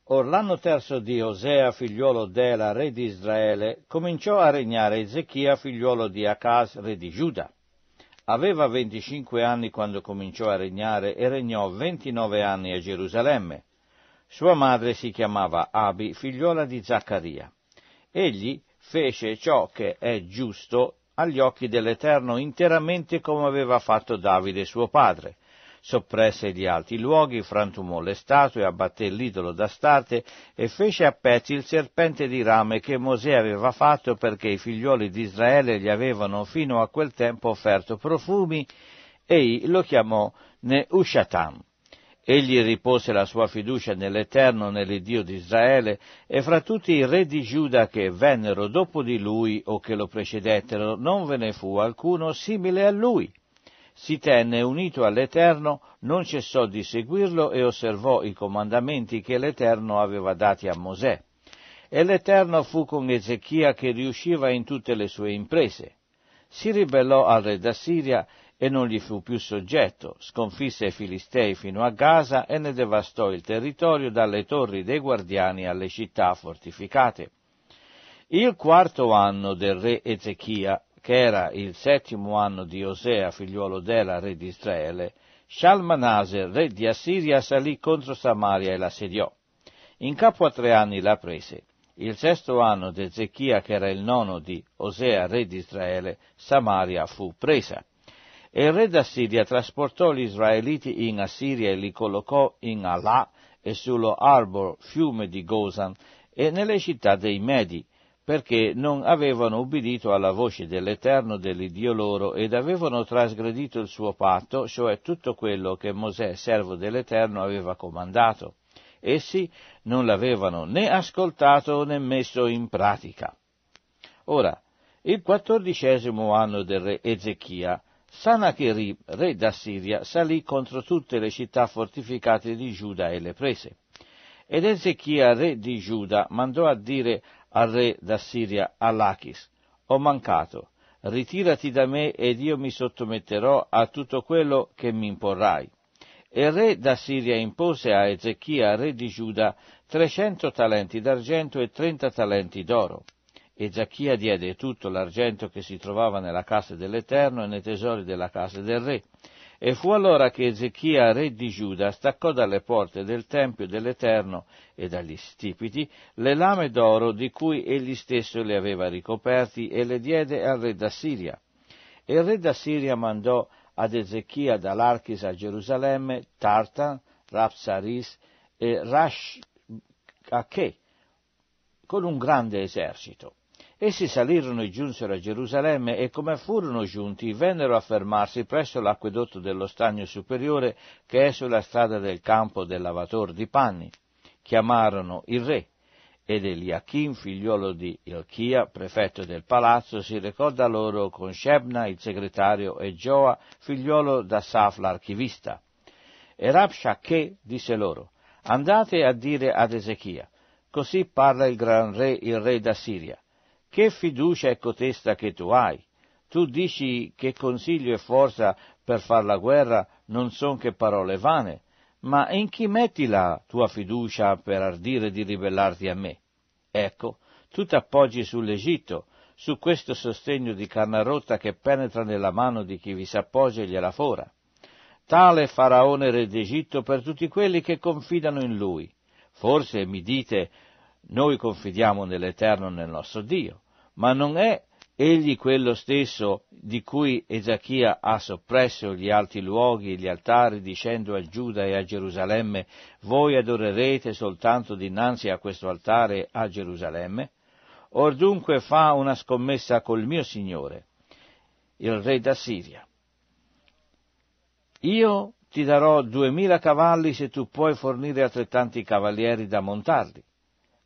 Or l'anno terzo di Osea, figliuolo d'Ela, re di Israele, cominciò a regnare Ezechia, figliuolo di Acas, re di Giuda. Aveva venticinque anni quando cominciò a regnare e regnò ventinove anni a Gerusalemme. Sua madre si chiamava Abi, figliuola di Zaccaria. Egli fece ciò che è giusto agli occhi dell'Eterno interamente come aveva fatto Davide suo padre. Soppresse gli alti luoghi, frantumò le statue, abbatté l'idolo d'Astarte e fece a pezzi il serpente di rame che Mosè aveva fatto perché i figlioli di Israele gli avevano fino a quel tempo offerto profumi, e lo chiamò Neushatam Egli ripose la sua fiducia nell'Eterno, nell'Iddio di Israele, e fra tutti i re di Giuda che vennero dopo di lui o che lo precedettero, non ve ne fu alcuno simile a lui. Si tenne unito all'Eterno, non cessò di seguirlo e osservò i comandamenti che l'Eterno aveva dati a Mosè. E l'Eterno fu con Ezechia che riusciva in tutte le sue imprese si ribellò al re d'Assiria e non gli fu più soggetto, sconfisse i Filistei fino a Gaza e ne devastò il territorio dalle torri dei guardiani alle città fortificate. Il quarto anno del re Ezechia, che era il settimo anno di Osea, figliuolo della re di Israele, Shalmaneser, re di Assiria, salì contro Samaria e la sediò. In capo a tre anni la prese. Il sesto anno di Ezechia, che era il nono di Osea, re di Israele, Samaria fu presa. E il re d'Assiria trasportò gli israeliti in Assiria e li collocò in Alà e sullo Arbor, fiume di Gosan, e nelle città dei Medi, perché non avevano ubbidito alla voce dell'Eterno dell'Idio loro ed avevano trasgredito il suo patto, cioè tutto quello che Mosè, servo dell'Eterno, aveva comandato. Essi non l'avevano né ascoltato né messo in pratica. Ora, il quattordicesimo anno del re Ezechia Sanacherib, re d'Assiria, salì contro tutte le città fortificate di Giuda e le prese. Ed Ezechia, re di Giuda, mandò a dire al re d'Assiria Alachis, ho mancato, ritirati da me ed io mi sottometterò a tutto quello che mi imporrai. E il re d'Assiria impose a Ezechia, re di Giuda, trecento talenti d'argento e trenta talenti d'oro. E Zacchia diede tutto l'argento che si trovava nella casa dell'Eterno e nei tesori della casa del re. E fu allora che Ezechia, re di Giuda, staccò dalle porte del Tempio dell'Eterno e dagli stipiti le lame d'oro di cui egli stesso le aveva ricoperti e le diede al re d'Assiria. E il re d'Assiria mandò ad Ezechia dall'Archis a Gerusalemme Tartan, Rapsaris e Rash Ache, con un grande esercito. Essi salirono e giunsero a Gerusalemme e come furono giunti vennero a fermarsi presso l'acquedotto dello stagno superiore che è sulla strada del campo del lavator di panni. Chiamarono il re ed Eliachim, figliuolo di Ilchia, prefetto del palazzo, si recò da loro con Shebna, il segretario, e Gioa, figliuolo da Saf, l'archivista. E Rabshakeh disse loro, andate a dire ad Ezechia, così parla il gran re, il re da Siria. Che fiducia è cotesta che tu hai? Tu dici che consiglio e forza per far la guerra non son che parole vane, ma in chi metti la tua fiducia per ardire di ribellarti a me? Ecco, tu t'appoggi sull'Egitto, su questo sostegno di canna rotta che penetra nella mano di chi vi s'appoggia e gliela fora. Tale faraone re d'Egitto per tutti quelli che confidano in lui. Forse mi dite, noi confidiamo nell'Eterno, nel nostro Dio ma non è egli quello stesso di cui Ezachia ha soppresso gli alti luoghi e gli altari dicendo a Giuda e a Gerusalemme voi adorerete soltanto dinanzi a questo altare a Gerusalemme? Or dunque fa una scommessa col mio Signore, il re d'Assiria. Io ti darò duemila cavalli se tu puoi fornire altrettanti cavalieri da montarli.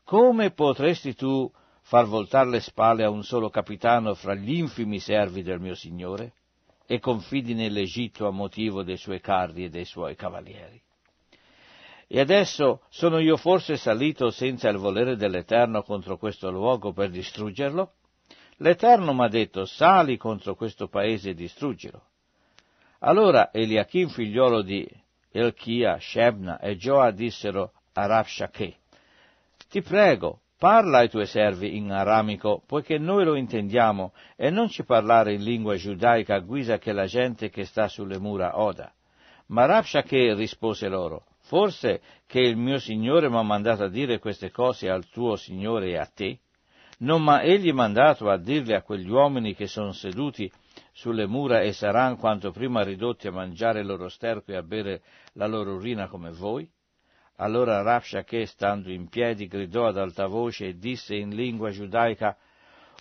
Come potresti tu far voltare le spalle a un solo capitano fra gli infimi servi del mio Signore? e confidi nell'Egitto a motivo dei suoi carri e dei suoi cavalieri. E adesso sono io forse salito senza il volere dell'Eterno contro questo luogo per distruggerlo? L'Eterno mi ha detto sali contro questo paese e distruggilo. Allora Eliachim figliolo di Elchia, Shebna e Gioa dissero a Rabshakeh, ti prego, Parla ai tuoi servi in aramico, poiché noi lo intendiamo, e non ci parlare in lingua giudaica a guisa che la gente che sta sulle mura oda. Ma Rabshakeh rispose loro, forse che il mio Signore mi ha mandato a dire queste cose al tuo Signore e a te? Non m'ha egli mandato a dirle a quegli uomini che sono seduti sulle mura e saranno quanto prima ridotti a mangiare il loro sterco e a bere la loro urina come voi? Allora Rabshakeh, stando in piedi, gridò ad alta voce e disse in lingua giudaica,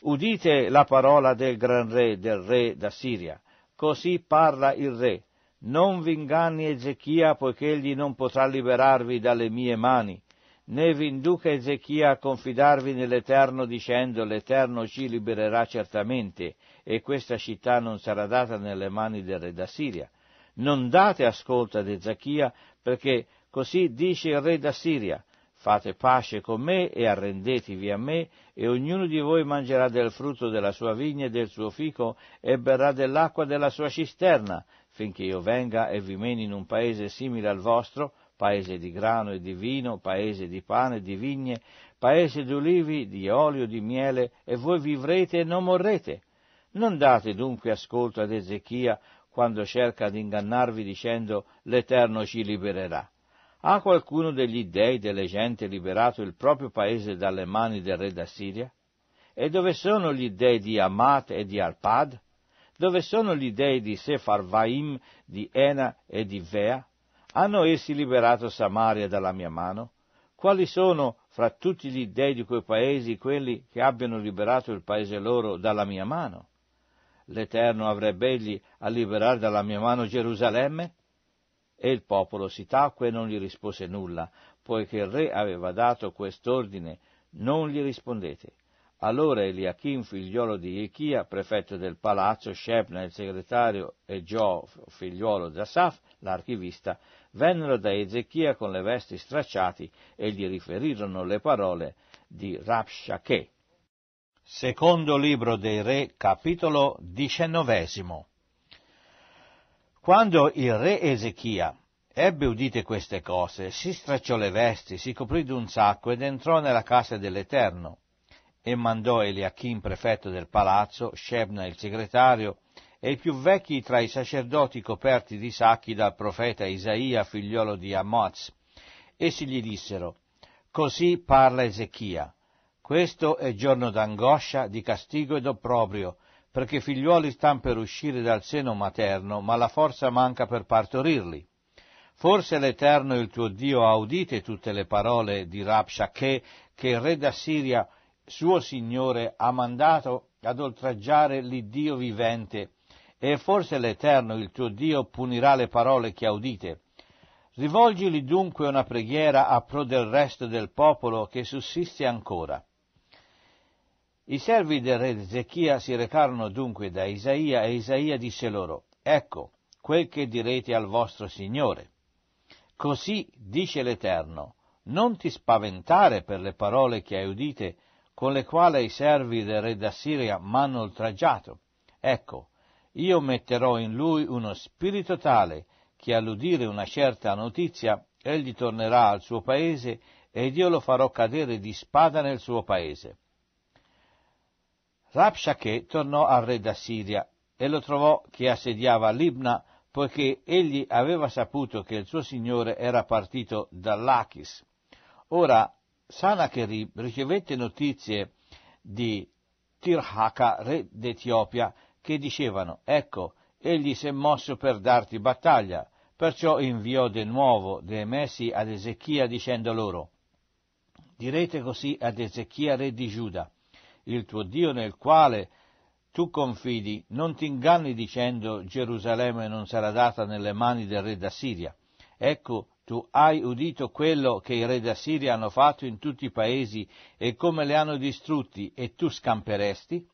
Udite la parola del gran re, del re da Siria. Così parla il re. Non vi inganni Ezechia, poiché egli non potrà liberarvi dalle mie mani. Né vi induca Ezechia a confidarvi nell'Eterno dicendo l'Eterno ci libererà certamente e questa città non sarà data nelle mani del re da Siria. Non date ascolto ad Ezechia perché Così dice il re d'Assiria, fate pace con me e arrendetevi a me, e ognuno di voi mangerà del frutto della sua vigna e del suo fico, e berrà dell'acqua della sua cisterna, finché io venga e vi meni in un paese simile al vostro, paese di grano e di vino, paese di pane e di vigne, paese di olivi, di olio, e di miele, e voi vivrete e non morrete. Non date dunque ascolto ad Ezechia quando cerca di ingannarvi dicendo l'Eterno ci libererà. Ha qualcuno degli dei delle genti liberato il proprio paese dalle mani del re d'Assiria? E dove sono gli dei di Amat e di Arpad? Dove sono gli dei di Sefarvaim, di Ena e di Vea? Hanno essi liberato Samaria dalla mia mano? Quali sono fra tutti gli dei di quei paesi quelli che abbiano liberato il paese loro dalla mia mano? L'Eterno avrebbe egli a liberare dalla mia mano Gerusalemme? E il popolo si tacque e non gli rispose nulla, poiché il re aveva dato quest'ordine, non gli rispondete. Allora Eliachim, figliuolo di Echia, prefetto del palazzo, Shebna, il segretario, e Gio, figliuolo di Asaf, l'archivista, vennero da Ezechia con le vesti stracciate e gli riferirono le parole di Rabshakeh. Secondo libro dei re, capitolo diciannovesimo. Quando il re Ezechia ebbe udite queste cose, si stracciò le vesti, si coprì d'un sacco ed entrò nella casa dell'Eterno e mandò Eliachim, prefetto del palazzo, Shebna il segretario e i più vecchi tra i sacerdoti coperti di sacchi dal profeta Isaia, figliolo di Amoz. Essi gli dissero, Così parla Ezechia, questo è giorno d'angoscia, di castigo ed opprobrio, perché i figliuoli stan per uscire dal seno materno, ma la forza manca per partorirli. Forse l'Eterno il tuo Dio ha udite tutte le parole di Rabshakeh che il re d'Assiria, suo signore, ha mandato ad oltraggiare l'Iddio vivente, e forse l'Eterno il tuo Dio punirà le parole che ha udite. Rivolgili dunque una preghiera a pro del resto del popolo che sussiste ancora. I servi del re Ezechia si recarono dunque da Isaia e Isaia disse loro, ecco quel che direte al vostro Signore. Così dice l'Eterno, non ti spaventare per le parole che hai udite, con le quali i servi del re d'Assiria m'hanno oltraggiato. Ecco, io metterò in lui uno spirito tale che all'udire una certa notizia egli tornerà al suo paese ed io lo farò cadere di spada nel suo paese. Rabshakeh tornò al re d'Assiria e lo trovò che assediava Libna, poiché egli aveva saputo che il suo signore era partito dall'Achis. Ora Sanacherib ricevette notizie di Tirhaka, re d'Etiopia, che dicevano, ecco, egli si è mosso per darti battaglia, perciò inviò de nuovo dei messi ad Ezechia dicendo loro, direte così ad Ezechia re di Giuda, il tuo Dio nel quale tu confidi, non ti inganni dicendo Gerusalemme non sarà data nelle mani del re d'Assiria. Ecco, tu hai udito quello che i re d'Assiria hanno fatto in tutti i paesi e come le hanno distrutti, e tu scamperesti?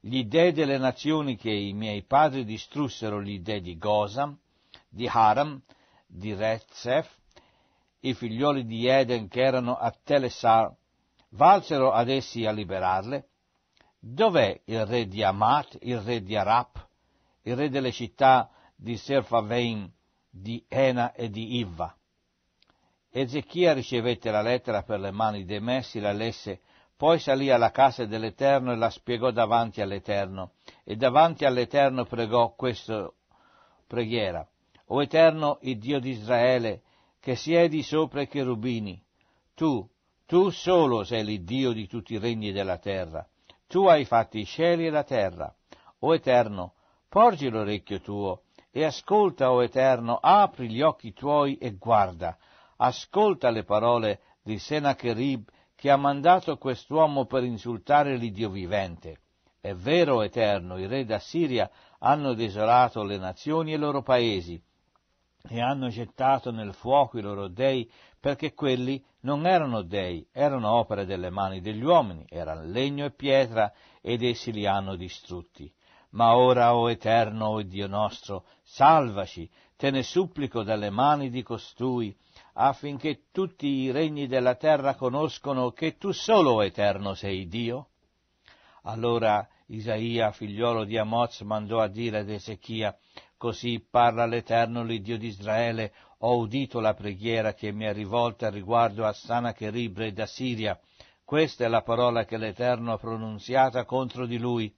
Gli dei delle nazioni che i miei padri distrussero, gli dei di Gosam, di Haram, di Rezef, i figlioli di Eden che erano a Telesar, valsero ad essi a liberarle, dov'è il re di Amat, il re di Arap, il re delle città di Serfavein, di Ena e di Ivva? Ezechia ricevette la lettera per le mani dei messi, la lesse, poi salì alla casa dell'Eterno e la spiegò davanti all'Eterno, e davanti all'Eterno pregò questa preghiera. O Eterno, il Dio di Israele, che siedi sopra i cherubini, tu, tu solo sei l'Iddio di tutti i regni della terra. Tu hai fatto i cieli e la terra. O Eterno, porgi l'orecchio tuo e ascolta, o Eterno, apri gli occhi tuoi e guarda. Ascolta le parole di Senacherib che ha mandato quest'uomo per insultare l'Iddio vivente. È vero, Eterno, i re d'Assiria hanno desolato le nazioni e i loro paesi, e hanno gettato nel fuoco i loro dei perché quelli non erano dei, erano opere delle mani degli uomini, erano legno e pietra, ed essi li hanno distrutti. Ma ora, o Eterno, o Dio nostro, salvaci, te ne supplico dalle mani di costui, affinché tutti i regni della terra conoscono che tu solo, o Eterno, sei Dio. Allora Isaia, figliuolo di Amoz, mandò a dire ad Ezechia, Così parla l'Eterno, l'Iddio di Israele, ho udito la preghiera che mi è rivolta riguardo a Sanacherib, da Siria. Questa è la parola che l'Eterno ha pronunziata contro di lui.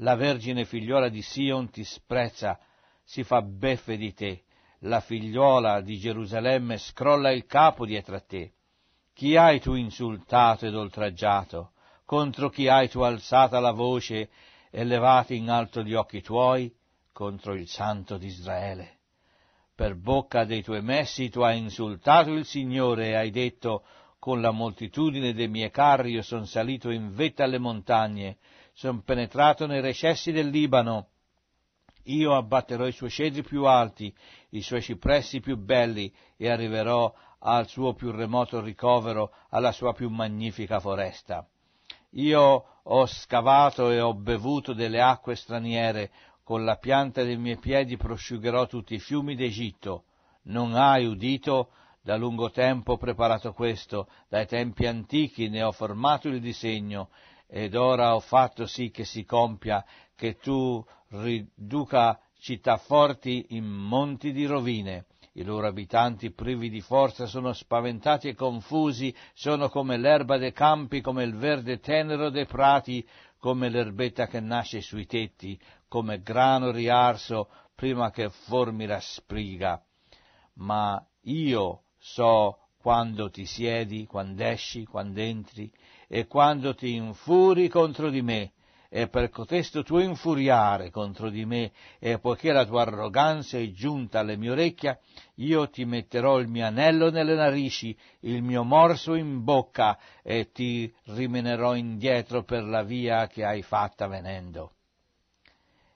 La vergine figliola di Sion ti sprezza, si fa beffe di te. La figliola di Gerusalemme scrolla il capo dietro a te. Chi hai tu insultato ed oltraggiato? Contro chi hai tu alzata la voce e levati in alto gli occhi tuoi? contro il santo di Israele. Per bocca dei tuoi messi tu hai insultato il Signore e hai detto con la moltitudine dei miei carri io sono salito in vetta alle montagne, sono penetrato nei recessi del Libano. Io abbatterò i suoi cedri più alti, i suoi cipressi più belli e arriverò al suo più remoto ricovero, alla sua più magnifica foresta. Io ho scavato e ho bevuto delle acque straniere, con la pianta dei miei piedi prosciugherò tutti i fiumi d'Egitto. Non hai udito? Da lungo tempo ho preparato questo, dai tempi antichi ne ho formato il disegno, ed ora ho fatto sì che si compia, che tu riduca città forti in monti di rovine. I loro abitanti privi di forza sono spaventati e confusi, sono come l'erba dei campi, come il verde tenero dei prati, come l'erbetta che nasce sui tetti, come grano riarso prima che formi la spriga. Ma io so quando ti siedi, quando esci, quando entri, e quando ti infuri contro di me, e per cotesto tuo infuriare contro di me, e poiché la tua arroganza è giunta alle mie orecchie, io ti metterò il mio anello nelle narici, il mio morso in bocca, e ti rimenerò indietro per la via che hai fatta venendo.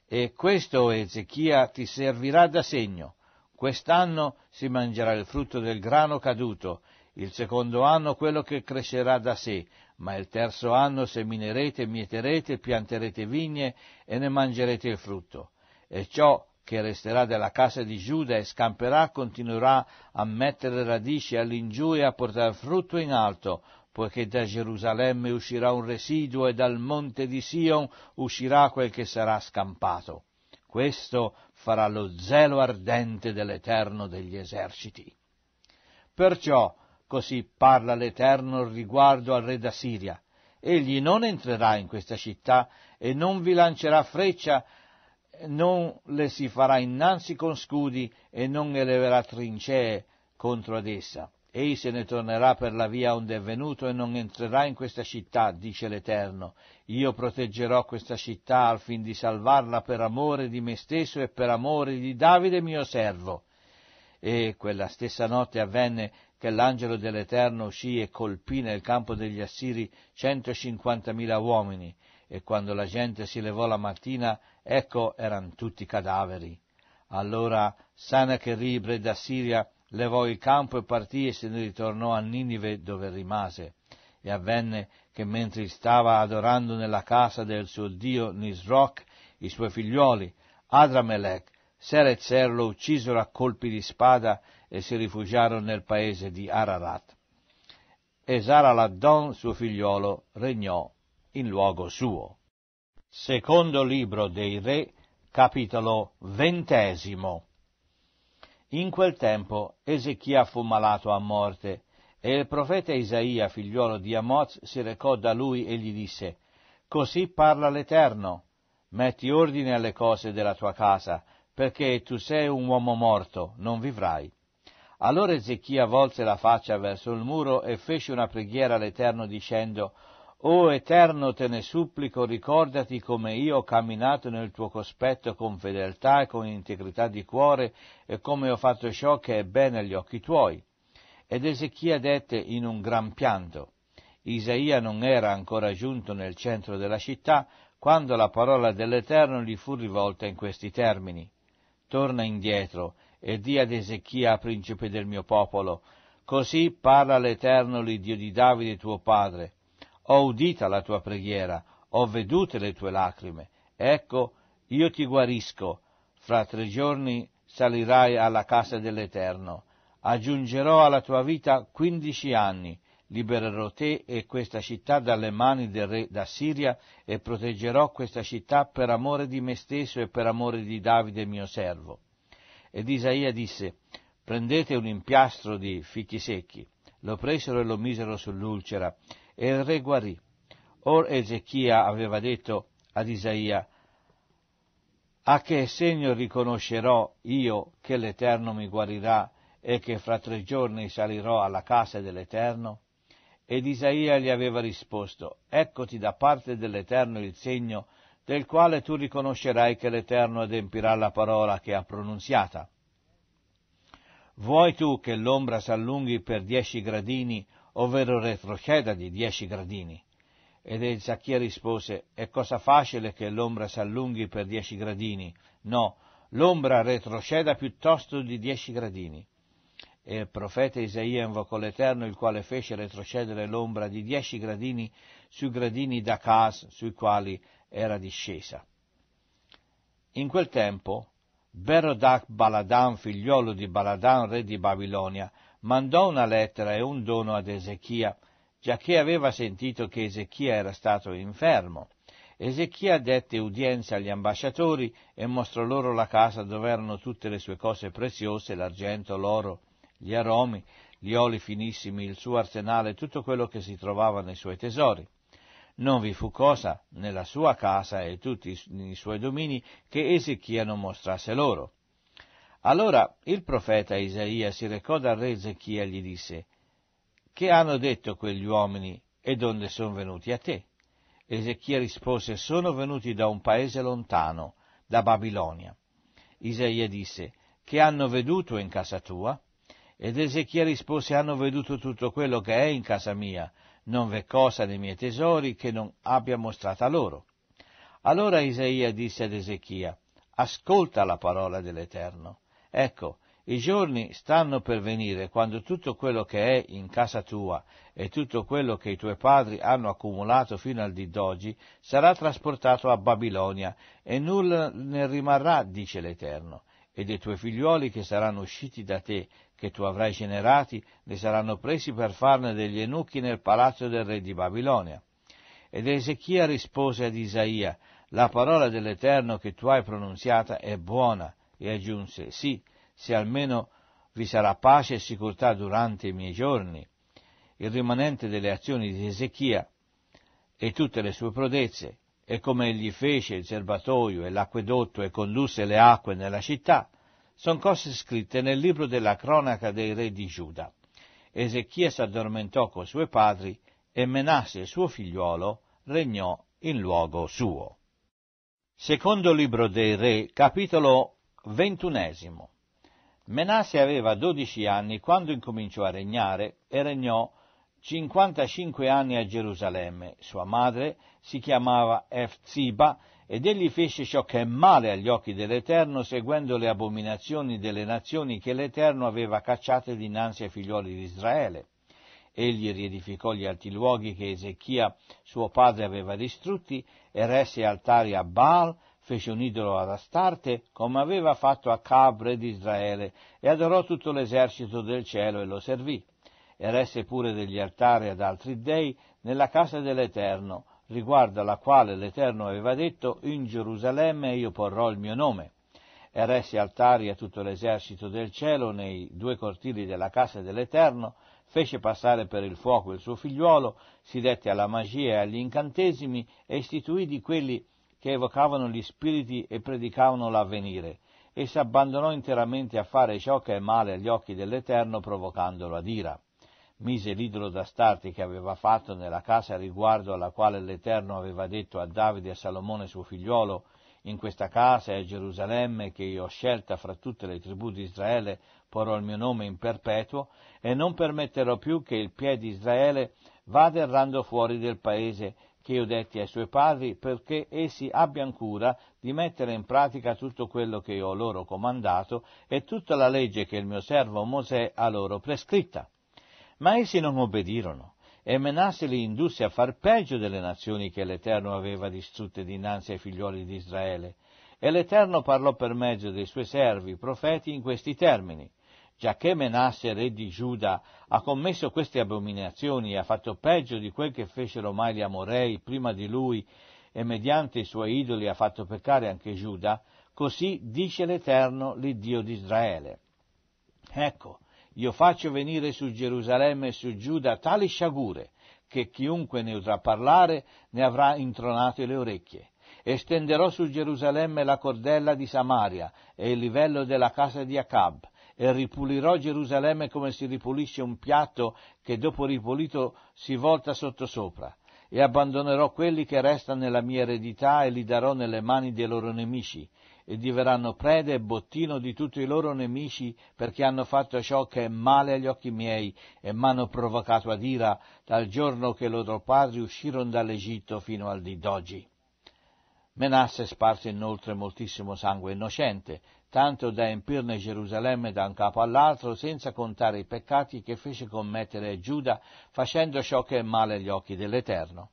E questo, Ezechia, ti servirà da segno. Quest'anno si mangerà il frutto del grano caduto, il secondo anno quello che crescerà da sé, ma il terzo anno seminerete, mieterete, pianterete vigne e ne mangerete il frutto. E ciò che resterà della casa di Giuda e scamperà continuerà a mettere radici all'ingiù e a portare frutto in alto, poiché da Gerusalemme uscirà un residuo e dal monte di Sion uscirà quel che sarà scampato. Questo farà lo zelo ardente dell'Eterno degli eserciti. Perciò Così parla l'Eterno riguardo al re d'Assiria. Egli non entrerà in questa città e non vi lancerà freccia, non le si farà innanzi con scudi e non eleverà trincee contro ad essa. Ei se ne tornerà per la via onde è venuto e non entrerà in questa città, dice l'Eterno. Io proteggerò questa città al fin di salvarla per amore di me stesso e per amore di Davide mio servo. E quella stessa notte avvenne che l'angelo dell'Eterno uscì e colpì nel campo degli Assiri 150.000 uomini, e quando la gente si levò la mattina, ecco erano tutti cadaveri. Allora Sanacherib, re d'Assiria, levò il campo e partì e se ne ritornò a Ninive dove rimase. E avvenne che mentre stava adorando nella casa del suo dio Nisroch, i suoi figlioli, Adramelech, Ser e Zer lo uccisero a colpi di spada e si rifugiarono nel paese di Ararat. E Zaraladdon, suo figliuolo, regnò in luogo suo. Secondo libro dei re, capitolo ventesimo. In quel tempo Ezechia fu malato a morte e il profeta Isaia, figliuolo di Amoz, si recò da lui e gli disse, Così parla l'Eterno, metti ordine alle cose della tua casa, perché tu sei un uomo morto, non vivrai. Allora Ezechia volse la faccia verso il muro e fece una preghiera all'Eterno dicendo, O Eterno, te ne supplico, ricordati come io ho camminato nel tuo cospetto con fedeltà e con integrità di cuore e come ho fatto ciò che è bene agli occhi tuoi. Ed Ezechia dette in un gran pianto. Isaia non era ancora giunto nel centro della città quando la parola dell'Eterno gli fu rivolta in questi termini torna indietro e di ad Ezechia, principe del mio popolo, così parla l'Eterno, l'Iddio di Davide tuo padre. Ho udita la tua preghiera, ho vedute le tue lacrime. Ecco, io ti guarisco. Fra tre giorni salirai alla casa dell'Eterno. Aggiungerò alla tua vita quindici anni libererò te e questa città dalle mani del re d'Assiria e proteggerò questa città per amore di me stesso e per amore di Davide mio servo. Ed Isaia disse, prendete un impiastro di fichi secchi. Lo presero e lo misero sull'ulcera, e il re guarì. Or Ezechia aveva detto ad Isaia, a che segno riconoscerò io che l'Eterno mi guarirà e che fra tre giorni salirò alla casa dell'Eterno? Ed Isaia gli aveva risposto, Eccoti da parte dell'Eterno il segno, del quale tu riconoscerai che l'Eterno adempirà la parola che ha pronunziata. Vuoi tu che l'ombra s'allunghi per dieci gradini, ovvero retroceda di dieci gradini? Ed El rispose, è cosa facile che l'ombra s'allunghi per dieci gradini. No, l'ombra retroceda piuttosto di dieci gradini e il profeta Isaia invocò l'Eterno, il quale fece retrocedere l'ombra di dieci gradini sui gradini da Cas, sui quali era discesa. In quel tempo, Berodach Baladan, figliolo di Baladan, re di Babilonia, mandò una lettera e un dono ad Ezechia, giacché aveva sentito che Ezechia era stato infermo. Ezechia dette udienza agli ambasciatori e mostrò loro la casa dove erano tutte le sue cose preziose, l'argento, l'oro gli aromi, gli oli finissimi, il suo arsenale, tutto quello che si trovava nei suoi tesori. Non vi fu cosa nella sua casa e tutti i suoi domini che Ezechia non mostrasse loro. Allora il profeta Isaia si recò dal re Ezechia e gli disse, Che hanno detto quegli uomini e donde sono venuti a te? Ezechia rispose, Sono venuti da un paese lontano, da Babilonia. Isaia disse, Che hanno veduto in casa tua? Ed Ezechia rispose, hanno veduto tutto quello che è in casa mia, non v'è cosa nei miei tesori che non abbia mostrata loro. Allora Isaia disse ad Ezechia, ascolta la parola dell'Eterno. Ecco, i giorni stanno per venire quando tutto quello che è in casa tua e tutto quello che i tuoi padri hanno accumulato fino al dì d'oggi sarà trasportato a Babilonia e nulla ne rimarrà, dice l'Eterno, e dei tuoi figliuoli che saranno usciti da te, che tu avrai generati ne saranno presi per farne degli enuchi nel palazzo del re di Babilonia. Ed Ezechia rispose ad Isaia, la parola dell'Eterno che tu hai pronunziata è buona, e aggiunse, sì, se almeno vi sarà pace e sicurezza durante i miei giorni. Il rimanente delle azioni di Ezechia e tutte le sue prodezze, e come egli fece il serbatoio e l'acquedotto e condusse le acque nella città, sono cose scritte nel libro della cronaca dei re di Giuda. Ezechia si addormentò coi suoi padri e Menasse, suo figliuolo, regnò in luogo suo. Secondo libro dei re, capitolo ventunesimo. Menasse aveva dodici anni quando incominciò a regnare e regnò 55 anni a Gerusalemme. Sua madre si chiamava Efziba ed egli fece ciò che è male agli occhi dell'Eterno, seguendo le abominazioni delle nazioni che l'Eterno aveva cacciate dinanzi ai figlioli di Israele. Egli riedificò gli alti luoghi che Ezechia suo padre aveva distrutti, eresse altari a Baal, fece un idolo ad Astarte, come aveva fatto a Cabre di Israele, e adorò tutto l'esercito del cielo e lo servì. Eresse pure degli altari ad altri dei nella casa dell'Eterno, riguardo alla quale l'Eterno aveva detto in Gerusalemme io porrò il mio nome e resse altari a tutto l'esercito del cielo nei due cortili della casa dell'Eterno, fece passare per il fuoco il suo figliuolo, si dette alla magia e agli incantesimi e istituì di quelli che evocavano gli spiriti e predicavano l'avvenire, e si abbandonò interamente a fare ciò che è male agli occhi dell'Eterno provocandolo ad ira mise l'idolo d'Astarte che aveva fatto nella casa riguardo alla quale l'Eterno aveva detto a Davide e a Salomone suo figliolo, in questa casa e a Gerusalemme che io ho scelta fra tutte le tribù di Israele, porrò il mio nome in perpetuo e non permetterò più che il piede di Israele vada errando fuori del paese che io detti ai suoi padri perché essi abbiano cura di mettere in pratica tutto quello che io ho loro comandato e tutta la legge che il mio servo Mosè ha loro prescritta. Ma essi non obbedirono, e Menasse li indusse a far peggio delle nazioni che l'Eterno aveva distrutte dinanzi ai figlioli di Israele. E l'Eterno parlò per mezzo dei suoi servi, profeti, in questi termini. Giacché Menasse, re di Giuda, ha commesso queste abominazioni e ha fatto peggio di quel che fecero mai gli Amorei prima di lui, e mediante i suoi idoli ha fatto peccare anche Giuda, così dice l'Eterno, l'Iddio di Israele. Ecco, io faccio venire su Gerusalemme e su Giuda tali sciagure, che chiunque ne udrà parlare ne avrà intronate le orecchie. Estenderò su Gerusalemme la cordella di Samaria e il livello della casa di Acab, e ripulirò Gerusalemme come si ripulisce un piatto che dopo ripulito si volta sottosopra e abbandonerò quelli che restano nella mia eredità e li darò nelle mani dei loro nemici, e diverranno preda e bottino di tutti i loro nemici perché hanno fatto ciò che è male agli occhi miei e m'hanno provocato ad ira dal giorno che i loro padri uscirono dall'Egitto fino al di d'oggi. Menasse sparse inoltre moltissimo sangue innocente, tanto da empirne Gerusalemme da un capo all'altro, senza contare i peccati che fece commettere Giuda, facendo ciò che è male agli occhi dell'Eterno.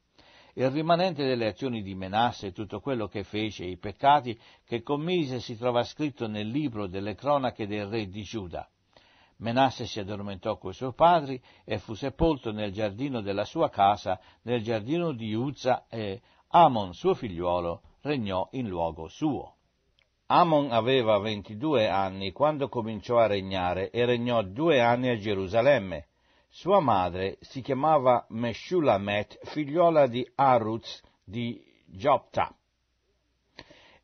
Il rimanente delle azioni di Menasse, tutto quello che fece, i peccati che commise, si trova scritto nel libro delle cronache del re di Giuda. Menasse si addormentò coi suoi padri e fu sepolto nel giardino della sua casa, nel giardino di Uzza, e Amon, suo figliuolo, regnò in luogo suo. Amon aveva ventidue anni quando cominciò a regnare e regnò due anni a Gerusalemme. Sua madre si chiamava Meshulamet, figliuola di Aruz di Giopta.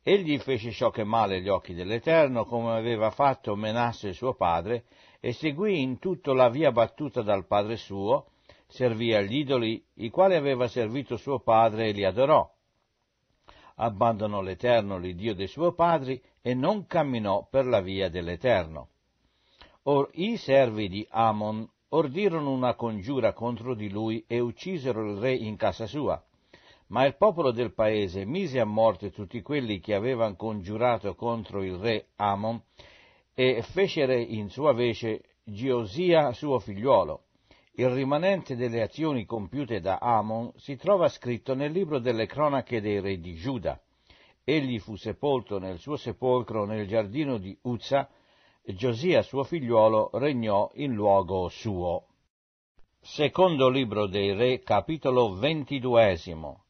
Egli fece ciò che male agli occhi dell'Eterno, come aveva fatto Menasse suo padre, e seguì in tutto la via battuta dal padre suo, servì agli idoli, i quali aveva servito suo padre e li adorò. Abbandonò l'Eterno, l'Iddio dei suoi padri, e non camminò per la via dell'Eterno. Or i servi di Amon, ordirono una congiura contro di lui e uccisero il re in casa sua. Ma il popolo del paese mise a morte tutti quelli che avevano congiurato contro il re Amon e fecere in sua vece Giosia suo figliuolo. Il rimanente delle azioni compiute da Amon si trova scritto nel libro delle cronache dei re di Giuda. Egli fu sepolto nel suo sepolcro nel giardino di Uzza, Giosia suo figliuolo regnò in luogo suo. Secondo libro dei Re, capitolo ventiduesimo.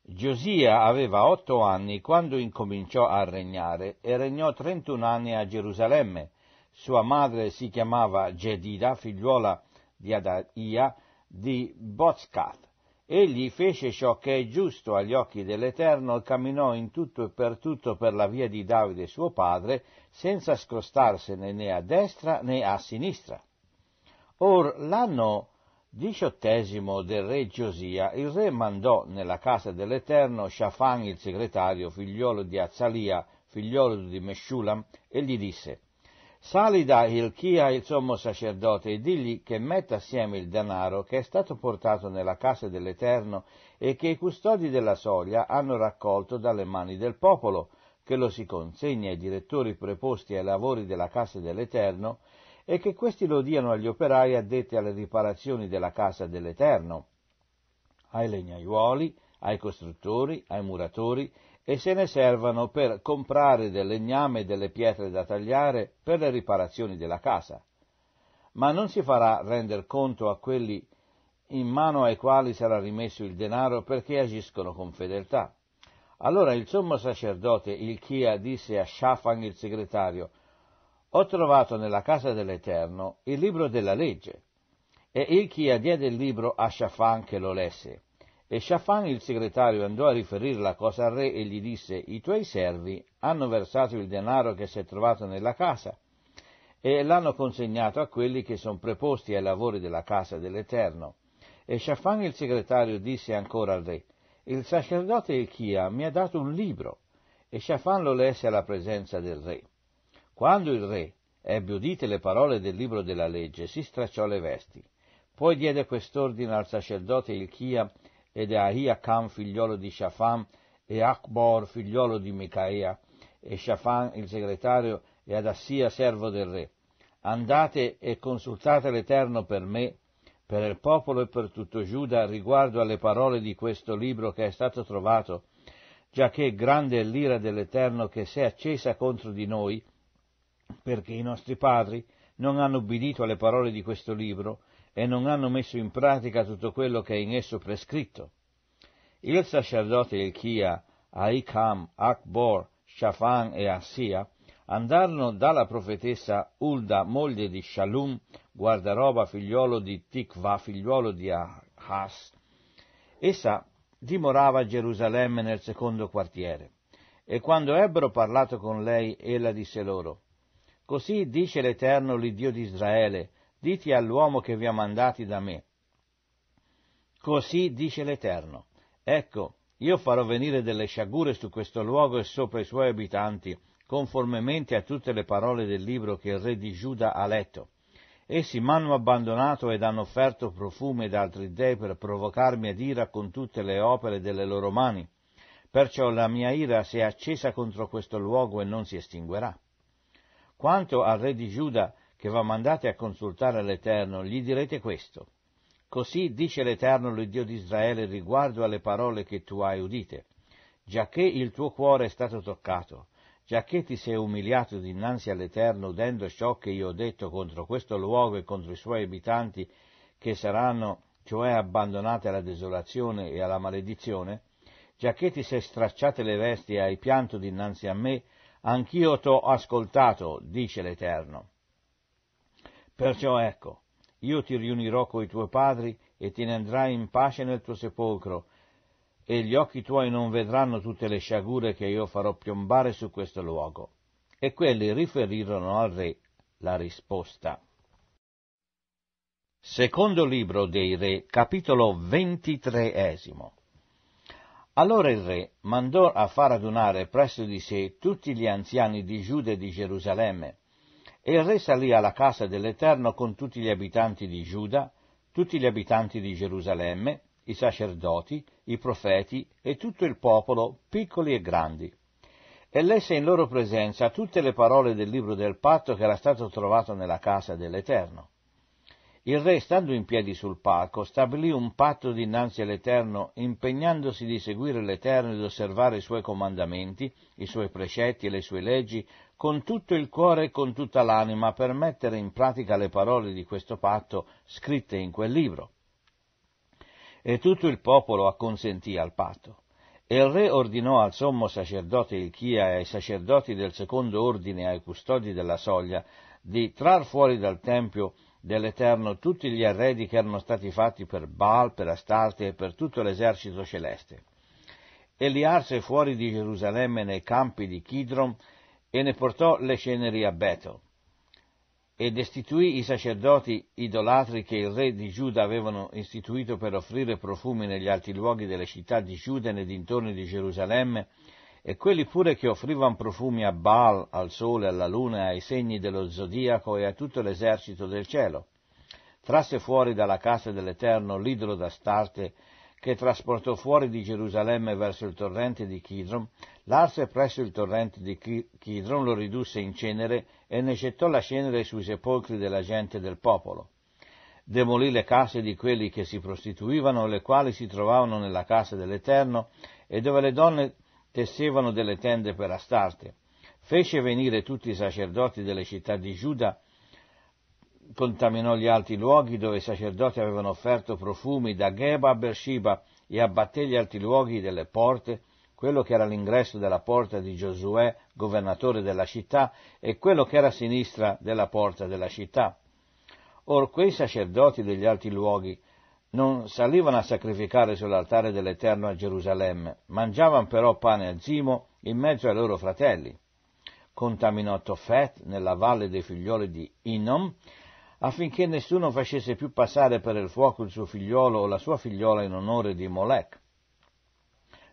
Giosia aveva otto anni quando incominciò a regnare e regnò trentun anni a Gerusalemme. Sua madre si chiamava Gedida, figliuola di Adaia di Bozcath. Egli fece ciò che è giusto agli occhi dell'Eterno e camminò in tutto e per tutto per la via di Davide suo padre senza scostarsene né a destra né a sinistra. Or l'anno diciottesimo del re Giosia, il re mandò nella casa dell'Eterno Shafan il segretario, figliolo di Azzalia, figliolo di Meshulam, e gli disse, Sali da Ilchia il sommo sacerdote e digli che metta assieme il denaro che è stato portato nella casa dell'Eterno e che i custodi della soglia hanno raccolto dalle mani del popolo, che lo si consegni ai direttori preposti ai lavori della Casa dell'Eterno e che questi lo diano agli operai addetti alle riparazioni della Casa dell'Eterno, ai legnaiuoli, ai costruttori, ai muratori e se ne servano per comprare del legname e delle pietre da tagliare per le riparazioni della casa. Ma non si farà render conto a quelli in mano ai quali sarà rimesso il denaro perché agiscono con fedeltà. Allora il sommo sacerdote Ilchia disse a Shafan il segretario, ho trovato nella casa dell'Eterno il libro della legge. E Ilchia diede il libro a Shafan che lo lesse. E Shafan il segretario andò a riferire la cosa al re e gli disse, i tuoi servi hanno versato il denaro che si è trovato nella casa e l'hanno consegnato a quelli che sono preposti ai lavori della casa dell'Eterno. E Shafan il segretario disse ancora al re, il sacerdote Echia mi ha dato un libro. E Shafan lo lesse alla presenza del re. Quando il re ebbe udite le parole del libro della legge, si stracciò le vesti. Poi diede quest'ordine al sacerdote Ilchia ed a Ahiacam, figliolo di Shafan e Akbor, figliolo di Micaea, e Shafan, il segretario, e ad Assia, servo del re. Andate e consultate l'Eterno per me per il popolo e per tutto Giuda riguardo alle parole di questo libro che è stato trovato, giacché grande è l'ira dell'Eterno che si è accesa contro di noi, perché i nostri padri non hanno ubbidito alle parole di questo libro e non hanno messo in pratica tutto quello che è in esso prescritto. Il sacerdote Elchia, Aikam, Akbor, Shafan e Assia andarono dalla profetessa Ulda, moglie di Shalum, guardaroba figliuolo di Tikva, figliuolo di Ahas. Essa dimorava a Gerusalemme nel secondo quartiere. E quando ebbero parlato con lei, ella disse loro, Così dice l'Eterno, l'Iddio di Israele, diti all'uomo che vi ha mandati da me. Così dice l'Eterno, ecco, io farò venire delle sciagure su questo luogo e sopra i suoi abitanti, conformemente a tutte le parole del libro che il re di Giuda ha letto. Essi m'hanno abbandonato ed hanno offerto profumi ed altri dei per provocarmi ad ira con tutte le opere delle loro mani. Perciò la mia ira si è accesa contro questo luogo e non si estinguerà. Quanto al re di Giuda, che va mandate a consultare l'Eterno, gli direte questo. Così dice l'Eterno, lo Dio di Israele, riguardo alle parole che tu hai udite, giacché il tuo cuore è stato toccato, giacché ti sei umiliato dinanzi all'Eterno udendo ciò che io ho detto contro questo luogo e contro i suoi abitanti, che saranno cioè abbandonati alla desolazione e alla maledizione, giacché ti sei stracciate le vesti e hai pianto dinanzi a me, anch'io t'ho ascoltato, dice l'Eterno. Perciò ecco, io ti riunirò coi tuoi padri e ti ne andrai in pace nel tuo sepolcro, e gli occhi tuoi non vedranno tutte le sciagure che io farò piombare su questo luogo. E quelli riferirono al re la risposta. Secondo libro dei re, capitolo ventitreesimo. Allora il re mandò a far adunare presso di sé tutti gli anziani di Giuda e di Gerusalemme, e il re salì alla casa dell'Eterno con tutti gli abitanti di Giuda, tutti gli abitanti di Gerusalemme, i sacerdoti i profeti e tutto il popolo, piccoli e grandi. E lesse in loro presenza tutte le parole del libro del patto che era stato trovato nella casa dell'Eterno. Il re, stando in piedi sul palco, stabilì un patto dinanzi all'Eterno, impegnandosi di seguire l'Eterno ed osservare i suoi comandamenti, i suoi precetti e le sue leggi, con tutto il cuore e con tutta l'anima, per mettere in pratica le parole di questo patto scritte in quel libro. E tutto il popolo acconsentì al patto. E il re ordinò al sommo sacerdote Ilchia e ai sacerdoti del secondo ordine e ai custodi della soglia di trar fuori dal tempio dell'Eterno tutti gli arredi che erano stati fatti per Baal, per Astarte e per tutto l'esercito celeste. E li arse fuori di Gerusalemme nei campi di Chidron e ne portò le ceneri a Beto e destituì i sacerdoti idolatri che il re di Giuda avevano istituito per offrire profumi negli alti luoghi delle città di Giuda e nei dintorni di Gerusalemme, e quelli pure che offrivano profumi a Baal, al sole, alla luna, ai segni dello zodiaco e a tutto l'esercito del cielo. Trasse fuori dalla casa dell'Eterno l'idolo d'Astarte che trasportò fuori di Gerusalemme verso il torrente di Chidron, l'arse presso il torrente di Chidron lo ridusse in cenere e ne gettò la cenere sui sepolcri della gente del popolo. Demolì le case di quelli che si prostituivano, le quali si trovavano nella casa dell'Eterno e dove le donne tessevano delle tende per Astarte. Fece venire tutti i sacerdoti delle città di Giuda contaminò gli alti luoghi dove i sacerdoti avevano offerto profumi da Geba a Beersheba e abbatté gli alti luoghi delle porte, quello che era l'ingresso della porta di Giosuè, governatore della città, e quello che era a sinistra della porta della città. Or quei sacerdoti degli alti luoghi non salivano a sacrificare sull'altare dell'Eterno a Gerusalemme, mangiavano però pane a zimo in mezzo ai loro fratelli. Contaminò Tofet nella valle dei figlioli di Inom affinché nessuno facesse più passare per il fuoco il suo figliolo o la sua figliola in onore di Molech.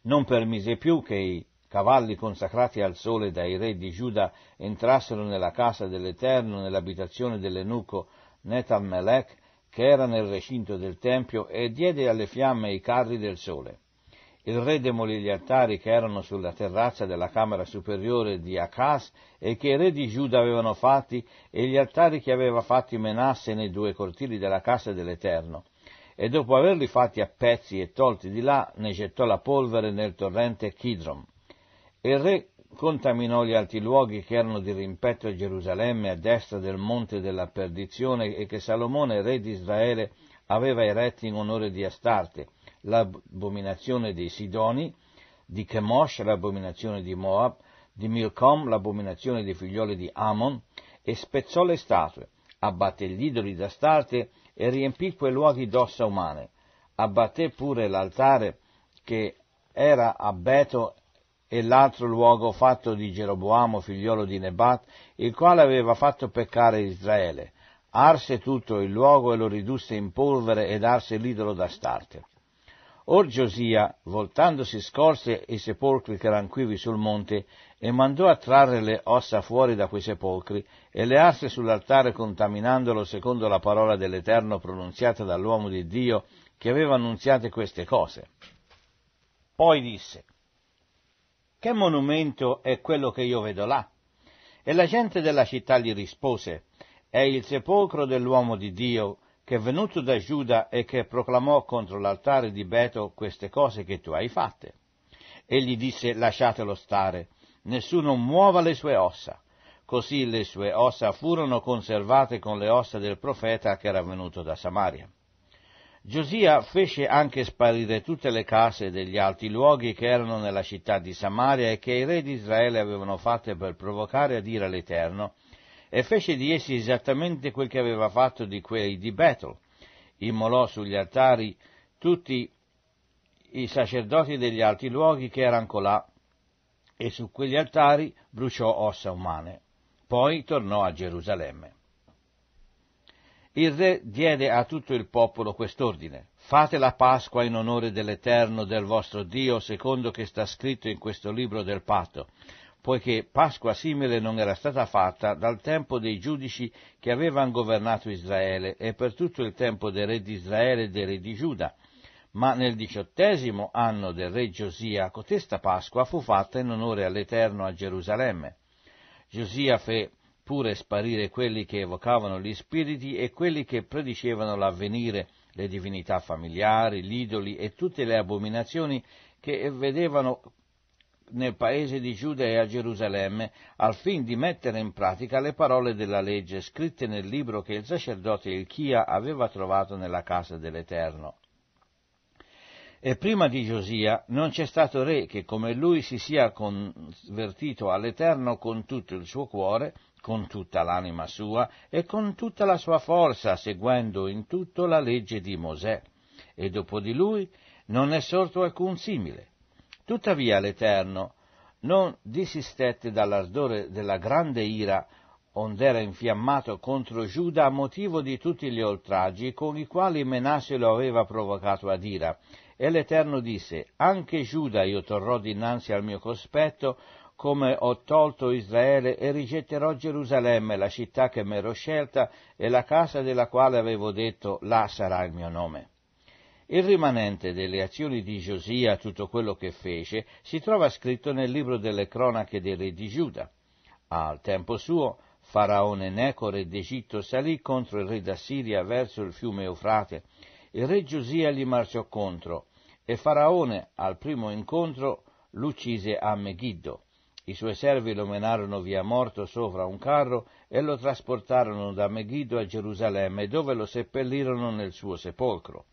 Non permise più che i cavalli consacrati al sole dai re di Giuda entrassero nella casa dell'Eterno, nell'abitazione dell'enuco Netan che era nel recinto del Tempio, e diede alle fiamme i carri del sole il re demolì gli altari che erano sulla terrazza della camera superiore di Acas e che i re di Giuda avevano fatti e gli altari che aveva fatti Menasse nei due cortili della casa dell'Eterno. E dopo averli fatti a pezzi e tolti di là, ne gettò la polvere nel torrente Chidrom. Il re contaminò gli alti luoghi che erano di rimpetto a Gerusalemme a destra del monte della perdizione e che Salomone, re di Israele, aveva eretti in onore di Astarte l'abominazione dei Sidoni, di Chemosh l'abominazione di Moab, di Milcom l'abominazione dei figlioli di Amon, e spezzò le statue, abbatté gli idoli da starte e riempì quei luoghi d'ossa umane. Abbatté pure l'altare che era a Beto e l'altro luogo fatto di Geroboamo, figliolo di Nebat, il quale aveva fatto peccare Israele. Arse tutto il luogo e lo ridusse in polvere ed arse l'idolo da starte. Or Giosia, voltandosi, scorse i sepolcri che erano quivi sul monte e mandò a trarre le ossa fuori da quei sepolcri e le arse sull'altare contaminandolo secondo la parola dell'Eterno pronunziata dall'uomo di Dio che aveva annunziate queste cose. Poi disse, che monumento è quello che io vedo là? E la gente della città gli rispose, è il sepolcro dell'uomo di Dio che è venuto da Giuda e che proclamò contro l'altare di Beto queste cose che tu hai fatte. Egli disse lasciatelo stare, nessuno muova le sue ossa. Così le sue ossa furono conservate con le ossa del profeta che era venuto da Samaria. Giosia fece anche sparire tutte le case degli alti luoghi che erano nella città di Samaria e che i re di Israele avevano fatte per provocare a dire all'Eterno, e fece di essi esattamente quel che aveva fatto di quelli di Betel. Immolò sugli altari tutti i sacerdoti degli altri luoghi che erano colà e su quegli altari bruciò ossa umane. Poi tornò a Gerusalemme. Il re diede a tutto il popolo quest'ordine. Fate la Pasqua in onore dell'Eterno del vostro Dio, secondo che sta scritto in questo libro del patto poiché Pasqua simile non era stata fatta dal tempo dei giudici che avevano governato Israele e per tutto il tempo dei re di Israele e dei re di Giuda. Ma nel diciottesimo anno del re Giosia, cotesta Pasqua fu fatta in onore all'Eterno a Gerusalemme. Giosia fe pure sparire quelli che evocavano gli spiriti e quelli che predicevano l'avvenire, le divinità familiari, gli idoli e tutte le abominazioni che vedevano nel paese di Giuda e a Gerusalemme, al fin di mettere in pratica le parole della legge scritte nel libro che il sacerdote Ilchia aveva trovato nella casa dell'Eterno. E prima di Giosia non c'è stato re che come lui si sia convertito all'Eterno con tutto il suo cuore, con tutta l'anima sua e con tutta la sua forza, seguendo in tutto la legge di Mosè. E dopo di lui non è sorto alcun simile Tuttavia l'Eterno non disistette dall'ardore della grande ira ond'era infiammato contro Giuda a motivo di tutti gli oltraggi con i quali Menasce lo aveva provocato ad ira. E l'Eterno disse, anche Giuda io torrò dinanzi al mio cospetto, come ho tolto Israele, e rigetterò Gerusalemme, la città che m'ero scelta, e la casa della quale avevo detto, là sarà il mio nome. Il rimanente delle azioni di Giosia, tutto quello che fece, si trova scritto nel libro delle cronache dei re di Giuda. Al tempo suo, Faraone Neco, re d'Egitto, salì contro il re d'Assiria verso il fiume Eufrate. Il re Giosia gli marciò contro e Faraone, al primo incontro, l'uccise a Megiddo. I suoi servi lo menarono via morto sopra un carro e lo trasportarono da Megiddo a Gerusalemme, dove lo seppellirono nel suo sepolcro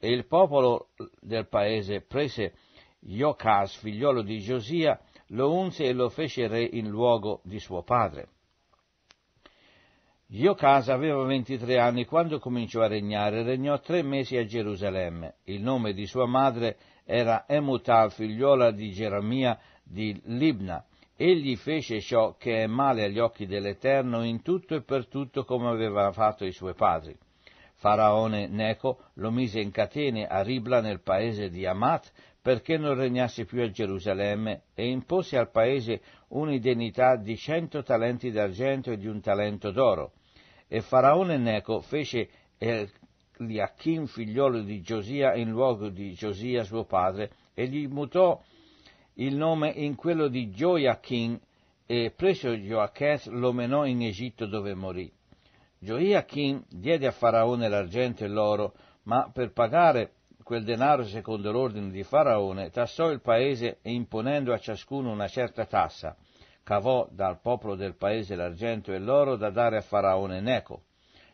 e il popolo del paese prese Iocas, figliolo di Giosia, lo unse e lo fece re in luogo di suo padre. Iocas aveva 23 anni quando cominciò a regnare, regnò tre mesi a Gerusalemme. Il nome di sua madre era Emutal, figliuola di Geremia di Libna. Egli fece ciò che è male agli occhi dell'Eterno in tutto e per tutto come aveva fatto i suoi padri. Faraone Neco lo mise in catene a Ribla nel paese di Amat perché non regnasse più a Gerusalemme e impose al paese un'indennità di cento talenti d'argento e di un talento d'oro. E Faraone Neco fece Eliachim figliolo di Giosia in luogo di Giosia suo padre e gli mutò il nome in quello di Gioiachim e preso Joachim lo menò in Egitto dove morì. Gioiachin diede a Faraone l'argento e l'oro, ma per pagare quel denaro secondo l'ordine di Faraone, tassò il paese e imponendo a ciascuno una certa tassa. Cavò dal popolo del paese l'argento e l'oro da dare a Faraone Neco.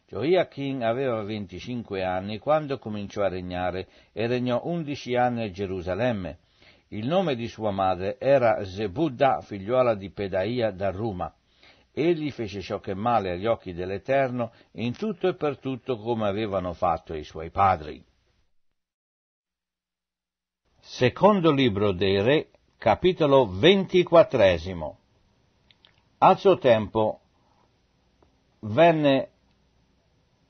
Gioiachin aveva 25 anni quando cominciò a regnare e regnò 11 anni a Gerusalemme. Il nome di sua madre era Zebudda, figliuola di Pedaia da Ruma. Egli fece ciò che è male agli occhi dell'Eterno in tutto e per tutto come avevano fatto i suoi padri. Secondo libro dei Re, capitolo ventiquattresimo. Al suo tempo venne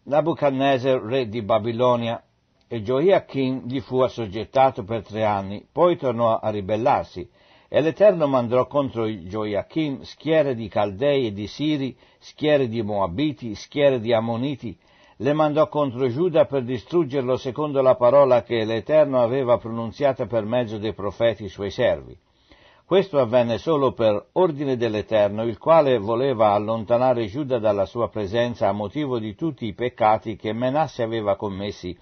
Nabucodonosor, re di Babilonia, e Gioiachin gli fu assoggettato per tre anni, poi tornò a ribellarsi e l'Eterno mandò contro Gioiachim schiere di Caldei e di Siri, schiere di Moabiti, schiere di Ammoniti, le mandò contro Giuda per distruggerlo secondo la parola che l'Eterno aveva pronunziata per mezzo dei profeti suoi servi. Questo avvenne solo per ordine dell'Eterno, il quale voleva allontanare Giuda dalla sua presenza a motivo di tutti i peccati che Menasse aveva commessi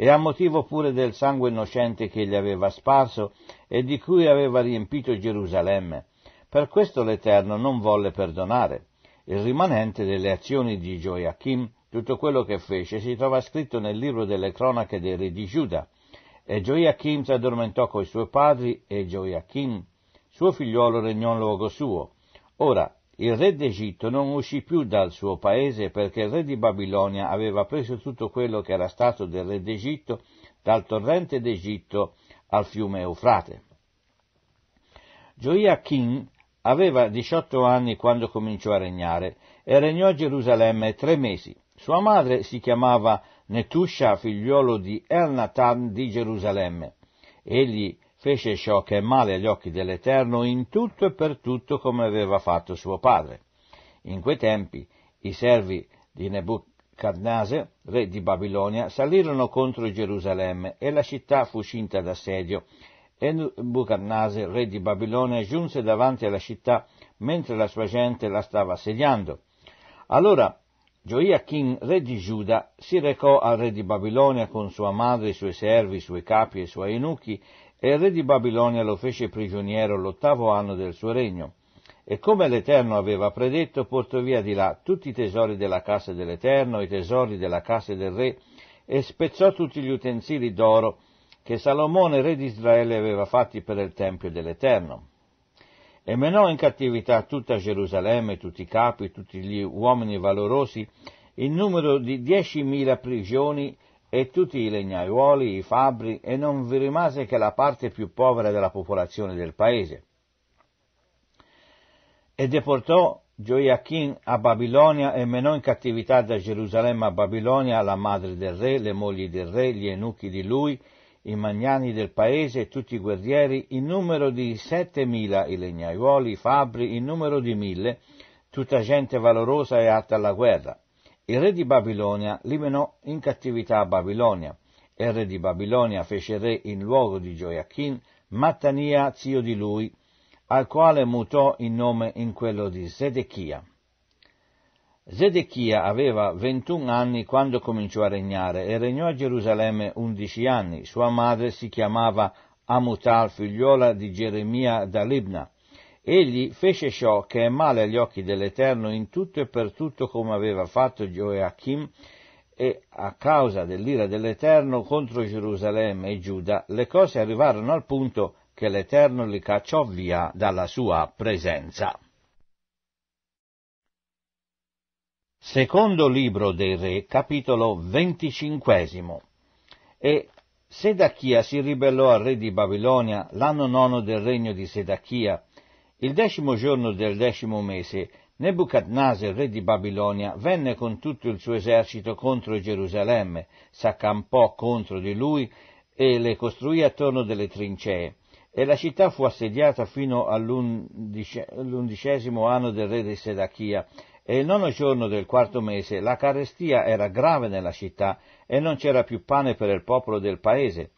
e a motivo pure del sangue innocente che gli aveva sparso e di cui aveva riempito Gerusalemme. Per questo l'Eterno non volle perdonare. Il rimanente delle azioni di Gioiachim, tutto quello che fece, si trova scritto nel libro delle cronache dei re di Giuda. E Gioiachim si addormentò coi suoi padri e Gioiachim, suo figliuolo, regnò in luogo suo. Ora, il re d'Egitto non uscì più dal suo paese perché il re di Babilonia aveva preso tutto quello che era stato del re d'Egitto dal torrente d'Egitto al fiume Eufrate. Gioiachin aveva 18 anni quando cominciò a regnare e regnò a Gerusalemme tre mesi. Sua madre si chiamava Netusha, figliuolo di Elnatan di Gerusalemme. Egli fece ciò che è male agli occhi dell'Eterno in tutto e per tutto come aveva fatto suo padre. In quei tempi i servi di Nebuchadnezzar, re di Babilonia, salirono contro Gerusalemme e la città fu cinta d'assedio. E Nebuchadnezzar, re di Babilonia, giunse davanti alla città mentre la sua gente la stava assediando. Allora Gioiachin, re di Giuda, si recò al re di Babilonia con sua madre, i suoi servi, i suoi capi e i suoi eunuchi e il re di Babilonia lo fece prigioniero l'ottavo anno del suo regno. E come l'Eterno aveva predetto, portò via di là tutti i tesori della casa dell'Eterno, i tesori della casa del re, e spezzò tutti gli utensili d'oro che Salomone, re di Israele, aveva fatti per il Tempio dell'Eterno. E menò in cattività tutta Gerusalemme, tutti i capi, tutti gli uomini valorosi, in numero di diecimila prigioni e tutti i legnaiuoli, i fabbri, e non vi rimase che la parte più povera della popolazione del paese. E deportò Gioiachin a Babilonia e menò in cattività da Gerusalemme a Babilonia la madre del re, le mogli del re, gli eunuchi di lui, i magnani del paese e tutti i guerrieri, in numero di settemila i legnaiuoli, i fabbri, in numero di mille, tutta gente valorosa e atta alla guerra il re di Babilonia li menò in cattività a Babilonia, e il re di Babilonia fece re in luogo di Gioiachin Mattania, zio di lui, al quale mutò il nome in quello di Sedechia. Zedechia aveva 21 anni quando cominciò a regnare e regnò a Gerusalemme 11 anni. Sua madre si chiamava Amutal, figliuola di Geremia da Libna. Egli fece ciò che è male agli occhi dell'Eterno in tutto e per tutto come aveva fatto Joachim e a causa dell'ira dell'Eterno contro Gerusalemme e Giuda le cose arrivarono al punto che l'Eterno li cacciò via dalla sua presenza. Secondo libro dei Re, capitolo venticinquesimo. E Sedachia si ribellò al re di Babilonia l'anno nono del regno di Sedachia, il decimo giorno del decimo mese, Nebuchadnezzar, re di Babilonia, venne con tutto il suo esercito contro Gerusalemme, s'accampò contro di lui e le costruì attorno delle trincee. E la città fu assediata fino all'undicesimo anno del re di Sedachia, e il nono giorno del quarto mese la carestia era grave nella città e non c'era più pane per il popolo del paese.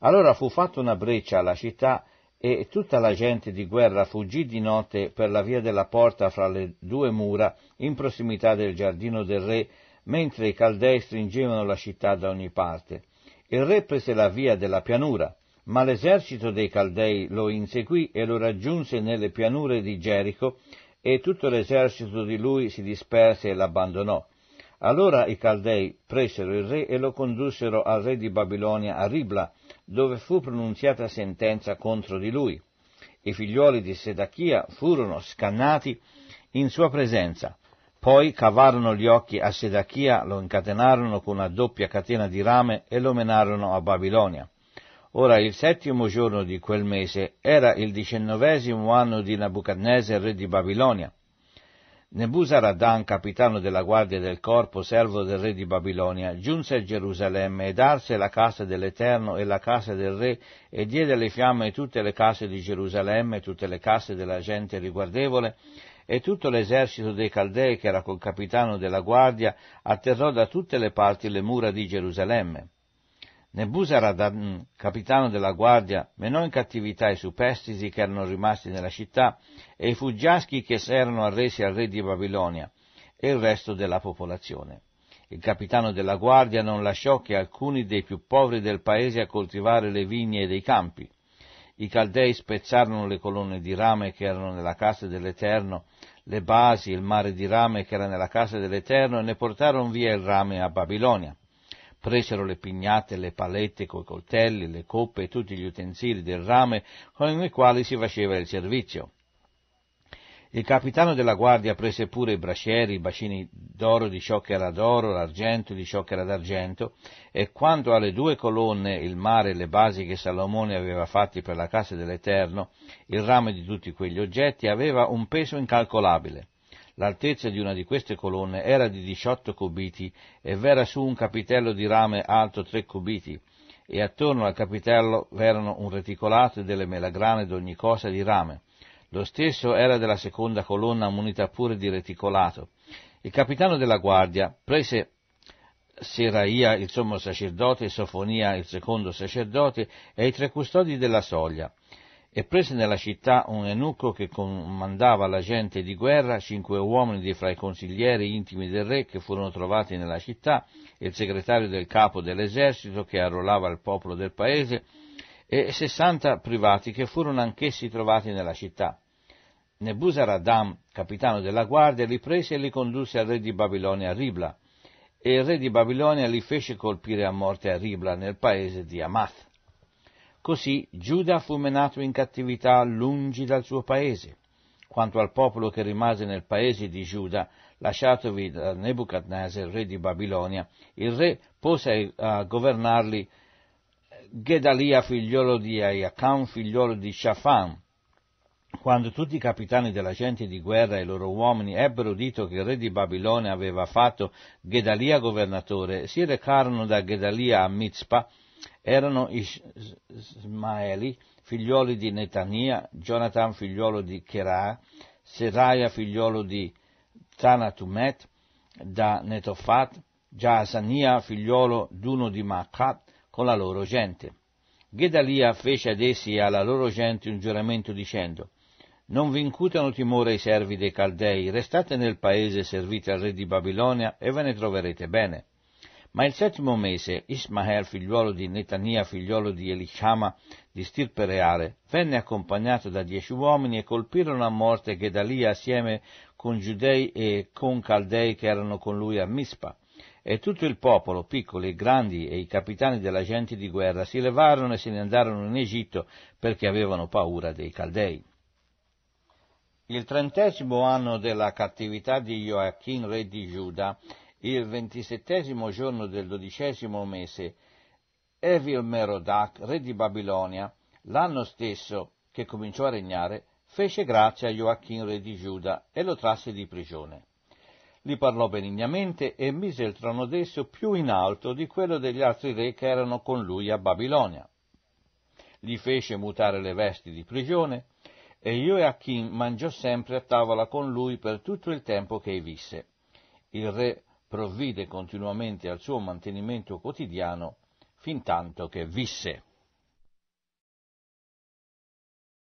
Allora fu fatta una breccia alla città e tutta la gente di guerra fuggì di notte per la via della porta fra le due mura in prossimità del giardino del re, mentre i caldei stringevano la città da ogni parte. Il re prese la via della pianura, ma l'esercito dei caldei lo inseguì e lo raggiunse nelle pianure di Gerico e tutto l'esercito di lui si disperse e l'abbandonò. Allora i caldei presero il re e lo condussero al re di Babilonia a Ribla, dove fu pronunziata sentenza contro di lui. I figliuoli di Sedachia furono scannati in sua presenza. Poi cavarono gli occhi a Sedachia, lo incatenarono con una doppia catena di rame e lo menarono a Babilonia. Ora il settimo giorno di quel mese era il diciannovesimo anno di Nabucadnese, re di Babilonia. Nebuzaradan, capitano della guardia del corpo, servo del re di Babilonia, giunse a Gerusalemme ed arse la casa dell'Eterno e la casa del re e diede alle fiamme tutte le case di Gerusalemme, tutte le case della gente riguardevole e tutto l'esercito dei Caldei che era col capitano della guardia atterrò da tutte le parti le mura di Gerusalemme. Nebuzaradan, capitano della guardia, menò in cattività i superstiti che erano rimasti nella città e i fuggiaschi che si erano arresi al re di Babilonia e il resto della popolazione. Il capitano della guardia non lasciò che alcuni dei più poveri del paese a coltivare le vigne e dei campi. I caldei spezzarono le colonne di rame che erano nella casa dell'Eterno, le basi, il mare di rame che era nella casa dell'Eterno e ne portarono via il rame a Babilonia presero le pignate, le palette coi coltelli, le coppe e tutti gli utensili del rame con i quali si faceva il servizio. Il capitano della guardia prese pure i brascieri, i bacini d'oro di ciò che era d'oro, l'argento di ciò che era d'argento, e quanto alle due colonne, il mare e le basi che Salomone aveva fatti per la casa dell'Eterno, il rame di tutti quegli oggetti aveva un peso incalcolabile. L'altezza di una di queste colonne era di 18 cubiti e v'era su un capitello di rame alto 3 cubiti e attorno al capitello v'erano un reticolato e delle melagrane d'ogni cosa di rame. Lo stesso era della seconda colonna munita pure di reticolato. Il capitano della guardia prese Seraia il sommo sacerdote, Sofonia il secondo sacerdote e i tre custodi della soglia e prese nella città un eunuco che comandava la gente di guerra, cinque uomini di fra i consiglieri intimi del re che furono trovati nella città, il segretario del capo dell'esercito che arruolava il popolo del paese, e sessanta privati che furono anch'essi trovati nella città. Nebuzaradan, capitano della guardia, li prese e li condusse al re di Babilonia a Ribla, e il re di Babilonia li fece colpire a morte a Ribla nel paese di Amath. Così Giuda fu menato in cattività lungi dal suo paese. Quanto al popolo che rimase nel paese di Giuda, lasciatovi da Nebuchadnezzar, re di Babilonia, il re pose a governarli Gedalia, figliolo di Aiacan, figliolo di Shafan. Quando tutti i capitani della gente di guerra e i loro uomini ebbero udito che il re di Babilonia aveva fatto Gedalia governatore, si recarono da Gedalia a Mizpa, erano Ismaeli, figlioli di Netania, Jonathan figliolo di Cherah, Seraia figliolo di Tanatumet, da Netofat, Jaasania figliolo d'uno di Macat, con la loro gente. Gedalia fece ad essi e alla loro gente un giuramento dicendo, non vi incutano timore i servi dei Caldei, restate nel paese e servite al re di Babilonia e ve ne troverete bene. Ma il settimo mese Ismael, figliuolo di Netania, figliuolo di Elishama, di stirpe reale, venne accompagnato da dieci uomini e colpirono a morte Gedalia assieme con giudei e con caldei che erano con lui a Mispa. E tutto il popolo, piccoli e grandi, e i capitani della gente di guerra si levarono e se ne andarono in Egitto perché avevano paura dei caldei. Il trentesimo anno della cattività di Joachim, re di Giuda, il ventisettesimo giorno del dodicesimo mese, Evil Merodach, re di Babilonia, l'anno stesso che cominciò a regnare, fece grazia a Joachim, re di Giuda, e lo trasse di prigione. Li parlò benignamente e mise il trono d'esso più in alto di quello degli altri re che erano con lui a Babilonia. Gli fece mutare le vesti di prigione, e Joachim mangiò sempre a tavola con lui per tutto il tempo che visse. Il re provvide continuamente al suo mantenimento quotidiano fin tanto che visse.